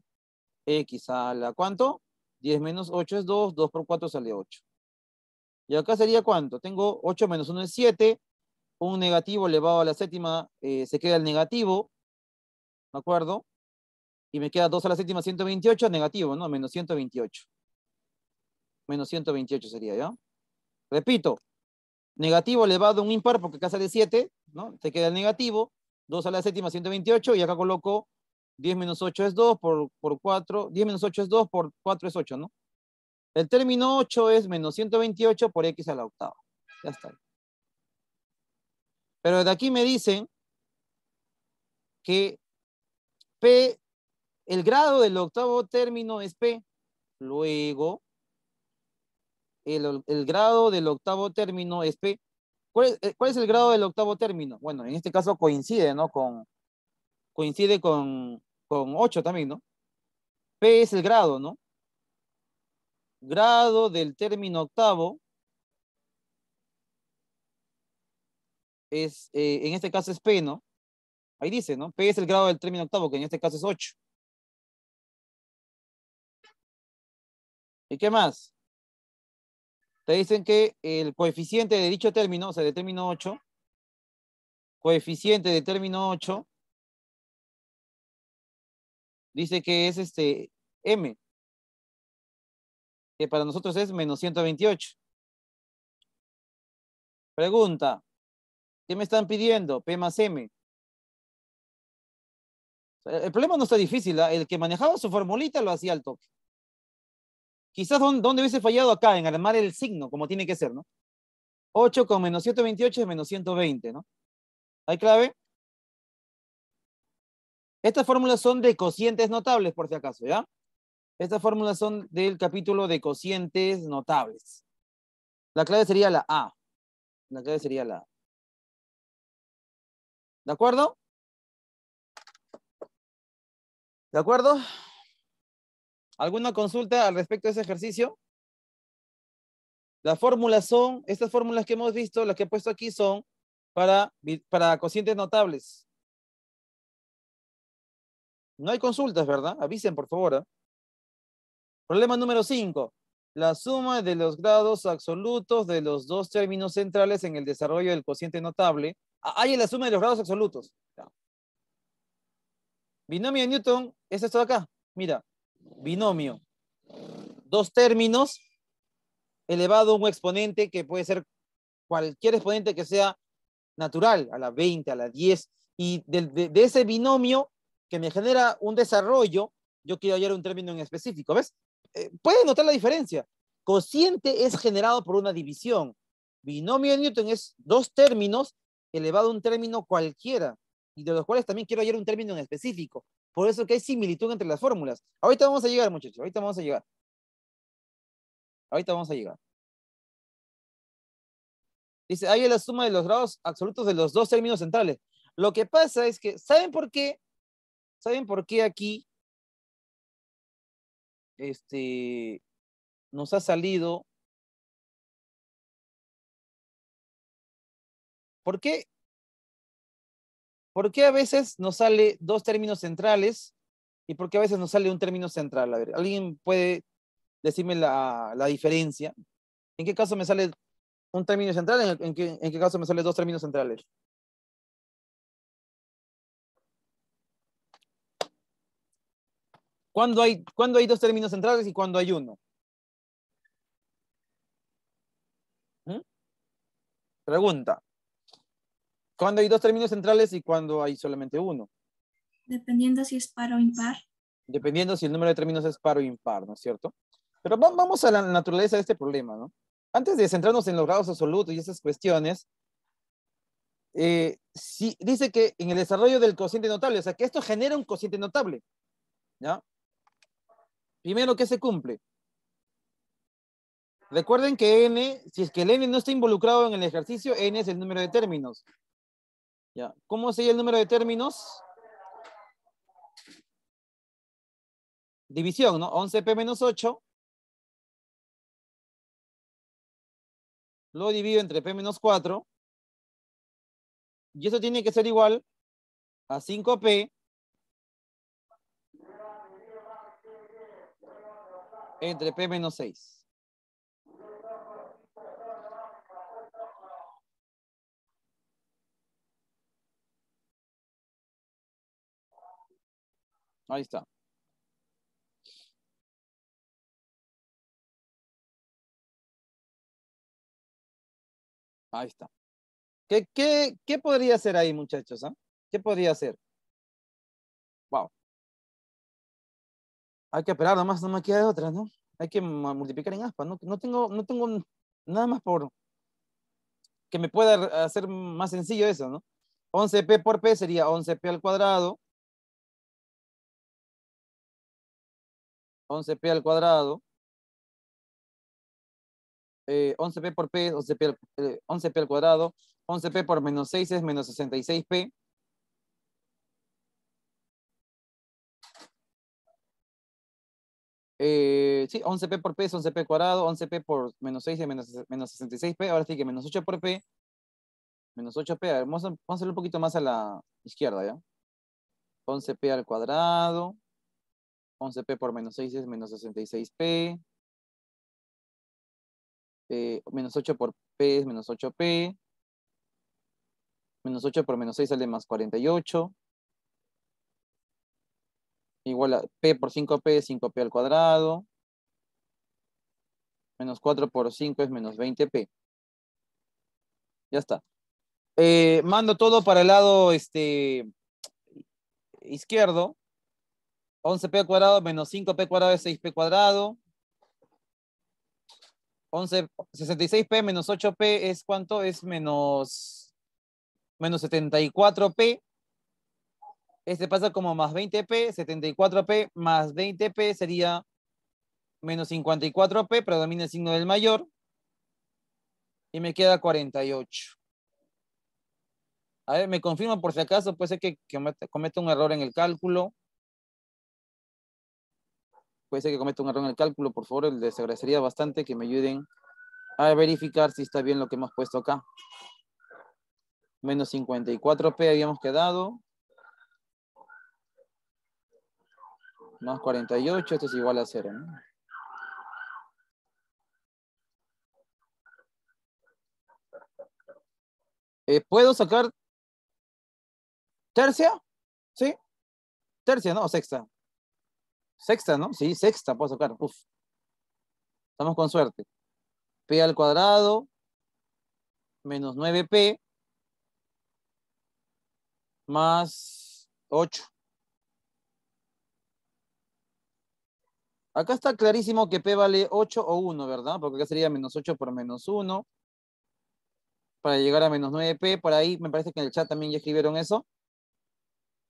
x a la cuánto? 10 menos 8 es 2, 2 por 4 sale 8. Y acá sería cuánto? Tengo 8 menos 1 es 7, un negativo elevado a la séptima eh, se queda el negativo, ¿de acuerdo? y me queda 2 a la séptima, 128, negativo, ¿no? Menos 128. Menos 128 sería, ¿ya? Repito, negativo elevado a un impar, porque acá sale 7, ¿no? Te queda el negativo, 2 a la séptima, 128, y acá coloco 10 menos 8 es 2 por, 4, 10 menos 8 es 2 por 4 es 8, ¿no? El término 8 es menos 128 por x a la octava. Ya está. Pero de aquí me dicen que P el grado del octavo término es P. Luego, el, grado del octavo término es P. Eh, ¿Cuál es, el grado del octavo término? Bueno, en este caso coincide, ¿no? Con, coincide con, con 8 también, ¿no? P es el grado, ¿no? Grado del término octavo es, eh, en este caso es P, ¿no? Ahí dice, ¿no? P es el grado del término octavo, que en este caso es 8. ¿Y qué más? Te dicen que el coeficiente de dicho término, o sea, de término 8, coeficiente de término 8, dice que es este m, que para nosotros es menos 128. Pregunta, ¿qué me están pidiendo? P más m. El problema no está difícil, ¿ah? el que manejaba su formulita lo hacía al toque. Quizás donde hubiese fallado acá, en armar el signo, como tiene que ser, ¿no? 8 con menos 128 es menos 120, ¿no? ¿Hay clave? Estas fórmulas son de cocientes notables, por si acaso, ¿ya? Estas fórmulas son del capítulo de cocientes notables. La clave sería la A. La clave sería la A. ¿De acuerdo? ¿De acuerdo? ¿Alguna consulta al respecto de ese ejercicio? Las fórmulas son, estas fórmulas que hemos visto, las que he puesto aquí son para, para cocientes notables. No hay consultas, ¿verdad? Avisen, por favor. ¿eh? Problema número 5. La suma de los grados absolutos de los dos términos centrales en el desarrollo del cociente notable. Ah, hay la suma de los grados absolutos. Binomio de Newton es esto de acá. Mira, binomio, dos términos elevado a un exponente que puede ser cualquier exponente que sea natural, a la 20, a la 10, y de, ese binomio que me genera un desarrollo, yo quiero hallar un término en específico, ¿ves? Eh, pueden notar la diferencia. Cociente es generado por una división. Binomio de Newton es dos términos elevado a un término cualquiera, y de los cuales también quiero hallar un término en específico. Por eso que hay similitud entre las fórmulas. Ahorita vamos a llegar, muchachos. Ahorita vamos a llegar. Ahorita vamos a llegar. Dice, es la suma de los grados absolutos de los dos términos centrales. Lo que pasa es que, ¿saben por qué? ¿Saben por qué aquí este, nos ha salido? ¿Por qué ¿Por qué a veces nos sale dos términos centrales y por qué a veces nos sale un término central? A ver, ¿alguien puede decirme la, diferencia? ¿En qué caso me sale un término central? ¿En, en, qué, caso me salen dos términos centrales? ¿Cuándo hay, hay dos términos centrales y cuándo hay uno? ¿Mm? Pregunta. Cuando hay dos términos centrales y cuando hay solamente uno? Dependiendo si es par o impar. Dependiendo si el número de términos es par o impar, ¿no es cierto? Pero vamos a la naturaleza de este problema, ¿no? Antes de centrarnos en los grados absolutos y esas cuestiones, eh, dice que en el desarrollo del cociente notable, o sea, que esto genera un cociente notable, ¿ya? Primero, ¿qué se cumple? Recuerden que n, si es que el n no está involucrado en el ejercicio, n es el número de términos. ¿Cómo sería el número de términos? División, ¿no? 11p menos 8. Lo divido entre p menos 4. Y eso tiene que ser igual a 5p entre p menos 6. Ahí está. Ahí está. ¿Qué, qué, podría hacer ahí, muchachos? Ah? ¿Qué podría hacer? Wow. Hay que esperar, nomás no me queda de otra, ¿no? Hay que multiplicar en aspa. No, no, tengo, no tengo nada más por que me pueda hacer más sencillo eso, ¿no? 11p por p sería 11p al cuadrado 11p al cuadrado. 11p eh, por p, 11p, 11p al cuadrado. 11p por menos 6 es menos 66p. Eh, sí, 11p por p es 11p cuadrado, 11p por menos 6 es menos, 66p, ahora sí que menos 8 por p, menos 8p, vamos a, vamos hacerlo un poquito más a la izquierda, ¿ya? 11p al cuadrado, 11p por menos 6 es menos 66p. Eh, menos 8 por p es menos 8p. Menos 8 por menos 6 sale más 48. Igual a p por 5p es 5p al cuadrado. Menos 4 por 5 es menos 20p. Ya está. Eh, mando todo para el lado este, izquierdo 11p cuadrado menos 5p cuadrado es 6p cuadrado. 11, 66p menos 8p es cuánto? Es menos, 74p. Este pasa como más 20p, 74p más 20p sería menos 54p, predomina el signo del mayor. Y me queda 48. A ver, me confirmo por si acaso, puede ser que, que cometa un error en el cálculo puede ser que cometa un error en el cálculo, por favor, les agradecería bastante que me ayuden a verificar si está bien lo que hemos puesto acá. Menos 54p habíamos quedado. Más 48, esto es igual a 0. Eh, ¿Puedo sacar tercia? ¿Sí? Tercia, ¿no? sexta. Sexta, ¿no? Sí, sexta puedo sacar. Uf. Estamos con suerte. P al cuadrado menos 9P más 8. Acá está clarísimo que P vale 8 o 1, ¿verdad? Porque acá sería menos 8 por menos 1. Para llegar a menos 9P. Por ahí me parece que en el chat también ya escribieron eso.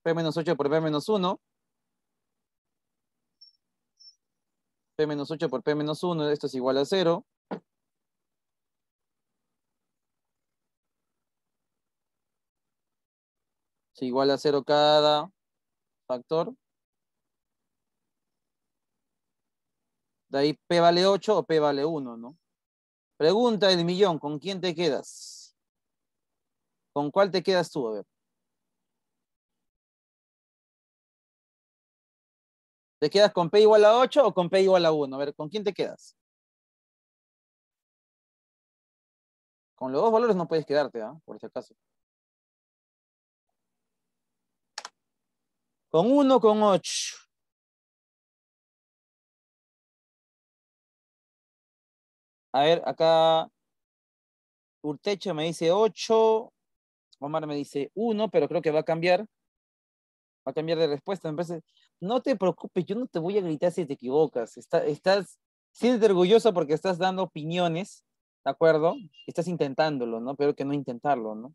P menos 8 por P menos 1. P-8 por P-1, menos esto es igual a 0. Es igual a 0 cada factor. De ahí P vale 8 o P vale 1, ¿no? Pregunta del millón, ¿con quién te quedas? ¿Con cuál te quedas tú? A ver. ¿Te quedas con P igual a 8 o con P igual a 1? A ver, ¿con quién te quedas? Con los dos valores no puedes quedarte, ¿verdad? ¿ah? por si acaso. Con 1, con 8. A ver, acá Urtecho me dice 8, Omar me dice 1, pero creo que va a cambiar. Va a cambiar de respuesta. Entonces no te preocupes, yo no te voy a gritar si te equivocas. Está, estás, siéntete orgulloso porque estás dando opiniones, ¿de acuerdo? Estás intentándolo, ¿no? Peor que no intentarlo, ¿no?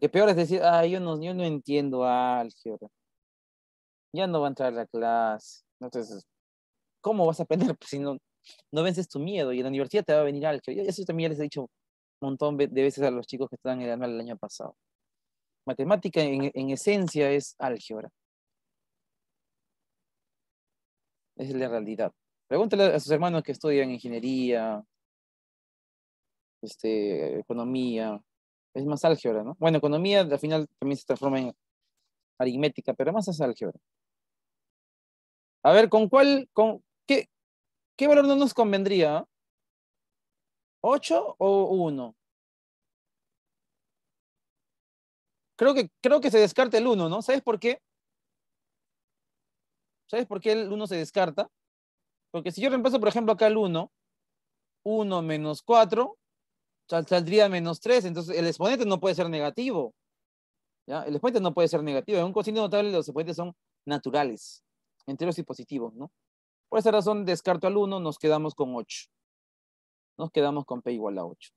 que peor es decir, ah, yo no, no entiendo álgebra. Ya no va a entrar a la clase. Entonces, ¿cómo vas a aprender [LAUGHS] si no, no vences tu miedo? Y en la universidad te va a venir álgebra. Eso también les he dicho un montón de veces a los chicos que estaban en el el año pasado. Matemática en, en esencia es álgebra es la realidad. Pregúntale a sus hermanos que estudian ingeniería, este, economía, es más álgebra, ¿no? Bueno, economía al final también se transforma en aritmética, pero más es álgebra. A ver, ¿con cuál, con qué, qué valor no nos convendría? ¿8 o 1? Creo que, creo que se descarta el 1, ¿no? ¿Sabes por qué? ¿Sabes por qué el 1 se descarta? Porque si yo reemplazo, por ejemplo, acá el 1, 1 menos 4, saldría menos 3. Entonces, el exponente no puede ser negativo. El exponente no puede ser negativo. En un cociente notable, los exponentes son naturales, enteros y positivos. ¿no? Por esa razón, descarto al 1, nos quedamos con 8. Nos quedamos con P igual a 8.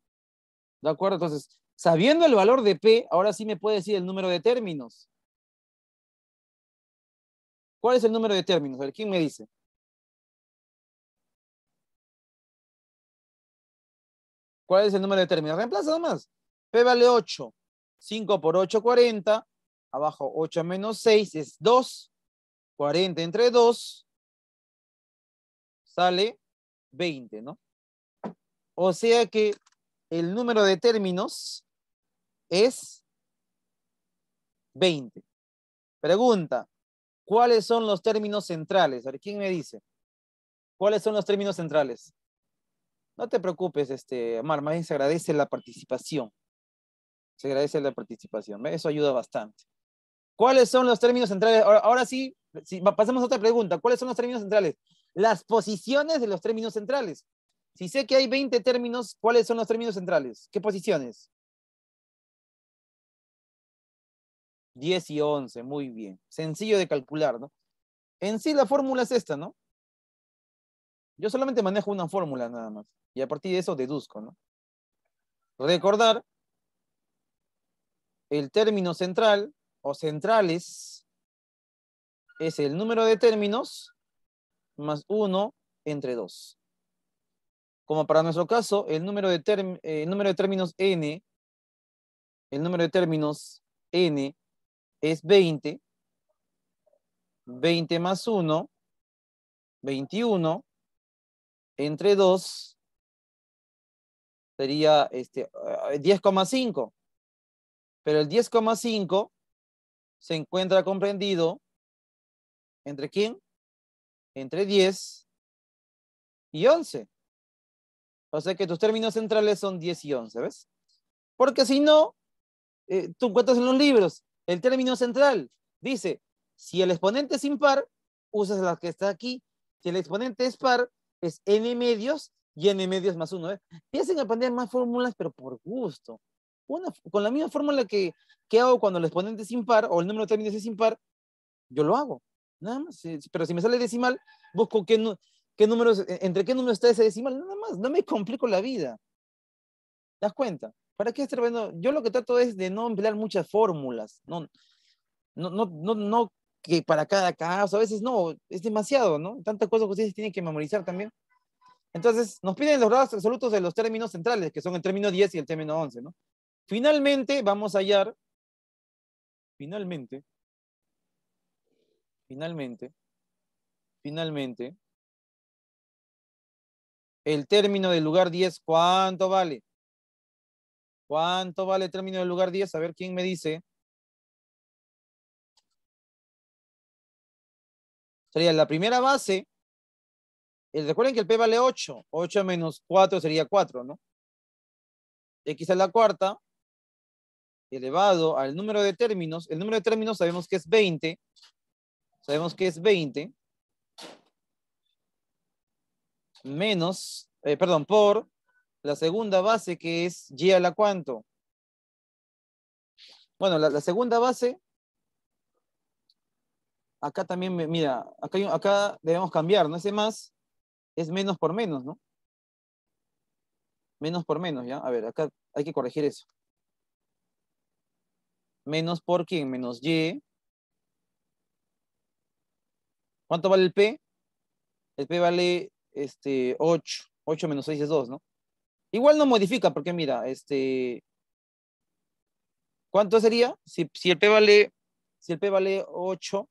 ¿De acuerdo? Entonces, sabiendo el valor de P, ahora sí me puede decir el número de términos. ¿Cuál es el número de términos? A ver, ¿quién me dice? ¿Cuál es el número de términos? Reemplaza nomás. P vale 8. 5 por 8, 40. Abajo 8 menos 6 es 2. 40 entre 2 sale 20, ¿no? O sea que el número de términos es 20. Pregunta, ¿Cuáles son los términos centrales? A ver, ¿quién me dice? ¿Cuáles son los términos centrales? No te preocupes, este, Mar, se agradece la participación. Se agradece la participación. Eso ayuda bastante. ¿Cuáles son los términos centrales? Ahora, sí, sí, pasemos a otra pregunta. ¿Cuáles son los términos centrales? Las posiciones de los términos centrales. Si sé que hay 20 términos, ¿cuáles son los términos centrales? ¿Qué posiciones? 10 y 11, muy bien. Sencillo de calcular, ¿no? En sí la fórmula es esta, ¿no? Yo solamente manejo una fórmula nada más. Y a partir de eso deduzco, ¿no? Recordar, el término central o centrales es el número de términos más 1 entre 2. Como para nuestro caso, el número de, eh, el número de términos n, el número de términos n es 20. 20 más 1, 21, entre 2, sería este, 10,5. Eh, Pero el 10,5 se encuentra comprendido entre quién? Entre 10 y 11. O sea que tus términos centrales son 10 y 11, ¿ves? Porque si no, eh, tú encuentras en los libros el término central. Dice, si el exponente es impar, usas la que está aquí. Si el exponente es par, es n medios y n medios más uno. ¿eh? Piensen a aprender más fórmulas, pero por gusto. con la misma fórmula que, que hago cuando el exponente es impar o el número de términos es impar, yo lo hago. Nada más. Pero si me sale decimal, busco qué, qué números, e, entre qué número está ese decimal. Nada más. No me complico la vida. ¿Te das cuenta? ¿Para qué estar bueno? Yo lo que trato es de no emplear muchas fórmulas, no, no, no, que para cada caso, a veces no, es demasiado, ¿no? Tantas cosas que ustedes tienen que memorizar también. Entonces, nos piden los grados absolutos de los términos centrales, que son el término 10 y el término 11, ¿no? Finalmente, vamos a hallar, finalmente, finalmente, finalmente, el término del lugar 10, ¿cuánto vale? ¿Cuánto vale el término del lugar 10? A ver quién me dice. Sería la primera base. Eh, recuerden que el P vale 8. 8 menos 4 sería 4, ¿no? X a la cuarta elevado al número de términos. El número de términos sabemos que es 20. Sabemos que es 20. Menos, eh, perdón, por la segunda base que es y a la cuánto. Bueno, la, segunda base, acá también, mira, acá, acá debemos cambiar, ¿no? Ese más es menos por menos, ¿no? Menos por menos, ¿ya? A ver, acá hay que corregir eso. Menos por quién, menos y. ¿Cuánto vale el p? El p vale este, 8. 8 menos 6 es 2, ¿no? Igual no modifica, porque mira, este. ¿Cuánto sería? Si, el P vale. Si el P vale 8,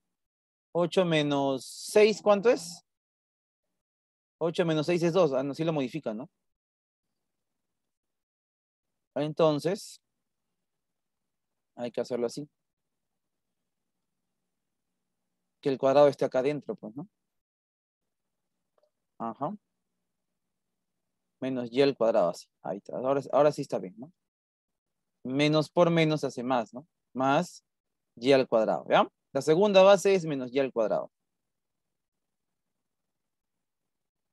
8 menos 6, ¿cuánto es? 8 menos 6 es 2. Ah, no, sí lo modifica, ¿no? Entonces, hay que hacerlo así. Que el cuadrado esté acá adentro, pues, ¿no? Ajá menos y al cuadrado, así. Ahí está. Ahora, ahora sí está bien, ¿no? Menos por menos hace más, ¿no? Más y al cuadrado, ¿ya? La segunda base es menos y al cuadrado.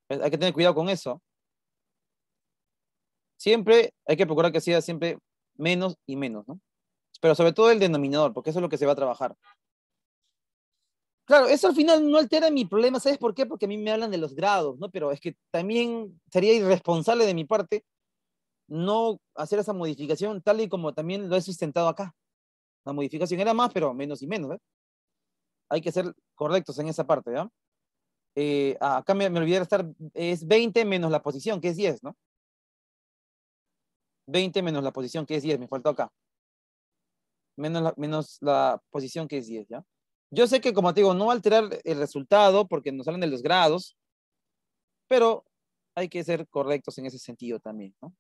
Pues, hay que tener cuidado con eso. Siempre hay que procurar que sea siempre menos y menos, ¿no? Pero sobre todo el denominador, porque eso es lo que se va a trabajar. Claro, eso al final no altera mi problema, ¿sabes por qué? Porque a mí me hablan de los grados, ¿no? Pero es que también sería irresponsable de mi parte no hacer esa modificación tal y como también lo he sustentado acá. La modificación era más, pero menos y menos, ¿eh? Hay que ser correctos en esa parte, ¿ya? Eh, ah, acá me, olvidé de estar, es 20 menos la posición, que es 10, ¿no? 20 menos la posición, que es 10, me faltó acá. Menos menos la posición, que es 10, ¿ya? Yo sé que, como te digo, no va a alterar el resultado porque nos salen de los grados, pero hay que ser correctos en ese sentido también, ¿no?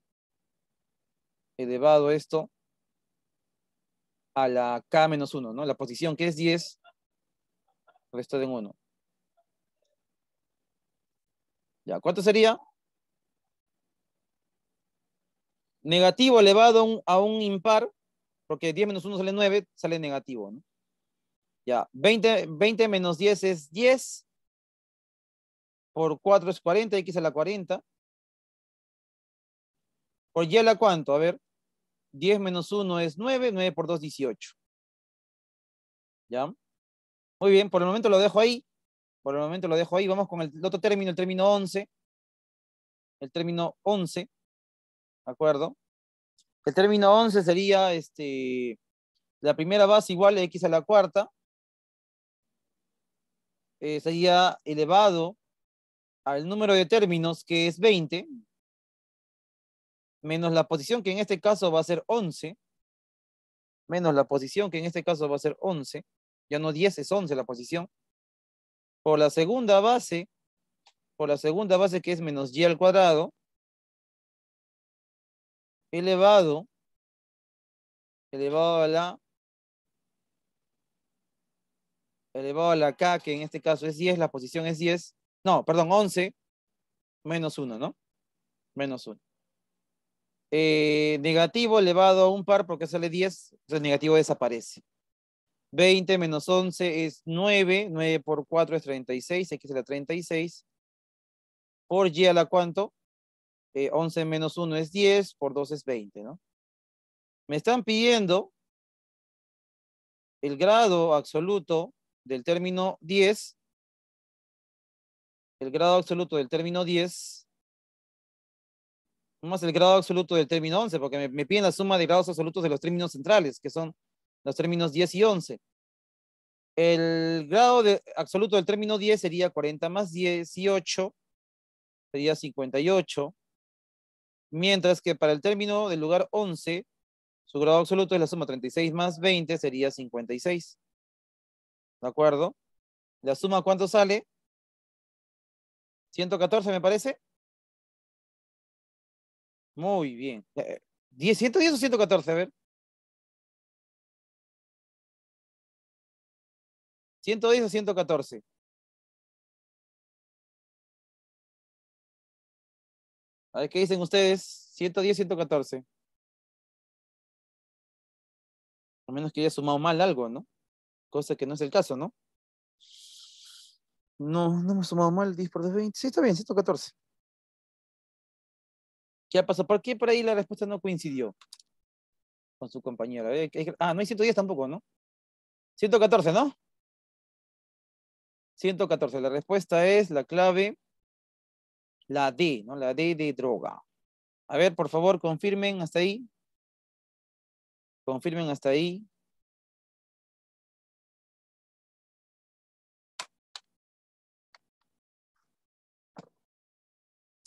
Elevado esto a la K menos 1, ¿no? La posición que es 10, resto de 1. Ya, ¿cuánto sería? Negativo elevado a un, a un impar, porque 10 menos 1 sale 9, sale negativo, ¿no? Ya, 20, 20 menos 10 es 10. Por 4 es 40, x a la 40. ¿Por y a la cuánto? A ver, 10 menos 1 es 9, 9 por 2, 18. ¿Ya? Muy bien, por el momento lo dejo ahí. Por el momento lo dejo ahí. Vamos con el, otro término, el término 11. El término 11. ¿De acuerdo? El término 11 sería este, la primera base igual a x a la cuarta eh, sería elevado al número de términos, que es 20, menos la posición, que en este caso va a ser 11, menos la posición, que en este caso va a ser 11, ya no 10, es 11 la posición, por la segunda base, por la segunda base que es menos y al cuadrado, elevado, elevado a la elevado a la K, que en este caso es 10, la posición es 10, no, perdón, 11, menos 1, ¿no? Menos 1. Eh, negativo elevado a un par porque sale 10, entonces el negativo desaparece. 20 menos 11 es 9, 9 por 4 es 36, x es la 36. Por y a la cuánto? 11 eh, menos 1 es 10, por 2 es 20, ¿no? Me están pidiendo el grado absoluto del término 10, el grado absoluto del término 10, más el grado absoluto del término 11, porque me, piden la suma de grados absolutos de los términos centrales, que son los términos 10 y 11. El grado absoluto del término 10 sería 40 más 18, sería 58, mientras que para el término del lugar 11, su grado absoluto es la suma 36 más 20, sería 56. ¿De acuerdo? La suma, ¿cuánto sale? 114, me parece. Muy bien. ¿110 eh, o 114? A ver. 110 o 114. A ver, ¿qué dicen ustedes? 110, 114. A menos que haya sumado mal algo, ¿no? cosa que no es el caso, ¿no? No, no hemos sumado mal, 10 por 20. Sí, está bien, 114. ¿Qué ha pasado? ¿Por qué por ahí la respuesta no coincidió con su compañera? Ah, no hay 110 tampoco, ¿no? 114, ¿no? 114. La respuesta es la clave, la D, ¿no? La D de droga. A ver, por favor, confirmen hasta ahí. Confirmen hasta ahí.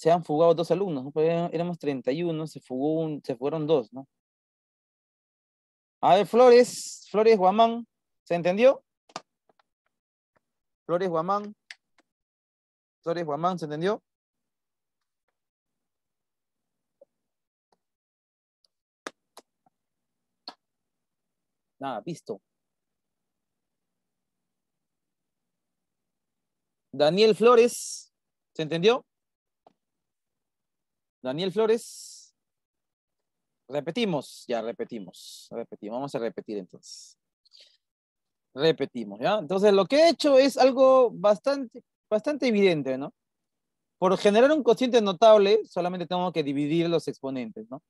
se han fugado dos alumnos, ¿no? Pues, éramos 31, se, fugó un, se fueron dos, ¿no? A ver, Flores, Flores Guamán, ¿se entendió? Flores Guamán, Flores Guamán, ¿se entendió? Nada, ah, visto. Daniel Flores, ¿se entendió? Daniel Flores. Repetimos, ya repetimos, repetimos, vamos a repetir entonces. Repetimos, ¿ya? Entonces lo que he hecho es algo bastante, bastante evidente, ¿no? Por generar un cociente notable, solamente tengo que dividir los exponentes, ¿no?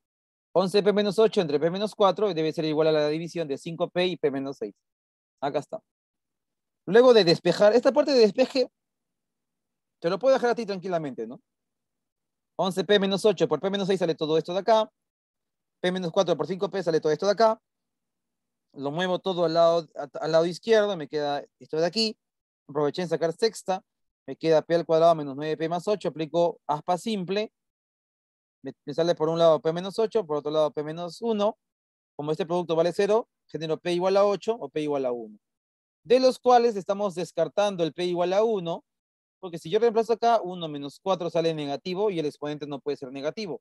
11p menos 8 entre p menos 4 debe ser igual a la división de 5p y p menos 6. Acá está. Luego de despejar, esta parte de despeje, te lo puedo dejar a ti tranquilamente, ¿no? 11p menos 8 por p menos 6 sale todo esto de acá. p menos 4 por 5p sale todo esto de acá. Lo muevo todo al lado, al lado izquierdo, me queda esto de aquí. Aproveché en sacar sexta. Me queda p al cuadrado menos 9p más 8. Aplico aspa simple. me sale por un lado p menos 8, por otro lado p menos 1. Como este producto vale 0, genero p igual a 8 o p igual a 1. De los cuales estamos descartando el p igual a 1 porque si yo reemplazo acá, 1 menos 4 sale negativo y el exponente no puede ser negativo.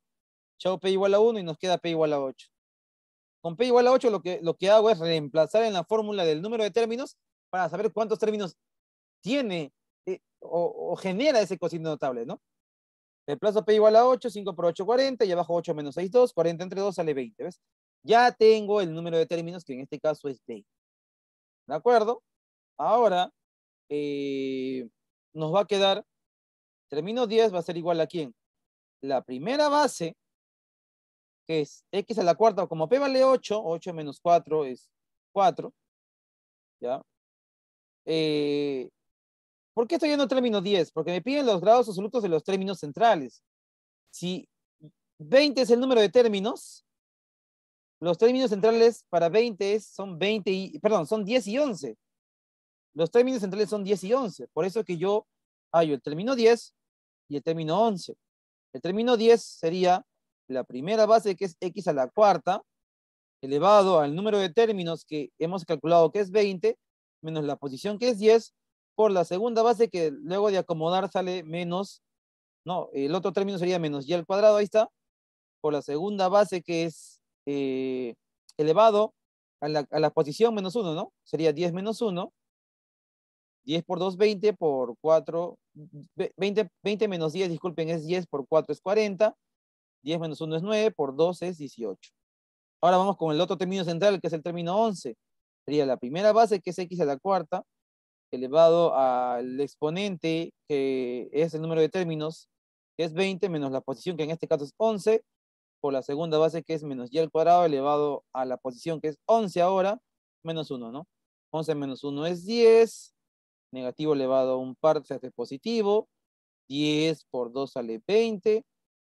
Chao P igual a 1 y nos queda P igual a 8. Con P igual a 8 lo que, lo que hago es reemplazar en la fórmula del número de términos para saber cuántos términos tiene eh, o, genera ese cociente notable, ¿no? Reemplazo P igual a 8, 5 por 8, 40, y abajo 8 menos 6, 2, 40 entre 2 sale 20, ¿ves? Ya tengo el número de términos que en este caso es D. ¿De acuerdo? Ahora, eh, nos va a quedar, término 10 va a ser igual a quién? La primera base, que es x a la cuarta, o como p vale 8, 8 menos 4 es 4, ¿ya? Eh, ¿Por qué estoy yendo término 10? Porque me piden los grados absolutos de los términos centrales. Si 20 es el número de términos, los términos centrales para 20 son 20 y, perdón, son 10 y 11. Los términos centrales son 10 y 11. Por eso que yo hallo ah, el término 10 y el término 11. El término 10 sería la primera base que es x a la cuarta elevado al número de términos que hemos calculado que es 20 menos la posición que es 10 por la segunda base que luego de acomodar sale menos, no, el otro término sería menos y al cuadrado, ahí está, por la segunda base que es eh, elevado a la, a la, posición menos 1, ¿no? Sería 10 menos 1 10 por 2, 20 por 4, 20, 20 menos 10, disculpen, es 10 por 4 es 40, 10 menos 1 es 9, por 2 es 18. Ahora vamos con el otro término central, que es el término 11. Sería la primera base, que es x a la cuarta, elevado al exponente, que es el número de términos, que es 20, menos la posición, que en este caso es 11, por la segunda base, que es menos y al cuadrado, elevado a la posición, que es 11 ahora, menos 1, ¿no? 11 menos 1 es 10, negativo elevado a un par se hace positivo, 10 por 2 sale 20,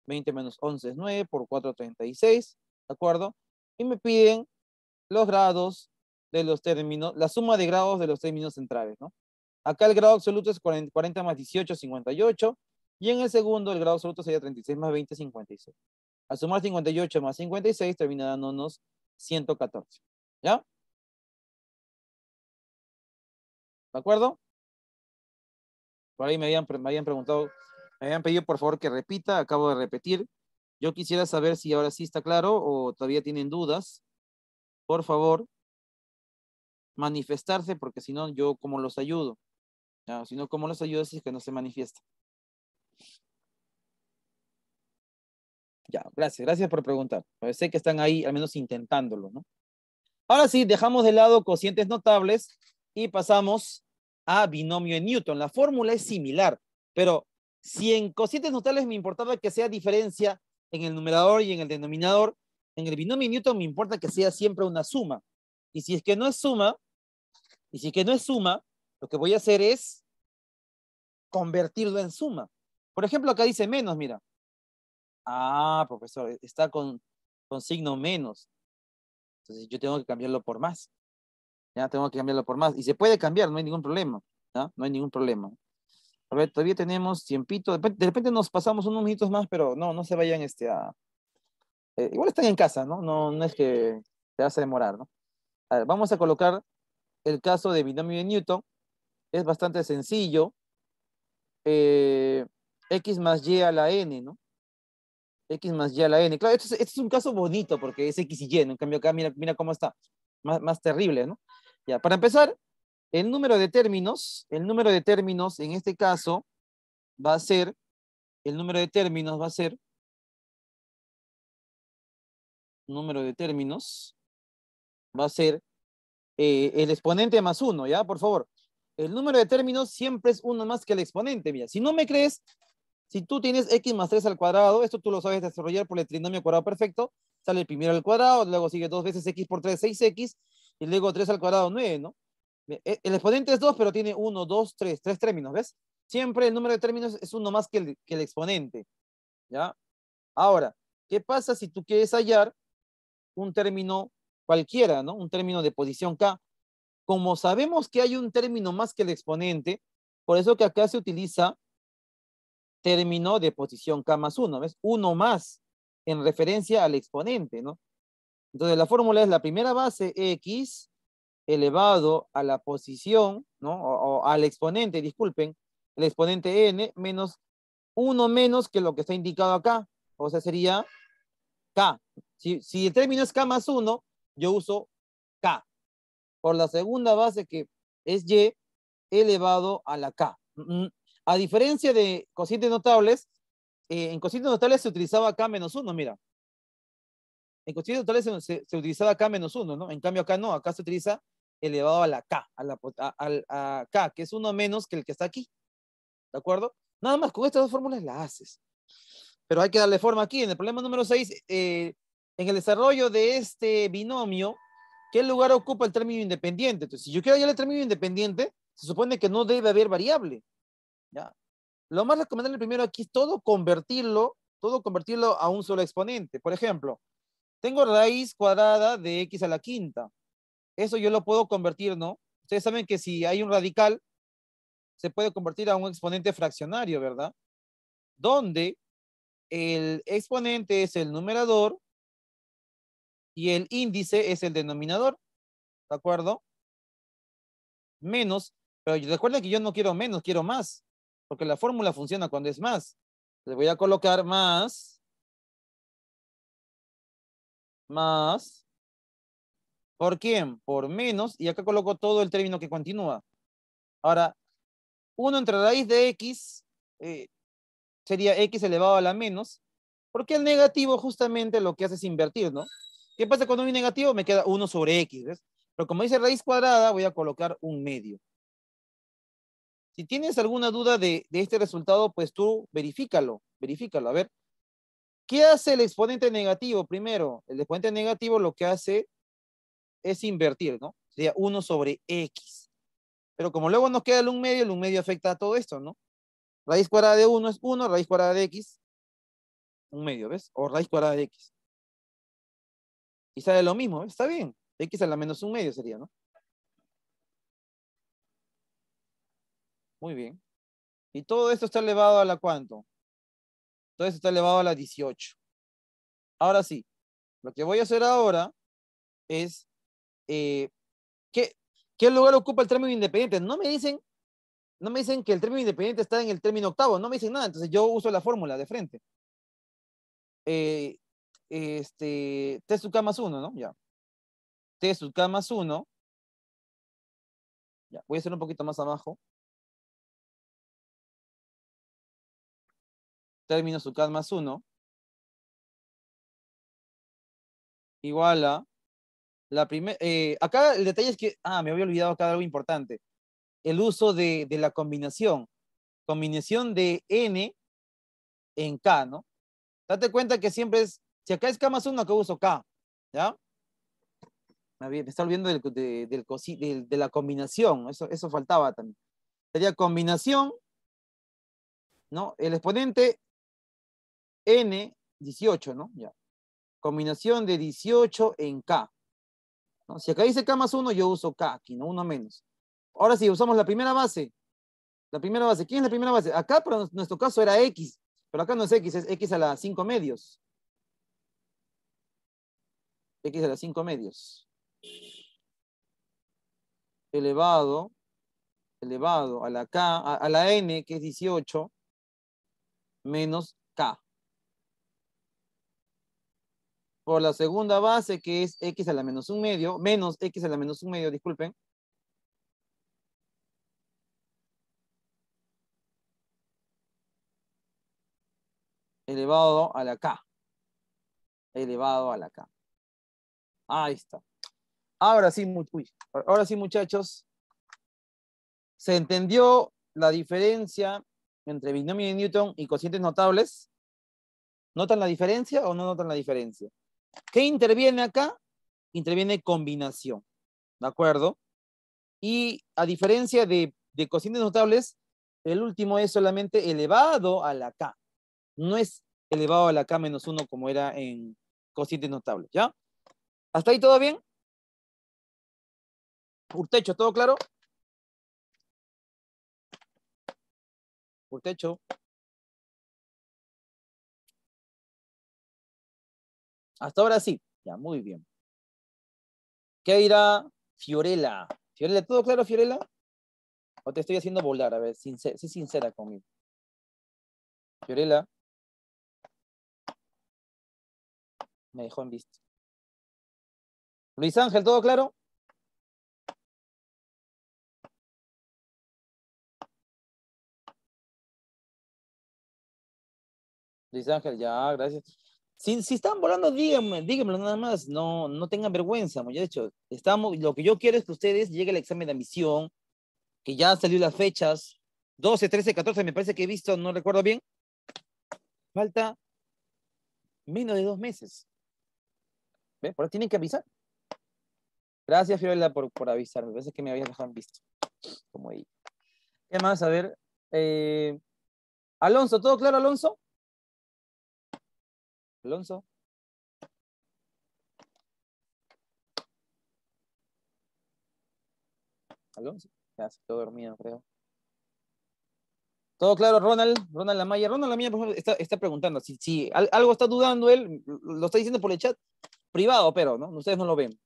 20 menos 11 es 9, por 4 36, ¿de acuerdo? Y me piden los grados de los términos, la suma de grados de los términos centrales, ¿no? Acá el grado absoluto es 40, 40 más 18, 58, y en el segundo el grado absoluto sería 36 más 20, 56. Al sumar 58 más 56 termina dándonos 114, ¿ya? ¿De acuerdo? Por ahí me habían, me habían preguntado, me habían pedido por favor que repita, acabo de repetir. Yo quisiera saber si ahora sí está claro o todavía tienen dudas. Por favor, manifestarse, porque si no, yo cómo los ayudo. Ah, si no, ¿cómo los ayudo si es que no se manifiesta? Ya, gracias, gracias por preguntar. Pues sé que están ahí al menos intentándolo, ¿no? Ahora sí, dejamos de lado cocientes notables y pasamos a binomio en Newton. La fórmula es similar, pero si en cocientes notables me importaba que sea diferencia en el numerador y en el denominador, en el binomio de Newton me importa que sea siempre una suma. Y si es que no es suma, y si es que no es suma, lo que voy a hacer es convertirlo en suma. Por ejemplo, acá dice menos, mira. Ah, profesor, está con, con signo menos. Entonces yo tengo que cambiarlo por más ya tengo que cambiarlo por más. Y se puede cambiar, no hay ningún problema, No hay ningún problema. A ver, todavía tenemos tiempito. De repente, nos pasamos unos minutos más, pero no, no se vayan este a... Eh, igual están en casa, ¿no? ¿no? No es que te vas a demorar, ¿no? A ver, vamos a colocar el caso de binomio de Newton. Es bastante sencillo. Eh, X más Y a la N, ¿no? X más Y a la N. Claro, este es, este un caso bonito porque es X y Y, En cambio acá mira, cómo está. Más, más terrible, ¿no? Ya, para empezar, el número de términos, el número de términos en este caso va a ser, el número de términos va a ser, número de términos va a ser eh, el exponente más uno, ¿ya? Por favor. El número de términos siempre es uno más que el exponente, mira. Si no me crees, si tú tienes x más 3 al cuadrado, esto tú lo sabes desarrollar por el trinomio cuadrado perfecto, sale el primero al cuadrado, luego sigue dos veces x por 3, 6x, y luego 3 al cuadrado, 9, ¿no? E, el exponente es 2, pero tiene 1, 2, 3, 3 términos, ¿ves? Siempre el número de términos es uno más que el, que el exponente, ¿ya? Ahora, ¿qué pasa si tú quieres hallar un término cualquiera, ¿no? Un término de posición K. Como sabemos que hay un término más que el exponente, por eso que acá se utiliza término de posición K más 1, ¿ves? Uno más en referencia al exponente, ¿no? Entonces la fórmula es la primera base X elevado a la posición, ¿no? O, al exponente, disculpen, el exponente N menos 1 menos que lo que está indicado acá. O sea, sería K. Si, el término es K más 1, yo uso K. Por la segunda base que es Y elevado a la K. A diferencia de cocientes notables, eh, en cocientes notables se utilizaba K menos 1, mira. En cuestiones totales se, se, utilizaba K menos 1, ¿no? En cambio acá no, acá se utiliza elevado a la K, a la K, que es uno menos que el que está aquí. ¿De acuerdo? Nada más, con estas dos fórmulas la haces. Pero hay que darle forma aquí. En el problema número 6, eh, en el desarrollo de este binomio, ¿qué lugar ocupa el término independiente? Entonces, si yo quiero hallar el término independiente, se supone que no debe haber variable. ¿ya? Lo más recomendable primero aquí es todo convertirlo, todo convertirlo a un solo exponente. Por ejemplo, tengo raíz cuadrada de x a la quinta. Eso yo lo puedo convertir, ¿no? Ustedes saben que si hay un radical, se puede convertir a un exponente fraccionario, ¿verdad? Donde el exponente es el numerador y el índice es el denominador, ¿de acuerdo? Menos, pero recuerden que yo no quiero menos, quiero más, porque la fórmula funciona cuando es más. Le voy a colocar más más. ¿Por quién? Por menos. Y acá coloco todo el término que continúa. Ahora, 1 entre raíz de x eh, sería x elevado a la menos. Porque el negativo justamente lo que hace es invertir, ¿no? ¿Qué pasa cuando un negativo? Me queda 1 sobre x, ¿ves? Pero como dice raíz cuadrada, voy a colocar un medio. Si tienes alguna duda de, de este resultado, pues tú verifícalo, verifícalo. A ver, ¿Qué hace el exponente negativo? Primero, el exponente negativo lo que hace es invertir, ¿no? Sería 1 sobre x. Pero como luego nos queda el 1 medio, el 1 medio afecta a todo esto, ¿no? Raíz cuadrada de 1 es 1, raíz cuadrada de x, 1 medio, ¿ves? O raíz cuadrada de x. Y sale lo mismo, ¿ves? Está bien. x a la menos 1 medio sería, ¿no? Muy bien. Y todo esto está elevado a la cuánto? Entonces está elevado a la 18. Ahora sí, lo que voy a hacer ahora es, eh, ¿qué, lugar ocupa el término independiente? No me dicen, no me dicen que el término independiente está en el término octavo, no me dicen nada, entonces yo uso la fórmula de frente. Eh, este, T sub K más 1, ¿no? Ya. T sub K más 1. Ya, voy a hacer un poquito más abajo. término K más 1 igual a la primera. Eh, acá el detalle es que, ah, me había olvidado acá algo importante. El uso de, la combinación. Combinación de n en k, ¿no? Date cuenta que siempre es, si acá es k más 1, acá uso k, ¿ya? Me está olvidando del, de, la combinación, eso, eso faltaba también. Sería combinación, ¿no? El exponente N, 18, ¿no? Ya. Combinación de 18 en K. Si acá dice K más 1, yo uso K aquí, ¿no? 1 menos. Ahora sí, usamos la primera base. La primera base. ¿Quién es la primera base? Acá, pero en nuestro caso era X. Pero acá no es X, es X a la 5 medios. X a la 5 medios. Elevado, elevado a la K, a la N, que es 18, menos por la segunda base, que es x a la menos un medio, menos x a la menos un medio, disculpen. Elevado a la k. Elevado a la k. Ahí está. Ahora sí, ahora sí muchachos, se entendió la diferencia entre binomio de Newton y cocientes notables. ¿Notan la diferencia o no notan la diferencia? ¿Qué interviene acá? Interviene combinación, ¿de acuerdo? Y a diferencia de, cocientes notables, el último es solamente elevado a la K. No es elevado a la K menos 1 como era en cocientes notables, ¿ya? ¿Hasta ahí todo bien? techo todo claro? ¿Por techo? Hasta ahora sí. Ya, muy bien. Keira Fiorella. Fiorella, ¿todo claro, Fiorella? ¿O te estoy haciendo volar? A ver, soy sincera conmigo. Fiorella. Me dejó en vista. Luis Ángel, ¿todo claro? Luis Ángel, ya, gracias. Si, están volando, díganme, díganmelo nada más, no, no tengan vergüenza, de hecho, Estamos, lo que yo quiero es que ustedes lleguen al examen de admisión, que ya salió las fechas, 12, 13, 14, me parece que he visto, no recuerdo bien. Falta menos de dos meses. ¿Ve? Por eso tienen que avisar. Gracias, Fiorella, por, por avisarme. Me parece que me habías dejado visto. Como ahí? ¿Qué más? A ver. Eh, Alonso, ¿todo claro, Alonso? Alonso. Alonso, ya se quedó dormido, creo. Todo claro, Ronald, Ronald Lamaya. Ronald Lamaya, por favor, está, preguntando. Si, si, algo está dudando él, lo está diciendo por el chat privado, pero, ¿no? Ustedes no lo ven.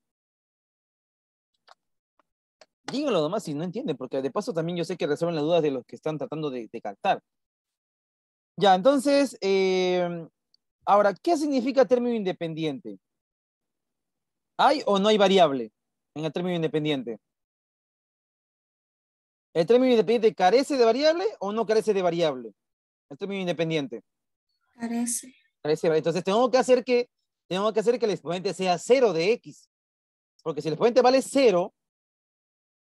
Díganlo nomás si no entienden, porque de paso también yo sé que resuelven las dudas de los que están tratando de, captar. Ya, entonces, eh, Ahora, ¿qué significa término independiente? ¿Hay o no hay variable en el término independiente? ¿El término independiente carece de variable o no carece de variable? El término independiente. Carece. Entonces tengo que hacer que, tengo que, hacer que el exponente sea 0 de x. Porque si el exponente vale 0,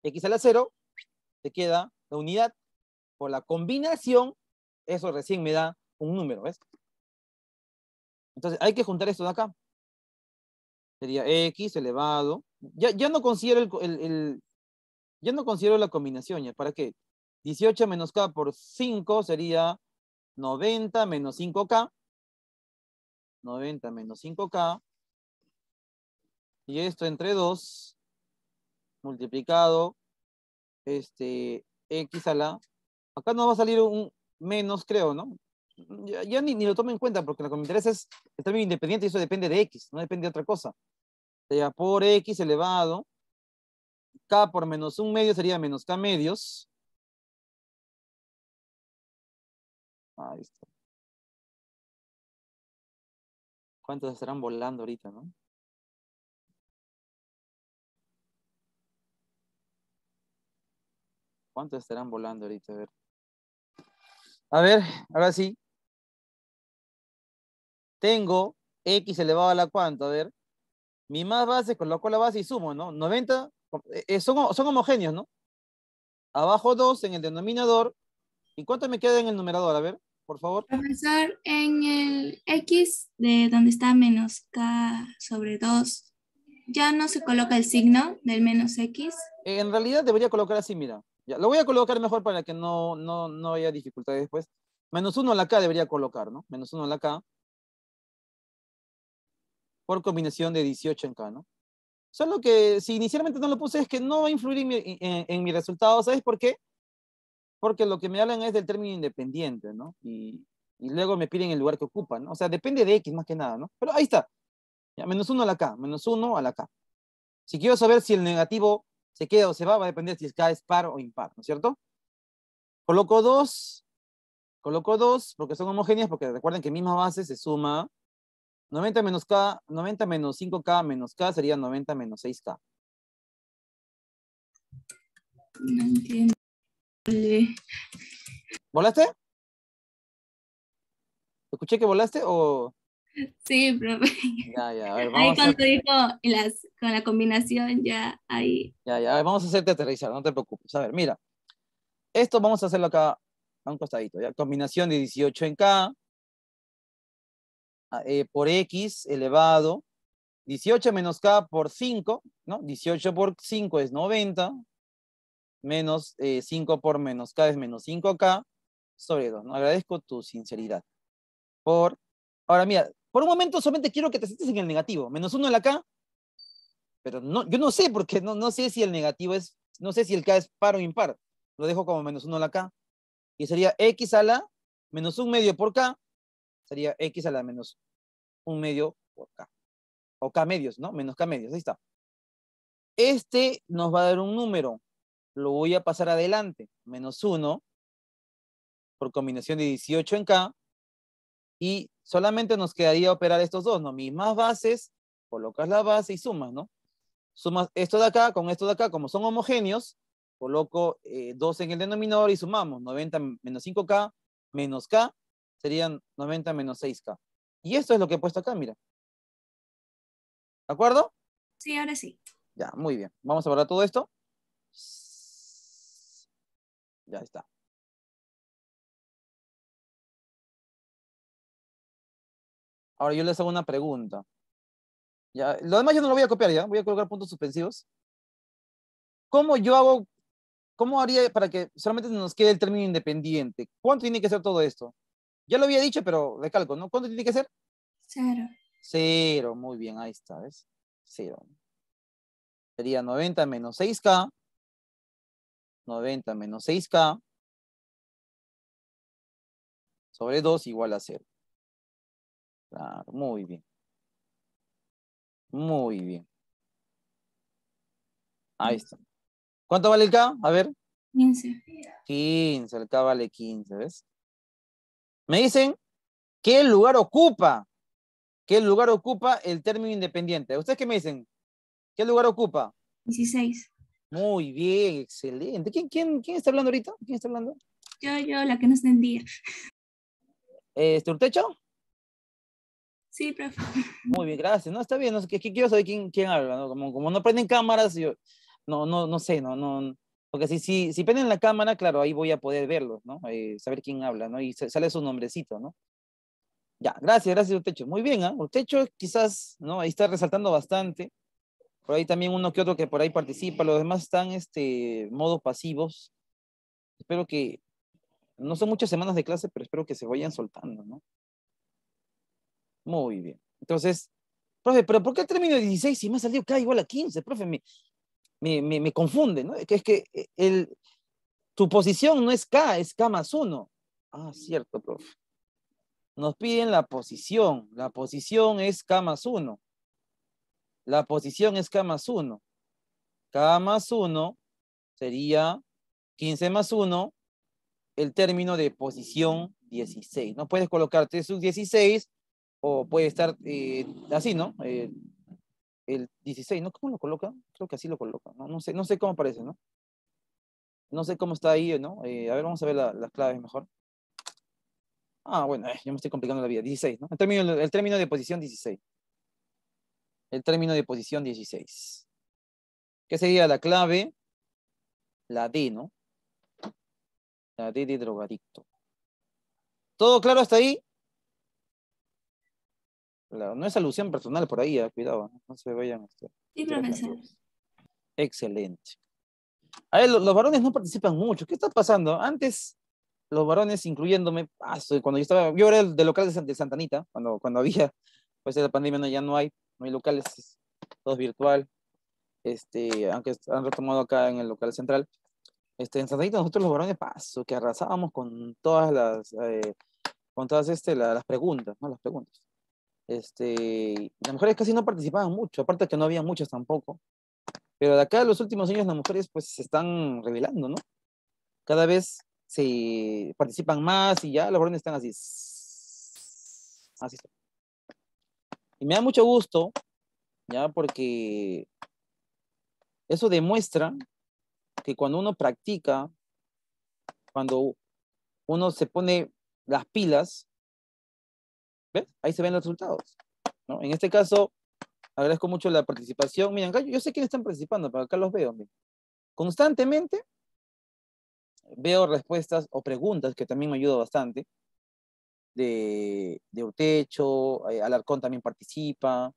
x a la 0, te queda la unidad. Por la combinación, eso recién me da un número, ¿ves? Entonces, hay que juntar esto de acá. Sería x elevado. Ya, no considero el, no considero la combinación, ¿ya? ¿Para qué? 18 menos k por 5 sería 90 menos 5k. 90 menos 5k. Y esto entre 2 multiplicado este, x a la... Acá nos va a salir un menos, creo, ¿no? ya, ni, lo tomo en cuenta porque lo que me interesa es el término independiente y eso depende de X, no depende de otra cosa. O sea, por X elevado, K por menos un medio sería menos K medios. Ahí está. ¿Cuántos estarán volando ahorita, no? ¿Cuántos estarán volando ahorita? A ver. A ver, ahora sí tengo x elevado a la cuánto, a ver, mi más base, coloco la base y sumo, ¿no? 90, eh, eh, son, homogéneos, ¿no? Abajo 2 en el denominador. ¿Y cuánto me queda en el numerador? A ver, por favor. Profesor, en el x de donde está menos k sobre 2, ¿ya no se coloca el signo del menos x? En realidad debería colocar así, mira. lo voy a colocar mejor para que no, no, haya dificultades después. Menos 1 la k debería colocar, ¿no? Menos 1 la k por combinación de 18 en K, ¿no? Solo que si inicialmente no lo puse es que no va a influir en mi, resultado, ¿sabes por qué? Porque lo que me hablan es del término independiente, ¿no? Y, luego me piden el lugar que ocupan, ¿no? O sea, depende de X más que nada, ¿no? Pero ahí está. menos uno a la K, menos uno a la K. Si quiero saber si el negativo se queda o se va, va a depender si K es par o impar, ¿no es cierto? Coloco dos, coloco dos, porque son homogéneas, porque recuerden que misma base se suma 90 menos K, 90 menos 5K menos K sería 90 menos 6K. No entiendo. ¿Volaste? ¿Escuché que volaste o...? Sí, profe. [LAUGHS] ahí cuando dijo las, con la combinación, ya ahí. Ya, ya, vamos a hacerte aterrizar, no te preocupes. A ver, mira, esto vamos a hacerlo acá a un costadito, ya. Combinación de 18 en K eh, por x elevado, 18 menos k por 5, ¿no? 18 por 5 es 90, menos 5 eh, por menos k es menos 5k, sobre 2, ¿no? Agradezco tu sinceridad. Por, ahora mira, por un momento solamente quiero que te sientes en el negativo, menos 1 en la k, pero no, yo no sé, porque no, no sé si el negativo es, no sé si el k es par o impar, lo dejo como menos 1 en la k, y sería x a la menos 1 medio por k, Sería x a la menos un medio por k. O k medios, ¿no? Menos k medios, ahí está. Este nos va a dar un número. Lo voy a pasar adelante. Menos 1 por combinación de 18 en k. Y solamente nos quedaría operar estos dos, ¿no? Mismas bases, colocas la base y sumas, ¿no? Sumas esto de acá con esto de acá. Como son homogéneos, coloco 2 eh, en el denominador y sumamos 90 menos 5k menos k serían 90 menos 6K. Y esto es lo que he puesto acá, mira. ¿De acuerdo? Sí, ahora sí. Ya, muy bien. Vamos a borrar todo esto. Ya está. Ahora yo les hago una pregunta. Ya, lo demás yo no lo voy a copiar ya, voy a colocar puntos suspensivos. ¿Cómo yo hago, cómo haría para que solamente nos quede el término independiente? ¿Cuánto tiene que ser todo esto? Ya lo había dicho, pero recalco, ¿no? ¿Cuánto tiene que ser? Cero. Cero, muy bien, ahí está, ¿ves? Cero. Sería 90 menos 6K. 90 menos 6K. Sobre 2 igual a cero. Claro, muy bien. Muy bien. Ahí está. ¿Cuánto vale el K? A ver. 15. 15, el K vale 15, ¿ves? Me dicen, ¿qué lugar ocupa? ¿Qué lugar ocupa el término independiente? ¿Ustedes qué me dicen? ¿Qué lugar ocupa? 16. Muy bien, excelente. ¿Quién, quién, está hablando ahorita? ¿Quién está hablando? Yo, yo, la que no entendía. ¿Este, urtecho? Sí, profe. Muy bien, gracias. No, está bien. No, es que, quiero saber quién, quién habla. ¿no? Como, como no prenden cámaras, yo no, no, no sé, no, no, porque si, si, si la cámara, claro, ahí voy a poder verlos, ¿no? Eh, saber quién habla, ¿no? Y sale su nombrecito, ¿no? Ya, gracias, gracias, Utecho. Muy bien, ¿ah? ¿eh? quizás, ¿no? Ahí está resaltando bastante. Por ahí también uno que otro que por ahí participa. Los demás están, este, modo pasivos. Espero que, no son muchas semanas de clase, pero espero que se vayan soltando, ¿no? Muy bien. Entonces, profe, pero ¿por qué el término de 16 si me ha salido acá igual a 15? Profe, me, me, me, me confunde, ¿no? Que es que eh, el, tu posición no es K, es K más 1. Ah, cierto, profe. Nos piden la posición. La posición es K más 1. La posición es K más 1. K más 1 sería 15 más 1, el término de posición 16. No puedes colocarte sub 16 o puede estar eh, así, ¿no? Eh, el 16, ¿no? ¿Cómo lo coloca? Creo que así lo coloca, ¿no? No sé, no sé cómo aparece, ¿no? No sé cómo está ahí, ¿no? Eh, a ver, vamos a ver las claves mejor. Ah, bueno, eh, yo me estoy complicando la vida. 16, ¿no? El término, el término de posición 16. El término de posición 16. ¿Qué sería la clave? La D, ¿no? La D de drogadicto. ¿Todo claro hasta ahí? no es alusión personal por ahí, ah, cuidado, no, se vayan. Este, sí, Excelente. A ver, los, varones no participan mucho. ¿Qué está pasando? Antes, los varones, incluyéndome, ah, cuando yo estaba, yo era el de local de, Santanita, cuando, cuando había, pues de la pandemia no, ya no hay, no hay locales, es todo virtual. Este, aunque han retomado acá en el local central. Este, en Santanita nosotros los varones, paso, que arrasábamos con todas las, eh, con todas este, las preguntas, ¿no? Las preguntas. Este, las mujeres casi no participaban mucho, aparte que no había muchas tampoco. Pero de acá a los últimos años las mujeres pues se están revelando, ¿no? Cada vez se participan más y ya las varones están así. Así. Y me da mucho gusto, ya porque eso demuestra que cuando uno practica, cuando uno se pone las pilas, ¿Ves? Ahí se ven los resultados. ¿no? En este caso, agradezco mucho la participación. Miren, yo sé quiénes están participando, pero acá los veo. Constantemente veo respuestas o preguntas que también me ayuda bastante. De, de Urtecho, eh, Alarcón también participa.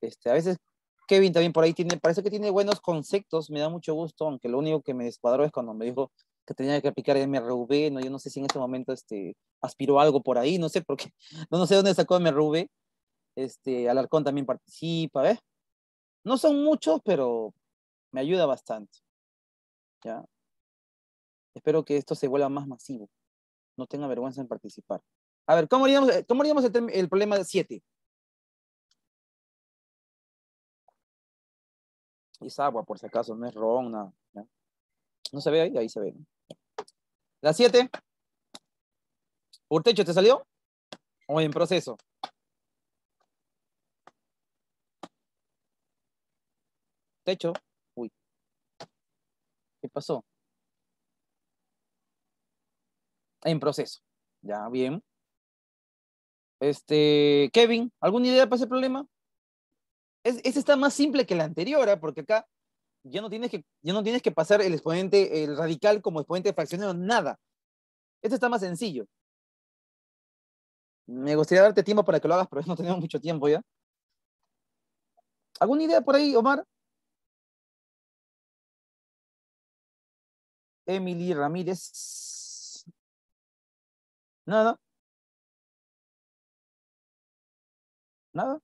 Este, a veces Kevin también por ahí tiene, parece que tiene buenos conceptos, me da mucho gusto, aunque lo único que me descuadró es cuando me dijo que tenía que aplicar MRV, ¿no? Yo no sé si en este momento este, aspiró algo por ahí, no sé por [LAUGHS] no, no sé dónde sacó MRV. Este, Alarcón también participa, ¿ves? ¿eh? No son muchos, pero me ayuda bastante. ¿Ya? Espero que esto se vuelva más masivo. No tenga vergüenza en participar. A ver, ¿cómo haríamos, eh, cómo el, problema de 7? Es agua, por si acaso, no es ron, nada. ¿ya? ¿No se ve ahí? Ahí se ve. La 7. techo te salió? ¿O en proceso? Techo. Uy. ¿Qué pasó? En proceso. Ya, bien. Este, Kevin, ¿alguna idea para ese problema? Es, ese está más simple que la anterior, ¿eh? porque acá ya no tienes que, no tienes que pasar el exponente, el radical como exponente fraccionario, nada. Esto está más sencillo. Me gustaría darte tiempo para que lo hagas, pero [LAUGHS] no tenemos mucho tiempo ya. ¿Alguna idea por ahí, Omar? Emily Ramírez. Nada. Nada.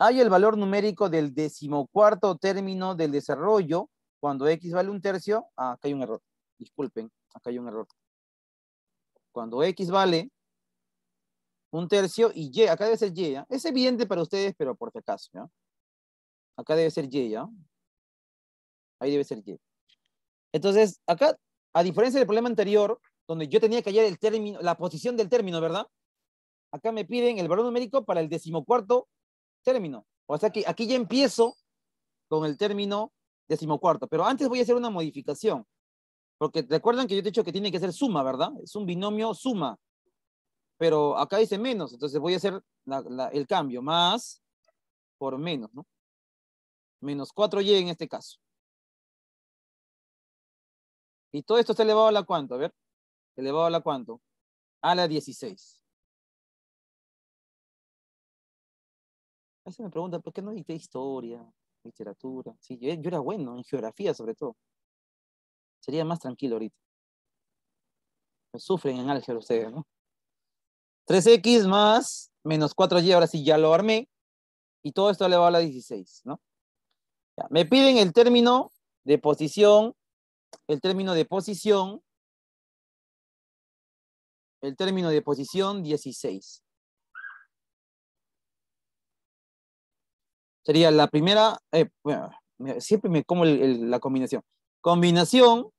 Hay el valor numérico del decimocuarto término del desarrollo. Cuando X vale un tercio, ah, acá hay un error. Disculpen, acá hay un error. Cuando X vale un tercio y Y, acá debe ser Y. ¿eh? Es evidente para ustedes, pero por si acaso. ¿no? Acá debe ser Y. ¿ya? Ahí debe ser Y. Entonces, acá, a diferencia del problema anterior, donde yo tenía que hallar el término, la posición del término, ¿verdad? Acá me piden el valor numérico para el decimocuarto término. O sea que aquí ya empiezo con el término decimocuarto, pero antes voy a hacer una modificación, porque recuerdan que yo te he dicho que tiene que ser suma, ¿verdad? Es un binomio suma, pero acá dice menos, entonces voy a hacer el cambio, más por menos, ¿no? Menos 4y en este caso. Y todo esto está elevado a la cuánto, a ver, elevado a la cuánto, a la 16. A me preguntan, ¿por qué no edité historia, literatura? Sí, yo, era bueno en geografía sobre todo. Sería más tranquilo ahorita. Me sufren en álgebra ustedes, ¿no? 3x más menos 4y, ahora sí ya lo armé. Y todo esto le va a la 16, ¿no? me piden el término de posición, el término de posición, el término de posición 16. Sería la primera, eh, siempre me como la combinación. Combinación,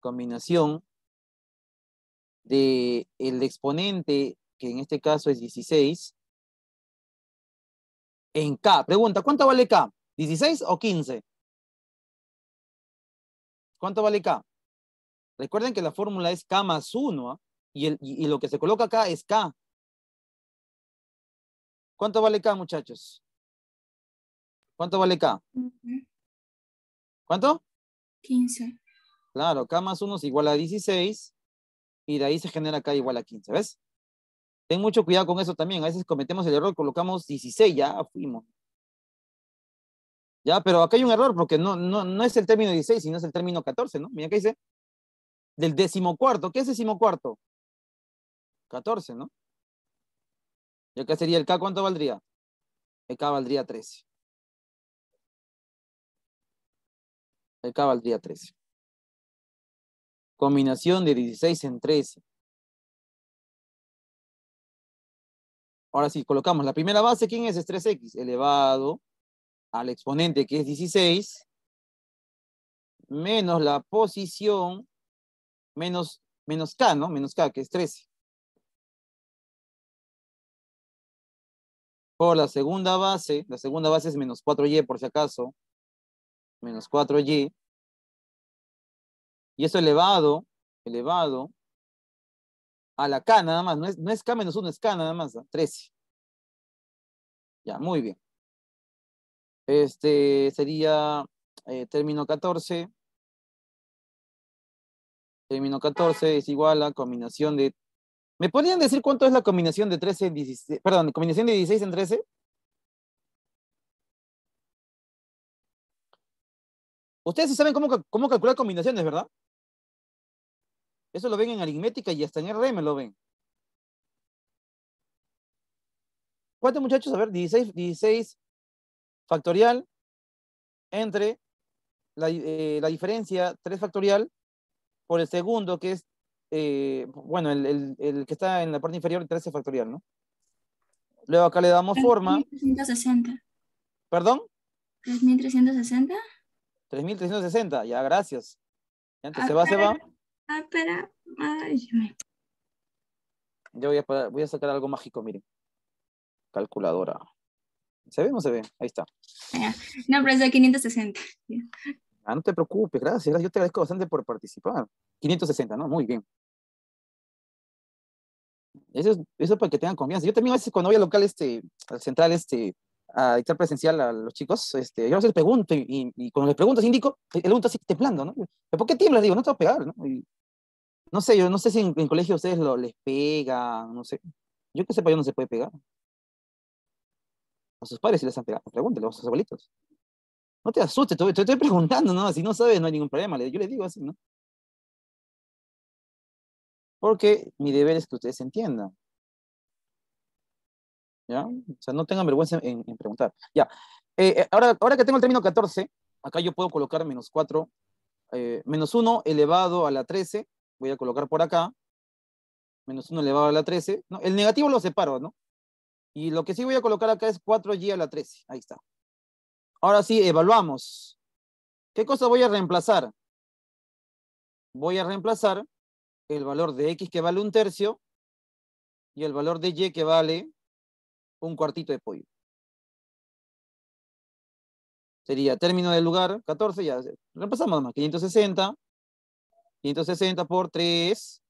combinación de el exponente, que en este caso es 16, en K. Pregunta, ¿cuánto vale K? ¿16 o 15? ¿Cuánto vale K? Recuerden que la fórmula es K más 1 ¿ah? y, y lo que se coloca acá es K. ¿Cuánto vale K, muchachos? ¿Cuánto vale K? ¿Cuánto? 15. Claro, K más 1 es igual a 16 y de ahí se genera K igual a 15, ¿ves? Ten mucho cuidado con eso también. A veces cometemos el error, colocamos 16, ya fuimos. Ya, pero acá hay un error porque no, es el término 16, sino es el término 14, ¿no? Mira acá dice del decimocuarto. ¿Qué es decimocuarto? 14, ¿no? Y acá sería el K, ¿cuánto valdría? El K valdría 13. acá valdría 13. Combinación de 16 en 13. Ahora sí, colocamos la primera base, ¿quién es? Es 3x elevado al exponente que es 16, menos la posición, menos, menos k, ¿no? Menos k, que es 13. Por la segunda base, la segunda base es menos 4y por si acaso, menos 4y. Y eso elevado, elevado a la k nada más. No es, k menos 1, es k nada más, 13. Ya, muy bien. Este sería eh, término 14. Término 14 es igual a combinación de... ¿Me podrían decir cuánto es la combinación de 13 en 16? Perdón, combinación de 16 en 13? Ustedes saben cómo, calcular combinaciones, ¿verdad? Eso lo ven en aritmética y hasta en RM lo ven. ¿Cuántos muchachos? A ver, 16, 16 factorial entre la, eh, diferencia 3 factorial por el segundo, que es, eh, bueno, el, que está en la parte inferior, 13 factorial, ¿no? Luego acá le damos forma. 3,360. ¿Perdón? 3360. 3.360, ya, gracias. Antes, se va, se va. Ah, espera. Yo voy a, voy a sacar algo mágico, miren. Calculadora. ¿Se ve o no se ve? Ahí está. No, pero es de 560. Ah, no te preocupes, gracias. Yo te agradezco bastante por participar. 560, ¿no? Muy bien. Eso es, eso para que tengan confianza. Yo también a veces cuando voy al local, este, al central, este, a dictar presencial a los chicos, este, yo les pregunto y, cuando les pregunto, les indico, el pregunto así temblando, ¿no? ¿Por qué tiemblas? Digo, no te va a pegar, ¿no? no sé, yo no sé si en, colegio colegio ustedes lo, les pega, no sé. Yo que sepa, yo no se puede pegar. A sus padres si les han pegado, pregúntele a sus abuelitos. No te asustes, te, estoy preguntando, ¿no? Si no sabes, no hay ningún problema. Yo le digo así, ¿no? Porque mi deber es que ustedes entiendan. ¿ya? O sea, no tengan vergüenza en, preguntar. Ya, eh, eh, ahora, ahora que tengo el término 14, acá yo puedo colocar menos 4, eh, menos 1 elevado a la 13, voy a colocar por acá, menos 1 elevado a la 13, el negativo lo separo, ¿no? Y lo que sí voy a colocar acá es 4 y a la 13, ahí está. Ahora sí, evaluamos. ¿Qué cosa voy a reemplazar? Voy a reemplazar el valor de x que vale un tercio y el valor de y que vale un cuartito de pollo. Sería término del lugar, 14, ya repasamos más, 560, 560 por 3,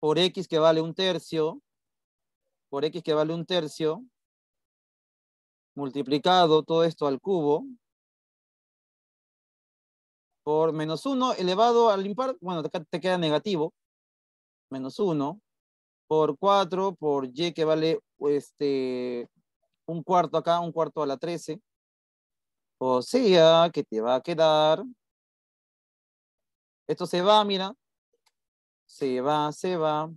por X que vale un tercio, por X que vale un tercio, multiplicado todo esto al cubo, por menos 1 elevado al impar, bueno, te queda negativo, menos 1, por 4, por y que vale este, un cuarto acá, un cuarto a la 13. O sea, que te va a quedar. Esto se va, mira. Se va, se va.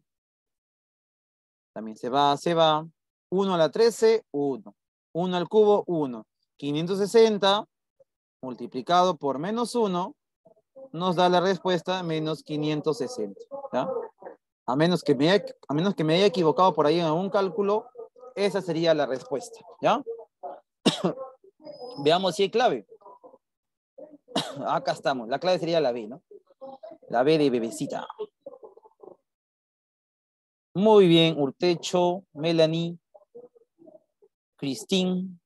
También se va, se va. 1 a la 13, 1. 1 al cubo, 1. 560 multiplicado por menos 1 nos da la respuesta menos 560. ¿ya? A menos que me haya, a menos que me haya equivocado por ahí en algún cálculo, esa sería la respuesta, ¿ya? [COUGHS] Veamos si hay clave. [COUGHS] Acá estamos. La clave sería la B, ¿no? La B de bebecita. Muy bien, Urtecho, Melanie, Cristín.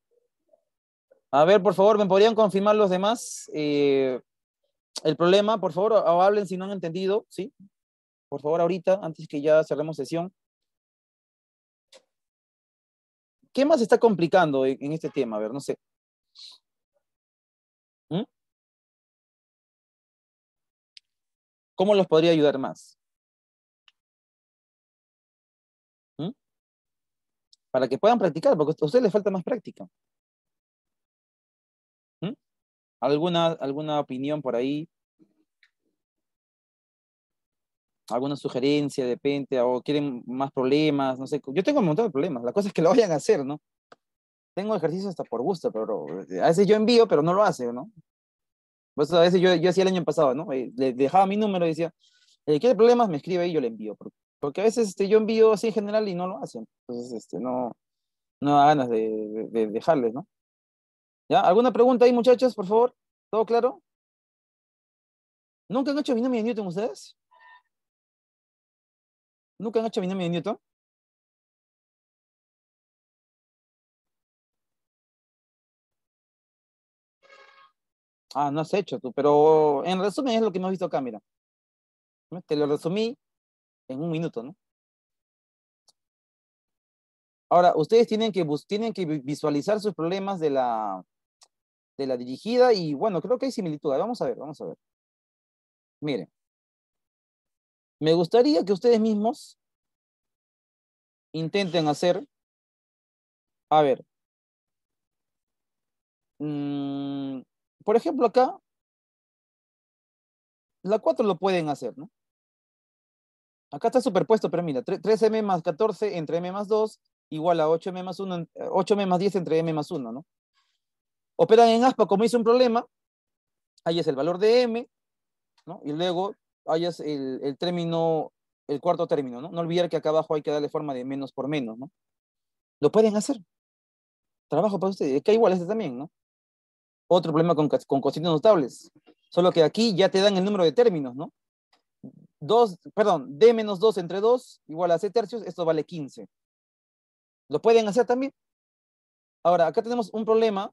A ver, por favor, ¿me podrían confirmar los demás? Eh, el problema, por favor, hablen si no han entendido, ¿sí? Por favor, ahorita, antes que ya cerremos sesión. ¿Qué más está complicando en, este tema? A ver, no sé. ¿Mm? ¿Cómo los podría ayudar más? ¿Mm? Para que puedan practicar, porque a ustedes les falta más práctica. ¿Mm? ¿Alguna, ¿Alguna opinión por ahí? alguna sugerencia de repente o quieren más problemas, no sé. Yo tengo un montón de problemas, la cosa es que lo vayan a hacer, ¿no? Tengo ejercicio hasta por gusto, pero eh, a veces yo envío, pero no lo hacen, ¿no? Pues a veces yo, yo hacía el año pasado, ¿no? Eh, le dejaba mi número y decía, eh, ¿quiere problemas? Me escribe y yo le envío. Porque a veces este, yo envío así en general y no lo hacen. Entonces, este, no, no da ganas de, dejarles, ¿no? ¿Ya? ¿Alguna pregunta ahí, muchachos, por favor? ¿Todo claro? ¿Nunca han hecho nombre de Newton ustedes? Nunca han hecho binomio de Newton. Ah, no has hecho tú, pero en resumen es lo que hemos visto acá, mira. Te lo resumí en un minuto, ¿no? Ahora, ustedes tienen que, tienen que visualizar sus problemas de la, de la dirigida y bueno, creo que hay similitud. Vamos a ver, vamos a ver. Miren. Me gustaría que ustedes mismos intenten hacer, a ver, mm, por ejemplo acá, la 4 lo pueden hacer, ¿no? Acá está superpuesto, pero mira, 3m más 14 entre m más 2 igual a 8m más 1, 8m 10 entre m más 1, ¿no? Operan en aspa como hice un problema, ahí es el valor de m, ¿no? Y luego hayas el, término, el cuarto término, ¿no? No olvidar que acá abajo hay que darle forma de menos por menos, ¿no? Lo pueden hacer. Trabajo para ustedes. Es que igual este también, ¿no? Otro problema con, con notables. Solo que aquí ya te dan el número de términos, ¿no? Dos, perdón, D menos 2 entre 2 igual a C tercios, esto vale 15. ¿Lo pueden hacer también? Ahora, acá tenemos un problema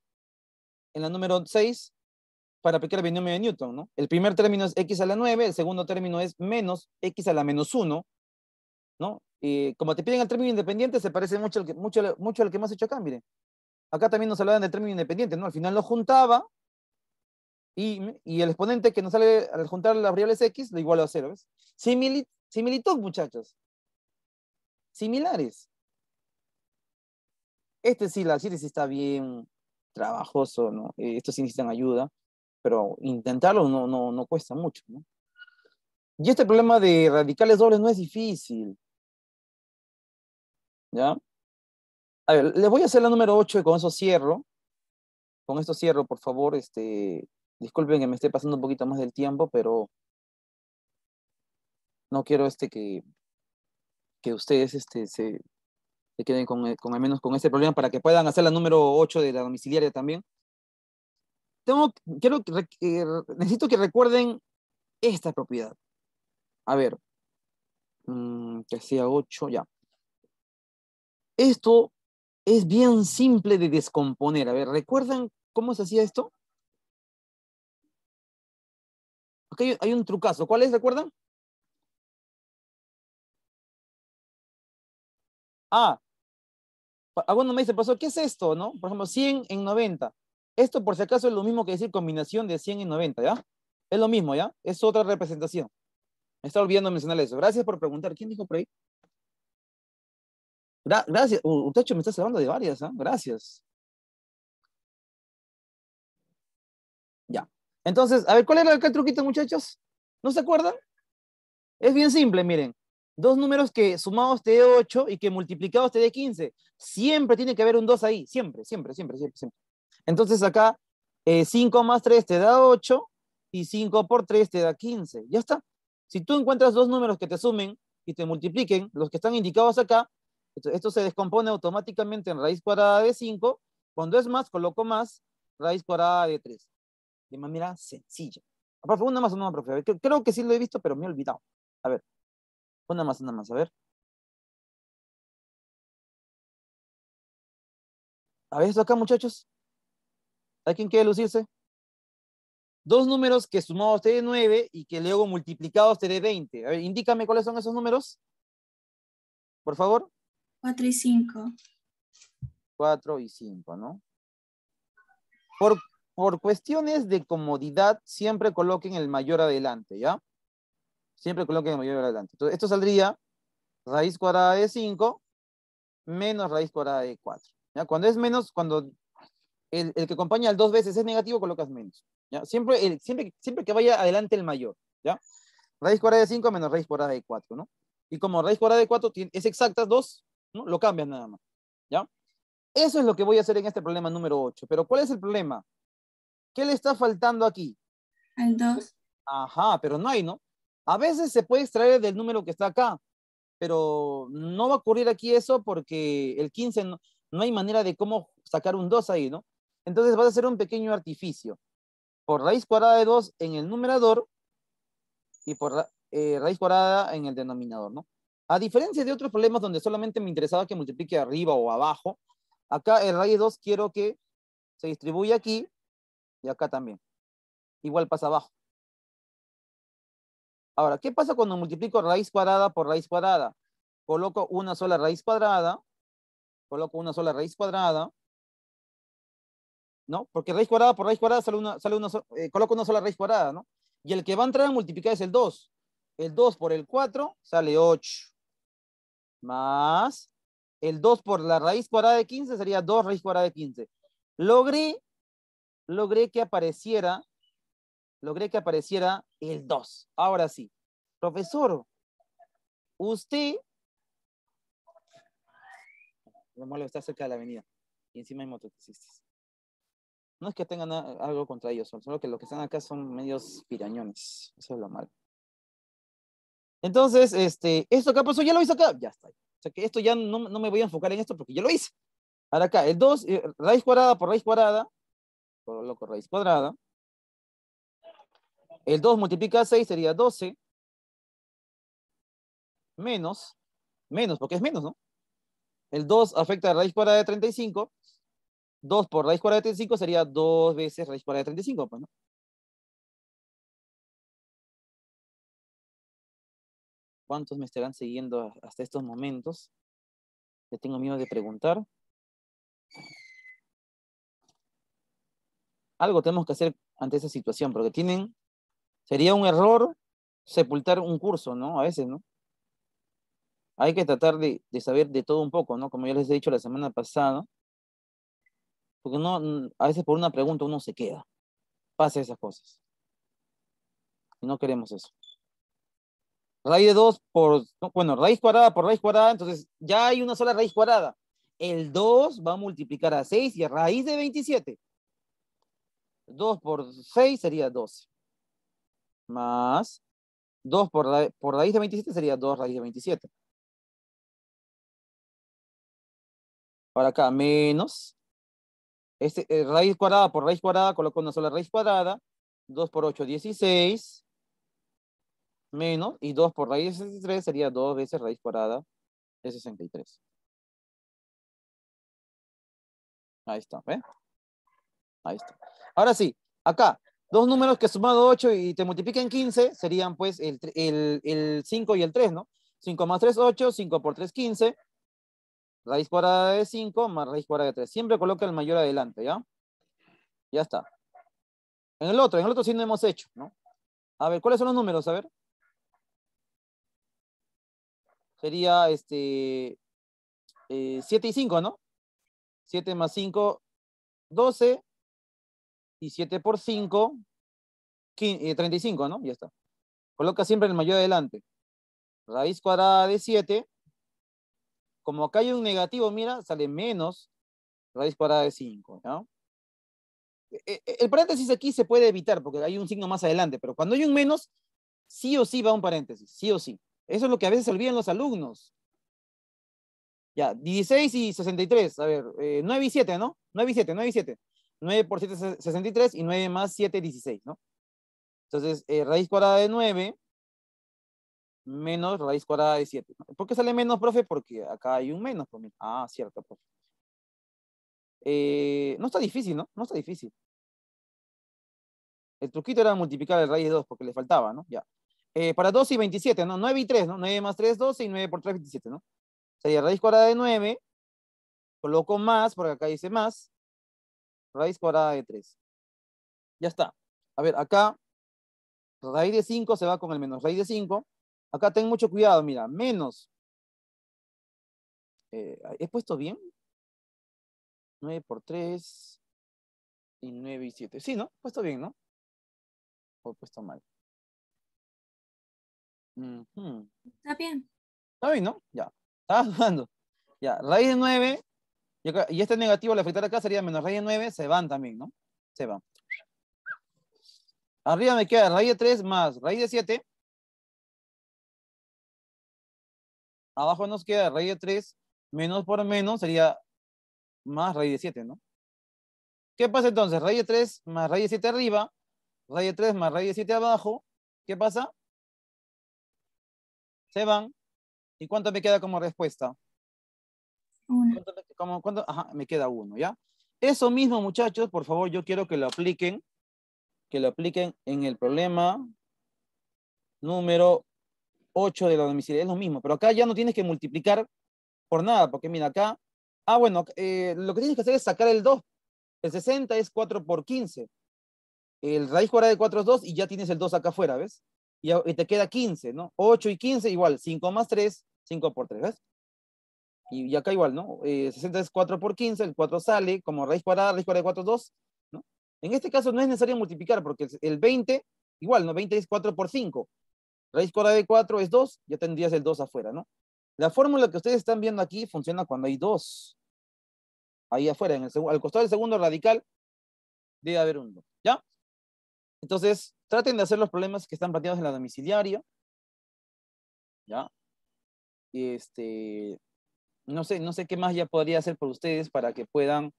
en la número 6 para aplicar el binomio de Newton, ¿no? El primer término es x a la 9, el segundo término es menos x a la menos 1, ¿no? Y como te piden el término independiente, se parece mucho al que, mucho, mucho al que hemos hecho acá, miren. Acá también nos hablaban del término independiente, ¿no? Al final lo juntaba y, y, el exponente que nos sale al juntar las variables x lo igual a 0, ¿ves? similitud, muchachos. Similares. Este sí, la síntesis está bien trabajoso, ¿no? Esto estos sí necesitan ayuda pero intentarlo no, no, no cuesta mucho. ¿no? Y este problema de radicales dobles no es difícil. ¿Ya? A ver, les voy a hacer la número 8 y con eso cierro. Con esto cierro, por favor. Este, disculpen que me esté pasando un poquito más del tiempo, pero no quiero este que, que ustedes este, se, queden eh, con, al menos con este problema para que puedan hacer la número 8 de la domiciliaria también tengo, quiero, necesito que recuerden esta propiedad. A ver, mm, que sea 8, ya. Esto es bien simple de descomponer. A ver, ¿recuerdan cómo se hacía esto? okay hay un trucazo. ¿Cuál es? ¿Recuerdan? Ah, alguno ah, me dice, pasó, ¿qué es esto? ¿No? Por ejemplo, 100 en 90. Esto, por si acaso, es lo mismo que decir combinación de 100 y 90, ¿ya? Es lo mismo, ¿ya? Es otra representación. Me está olvidando mencionar eso. Gracias por preguntar. ¿Quién dijo por ahí? gracias. Utacho, me está salvando de varias, ¿ah? Gracias. Ya. Entonces, a ver, ¿cuál era el truquito, muchachos? ¿No se acuerdan? Es bien simple, miren. Dos números que sumados te de 8 y que multiplicados te dé 15. Siempre tiene que haber un 2 ahí. Siempre, siempre, siempre, siempre, siempre. Entonces acá 5 eh, más 3 te da 8 y 5 por 3 te da 15. Ya está. Si tú encuentras dos números que te sumen y te multipliquen, los que están indicados acá, esto, se descompone automáticamente en raíz cuadrada de 5. Cuando es más, coloco más raíz cuadrada de 3. De manera sencilla. Ah, una más, una más, profe. creo que sí lo he visto, pero me he olvidado. A ver. Una más, una más, a ver. A ver, esto acá, muchachos. ¿A quién quiere lucirse? Dos números que sumados te de 9 y que luego multiplicados te de 20. A ver, indícame cuáles son esos números. Por favor. 4 y 5. 4 y 5, ¿no? Por, por cuestiones de comodidad, siempre coloquen el mayor adelante, ¿ya? Siempre coloquen el mayor adelante. Entonces, esto saldría raíz cuadrada de 5 menos raíz cuadrada de 4. ¿ya? Cuando es menos, cuando el, que acompaña al dos veces es negativo, colocas menos. ¿ya? Siempre, el, siempre, siempre que vaya adelante el mayor. ¿ya? Raíz cuadrada de 5 menos raíz cuadrada de 4. ¿no? Y como raíz cuadrada de 4 es exacta 2, ¿no? lo cambias nada más. ¿ya? Eso es lo que voy a hacer en este problema número 8. Pero ¿cuál es el problema? ¿Qué le está faltando aquí? Al 2. Ajá, pero no hay, ¿no? A veces se puede extraer del número que está acá, pero no va a ocurrir aquí eso porque el 15 no hay manera de cómo sacar un 2 ahí, ¿no? Entonces vas a hacer un pequeño artificio. Por raíz cuadrada de 2 en el numerador y por eh, raíz cuadrada en el denominador, ¿no? A diferencia de otros problemas donde solamente me interesaba que multiplique arriba o abajo, acá el raíz 2 quiero que se distribuya aquí y acá también. Igual pasa abajo. Ahora, ¿qué pasa cuando multiplico raíz cuadrada por raíz cuadrada? Coloco una sola raíz cuadrada, coloco una sola raíz cuadrada, ¿no? Porque raíz cuadrada por raíz cuadrada sale una, sale eh, coloco una sola raíz cuadrada, ¿no? Y el que va a entrar a multiplicar es el 2. El 2 por el 4 sale 8. Más el 2 por la raíz cuadrada de 15 sería 2 raíz cuadrada de 15. Logré, logré que apareciera, logré que apareciera el 2. Ahora sí. Profesor, usted... Lo malo está cerca de la avenida. Y encima hay mototaxistas no es que tengan algo contra ellos, solo que los que están acá son medios pirañones. Eso es lo malo. Entonces, este, esto acá pasó, ya lo hice acá, ya está. O sea que esto ya no, me voy a enfocar en esto porque ya lo hice. Ahora acá, el 2, eh, raíz cuadrada por raíz cuadrada, Coloco loco raíz cuadrada. El 2 multiplica 6 sería 12. Menos, menos, porque es menos, ¿no? El 2 afecta a raíz cuadrada de 35 2 por raíz cuadrada de 35 sería 2 veces raíz cuadrada de 35, pues, ¿no? ¿Cuántos me estarán siguiendo hasta estos momentos? Le tengo miedo de preguntar. Algo tenemos que hacer ante esa situación, porque tienen, sería un error sepultar un curso, ¿no? A veces, ¿no? Hay que tratar de, de saber de todo un poco, ¿no? Como ya les he dicho la semana pasada, porque no, mm, a veces por una pregunta uno se queda. Pasa esas cosas. Y no queremos eso. Raíz de 2 por, bueno, raíz cuadrada por raíz cuadrada, entonces ya hay una sola raíz cuadrada. El 2 va a multiplicar a 6 y a raíz de 27. 2 por 6 sería 12. Más 2 por, por raíz de 27 sería 2 raíz de 27. Para acá, menos este, eh, raíz cuadrada por raíz cuadrada, coloco una sola raíz cuadrada. 2 por 8, 16. Menos. Y 2 por raíz de 63 sería 2 veces raíz cuadrada de 63. Ahí está, ¿ve? Ahí está. Ahora sí, acá, dos números que sumado 8 y te multipliquen 15 serían pues el, el 5 y el 3, ¿no? 5 más 3, 8, 5 por 3, 15 raíz cuadrada de 5 más raíz cuadrada de 3. Siempre coloca el mayor adelante, ¿ya? Ya está. En el otro, en el otro sí no hemos hecho, ¿no? A ver, ¿cuáles son los números? A ver. Sería este 7 eh, y 5, ¿no? 7 más 5, 12. Y 7 por 5, 35, eh, ¿no? Ya está. Coloca siempre el mayor adelante. Raíz cuadrada de 7 como acá hay un negativo, mira, sale menos raíz cuadrada de 5, ¿no? E, e, el paréntesis aquí se puede evitar porque hay un signo más adelante, pero cuando hay un menos, sí o sí va un paréntesis, sí o sí. Eso es lo que a veces olvidan los alumnos. Ya, 16 y 63, a ver, 9 eh, y 7, ¿no? 9 y 7, 9 y 7. 9 por 7 es 63 y 9 más 7 es 16, ¿no? Entonces, eh, raíz cuadrada de 9 menos raíz cuadrada de 7. ¿Por qué sale menos, profe? Porque acá hay un menos. Profe. Ah, cierto, profe. Eh, no está difícil, ¿no? No está difícil. El truquito era multiplicar el raíz de 2 porque le faltaba, ¿no? Ya. Eh, para 2 y 27, ¿no? 9 y 3, ¿no? 9 más 3, es 12 y 9 por 3, es 27, ¿no? Sería raíz cuadrada de 9, coloco más, porque acá dice más, raíz cuadrada de 3. Ya está. A ver, acá raíz de 5 se va con el menos raíz de 5, Acá ten mucho cuidado, mira, menos. Eh, ¿He puesto bien? 9 por 3 y 9 y 7. Sí, ¿no? He puesto bien, ¿no? O he puesto mal. Está bien. Está bien, ¿no? Ya. Estaba jugando. [LAUGHS] Ya, raíz de 9. Y, y este negativo al afectar acá sería menos raíz de 9. Se van también, ¿no? Se van. Arriba me queda raíz de 3 más raíz de 7 abajo nos queda rey de 3 menos por menos sería más rey de 7, ¿no? ¿Qué pasa entonces? Rey de 3 más rey de 7 arriba, rey de 3 más raíz de 7 abajo, ¿qué pasa? Se van. ¿Y cuánto me queda como respuesta? Uno. ¿Cuánto, Ajá, me queda uno, ¿ya? Eso mismo, muchachos, por favor, yo quiero que lo apliquen, que lo apliquen en el problema número 8 de la domicilia, es lo mismo, pero acá ya no tienes que multiplicar por nada, porque mira, acá, ah, bueno, eh, lo que tienes que hacer es sacar el 2. El 60 es 4 por 15. El raíz cuadrada de 4 es 2 y ya tienes el 2 acá afuera, ¿ves? Y, te queda 15, ¿no? 8 y 15 igual, 5 más 3, 5 por 3, ¿ves? Y, acá igual, ¿no? 60 eh, es 4 por 15, el 4 sale como raíz cuadrada, raíz cuadrada de 4 es 2, ¿no? En este caso no es necesario multiplicar porque el, el 20, igual, ¿no? 20 es 4 por 5. Raíz cuadrada de 4 es 2, ya tendrías el 2 afuera, ¿no? La fórmula que ustedes están viendo aquí funciona cuando hay 2. Ahí afuera, en el al costado del segundo radical, debe haber 1, ¿ya? Entonces, traten de hacer los problemas que están planteados en la domiciliaria, ¿ya? Este, no sé, no sé qué más ya podría hacer por ustedes para que puedan...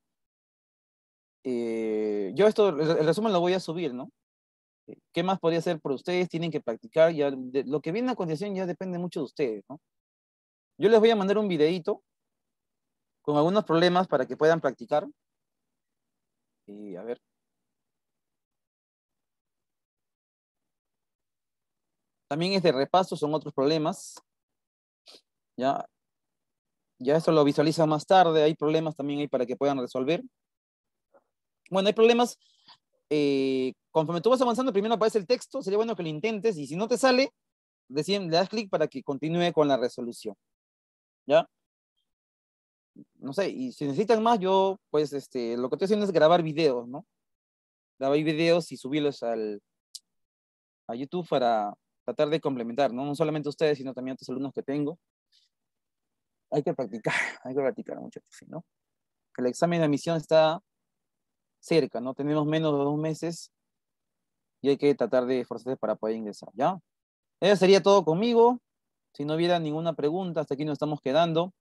Eh, yo esto, el resumen lo voy a subir, ¿no? ¿Qué más podría hacer por ustedes? Tienen que practicar. Ya lo que viene a continuación ya depende mucho de ustedes, ¿no? Yo les voy a mandar un videito con algunos problemas para que puedan practicar. Y a ver. También es de repaso, son otros problemas. Ya, ya eso lo visualiza más tarde. Hay problemas también ahí para que puedan resolver. Bueno, hay problemas eh, conforme tú vas avanzando, primero aparece el texto, sería bueno que lo intentes y si no te sale, le das clic para que continúe con la resolución. ¿Ya? No sé, y si necesitan más, yo, pues, este, lo que estoy haciendo es grabar videos, ¿no? Grabar videos y subirlos al, a YouTube para tratar de complementar, ¿no? No solamente ustedes, sino también otros alumnos que tengo. Hay que practicar, [LAUGHS] hay que practicar, mucho ¿no? El examen de admisión está cerca, ¿no? Tenemos menos de dos meses y hay que tratar de esforzarse para poder ingresar, ¿ya? Eso sería todo conmigo. Si no hubiera ninguna pregunta, hasta aquí nos estamos quedando.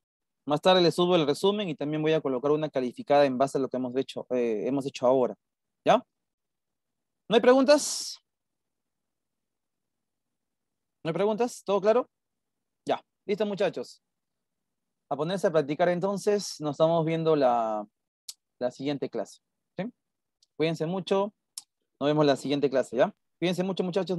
Más tarde les subo el resumen y también voy a colocar una calificada en base a lo que hemos hecho, eh, hemos hecho ahora. ¿Ya? ¿No hay preguntas? ¿No hay preguntas? ¿Todo claro? Ya. Listo, muchachos. A ponerse a practicar entonces. Nos estamos viendo la siguiente clase. Cuídense mucho. Nos vemos en la siguiente clase, ¿ya? Cuídense mucho, muchachos.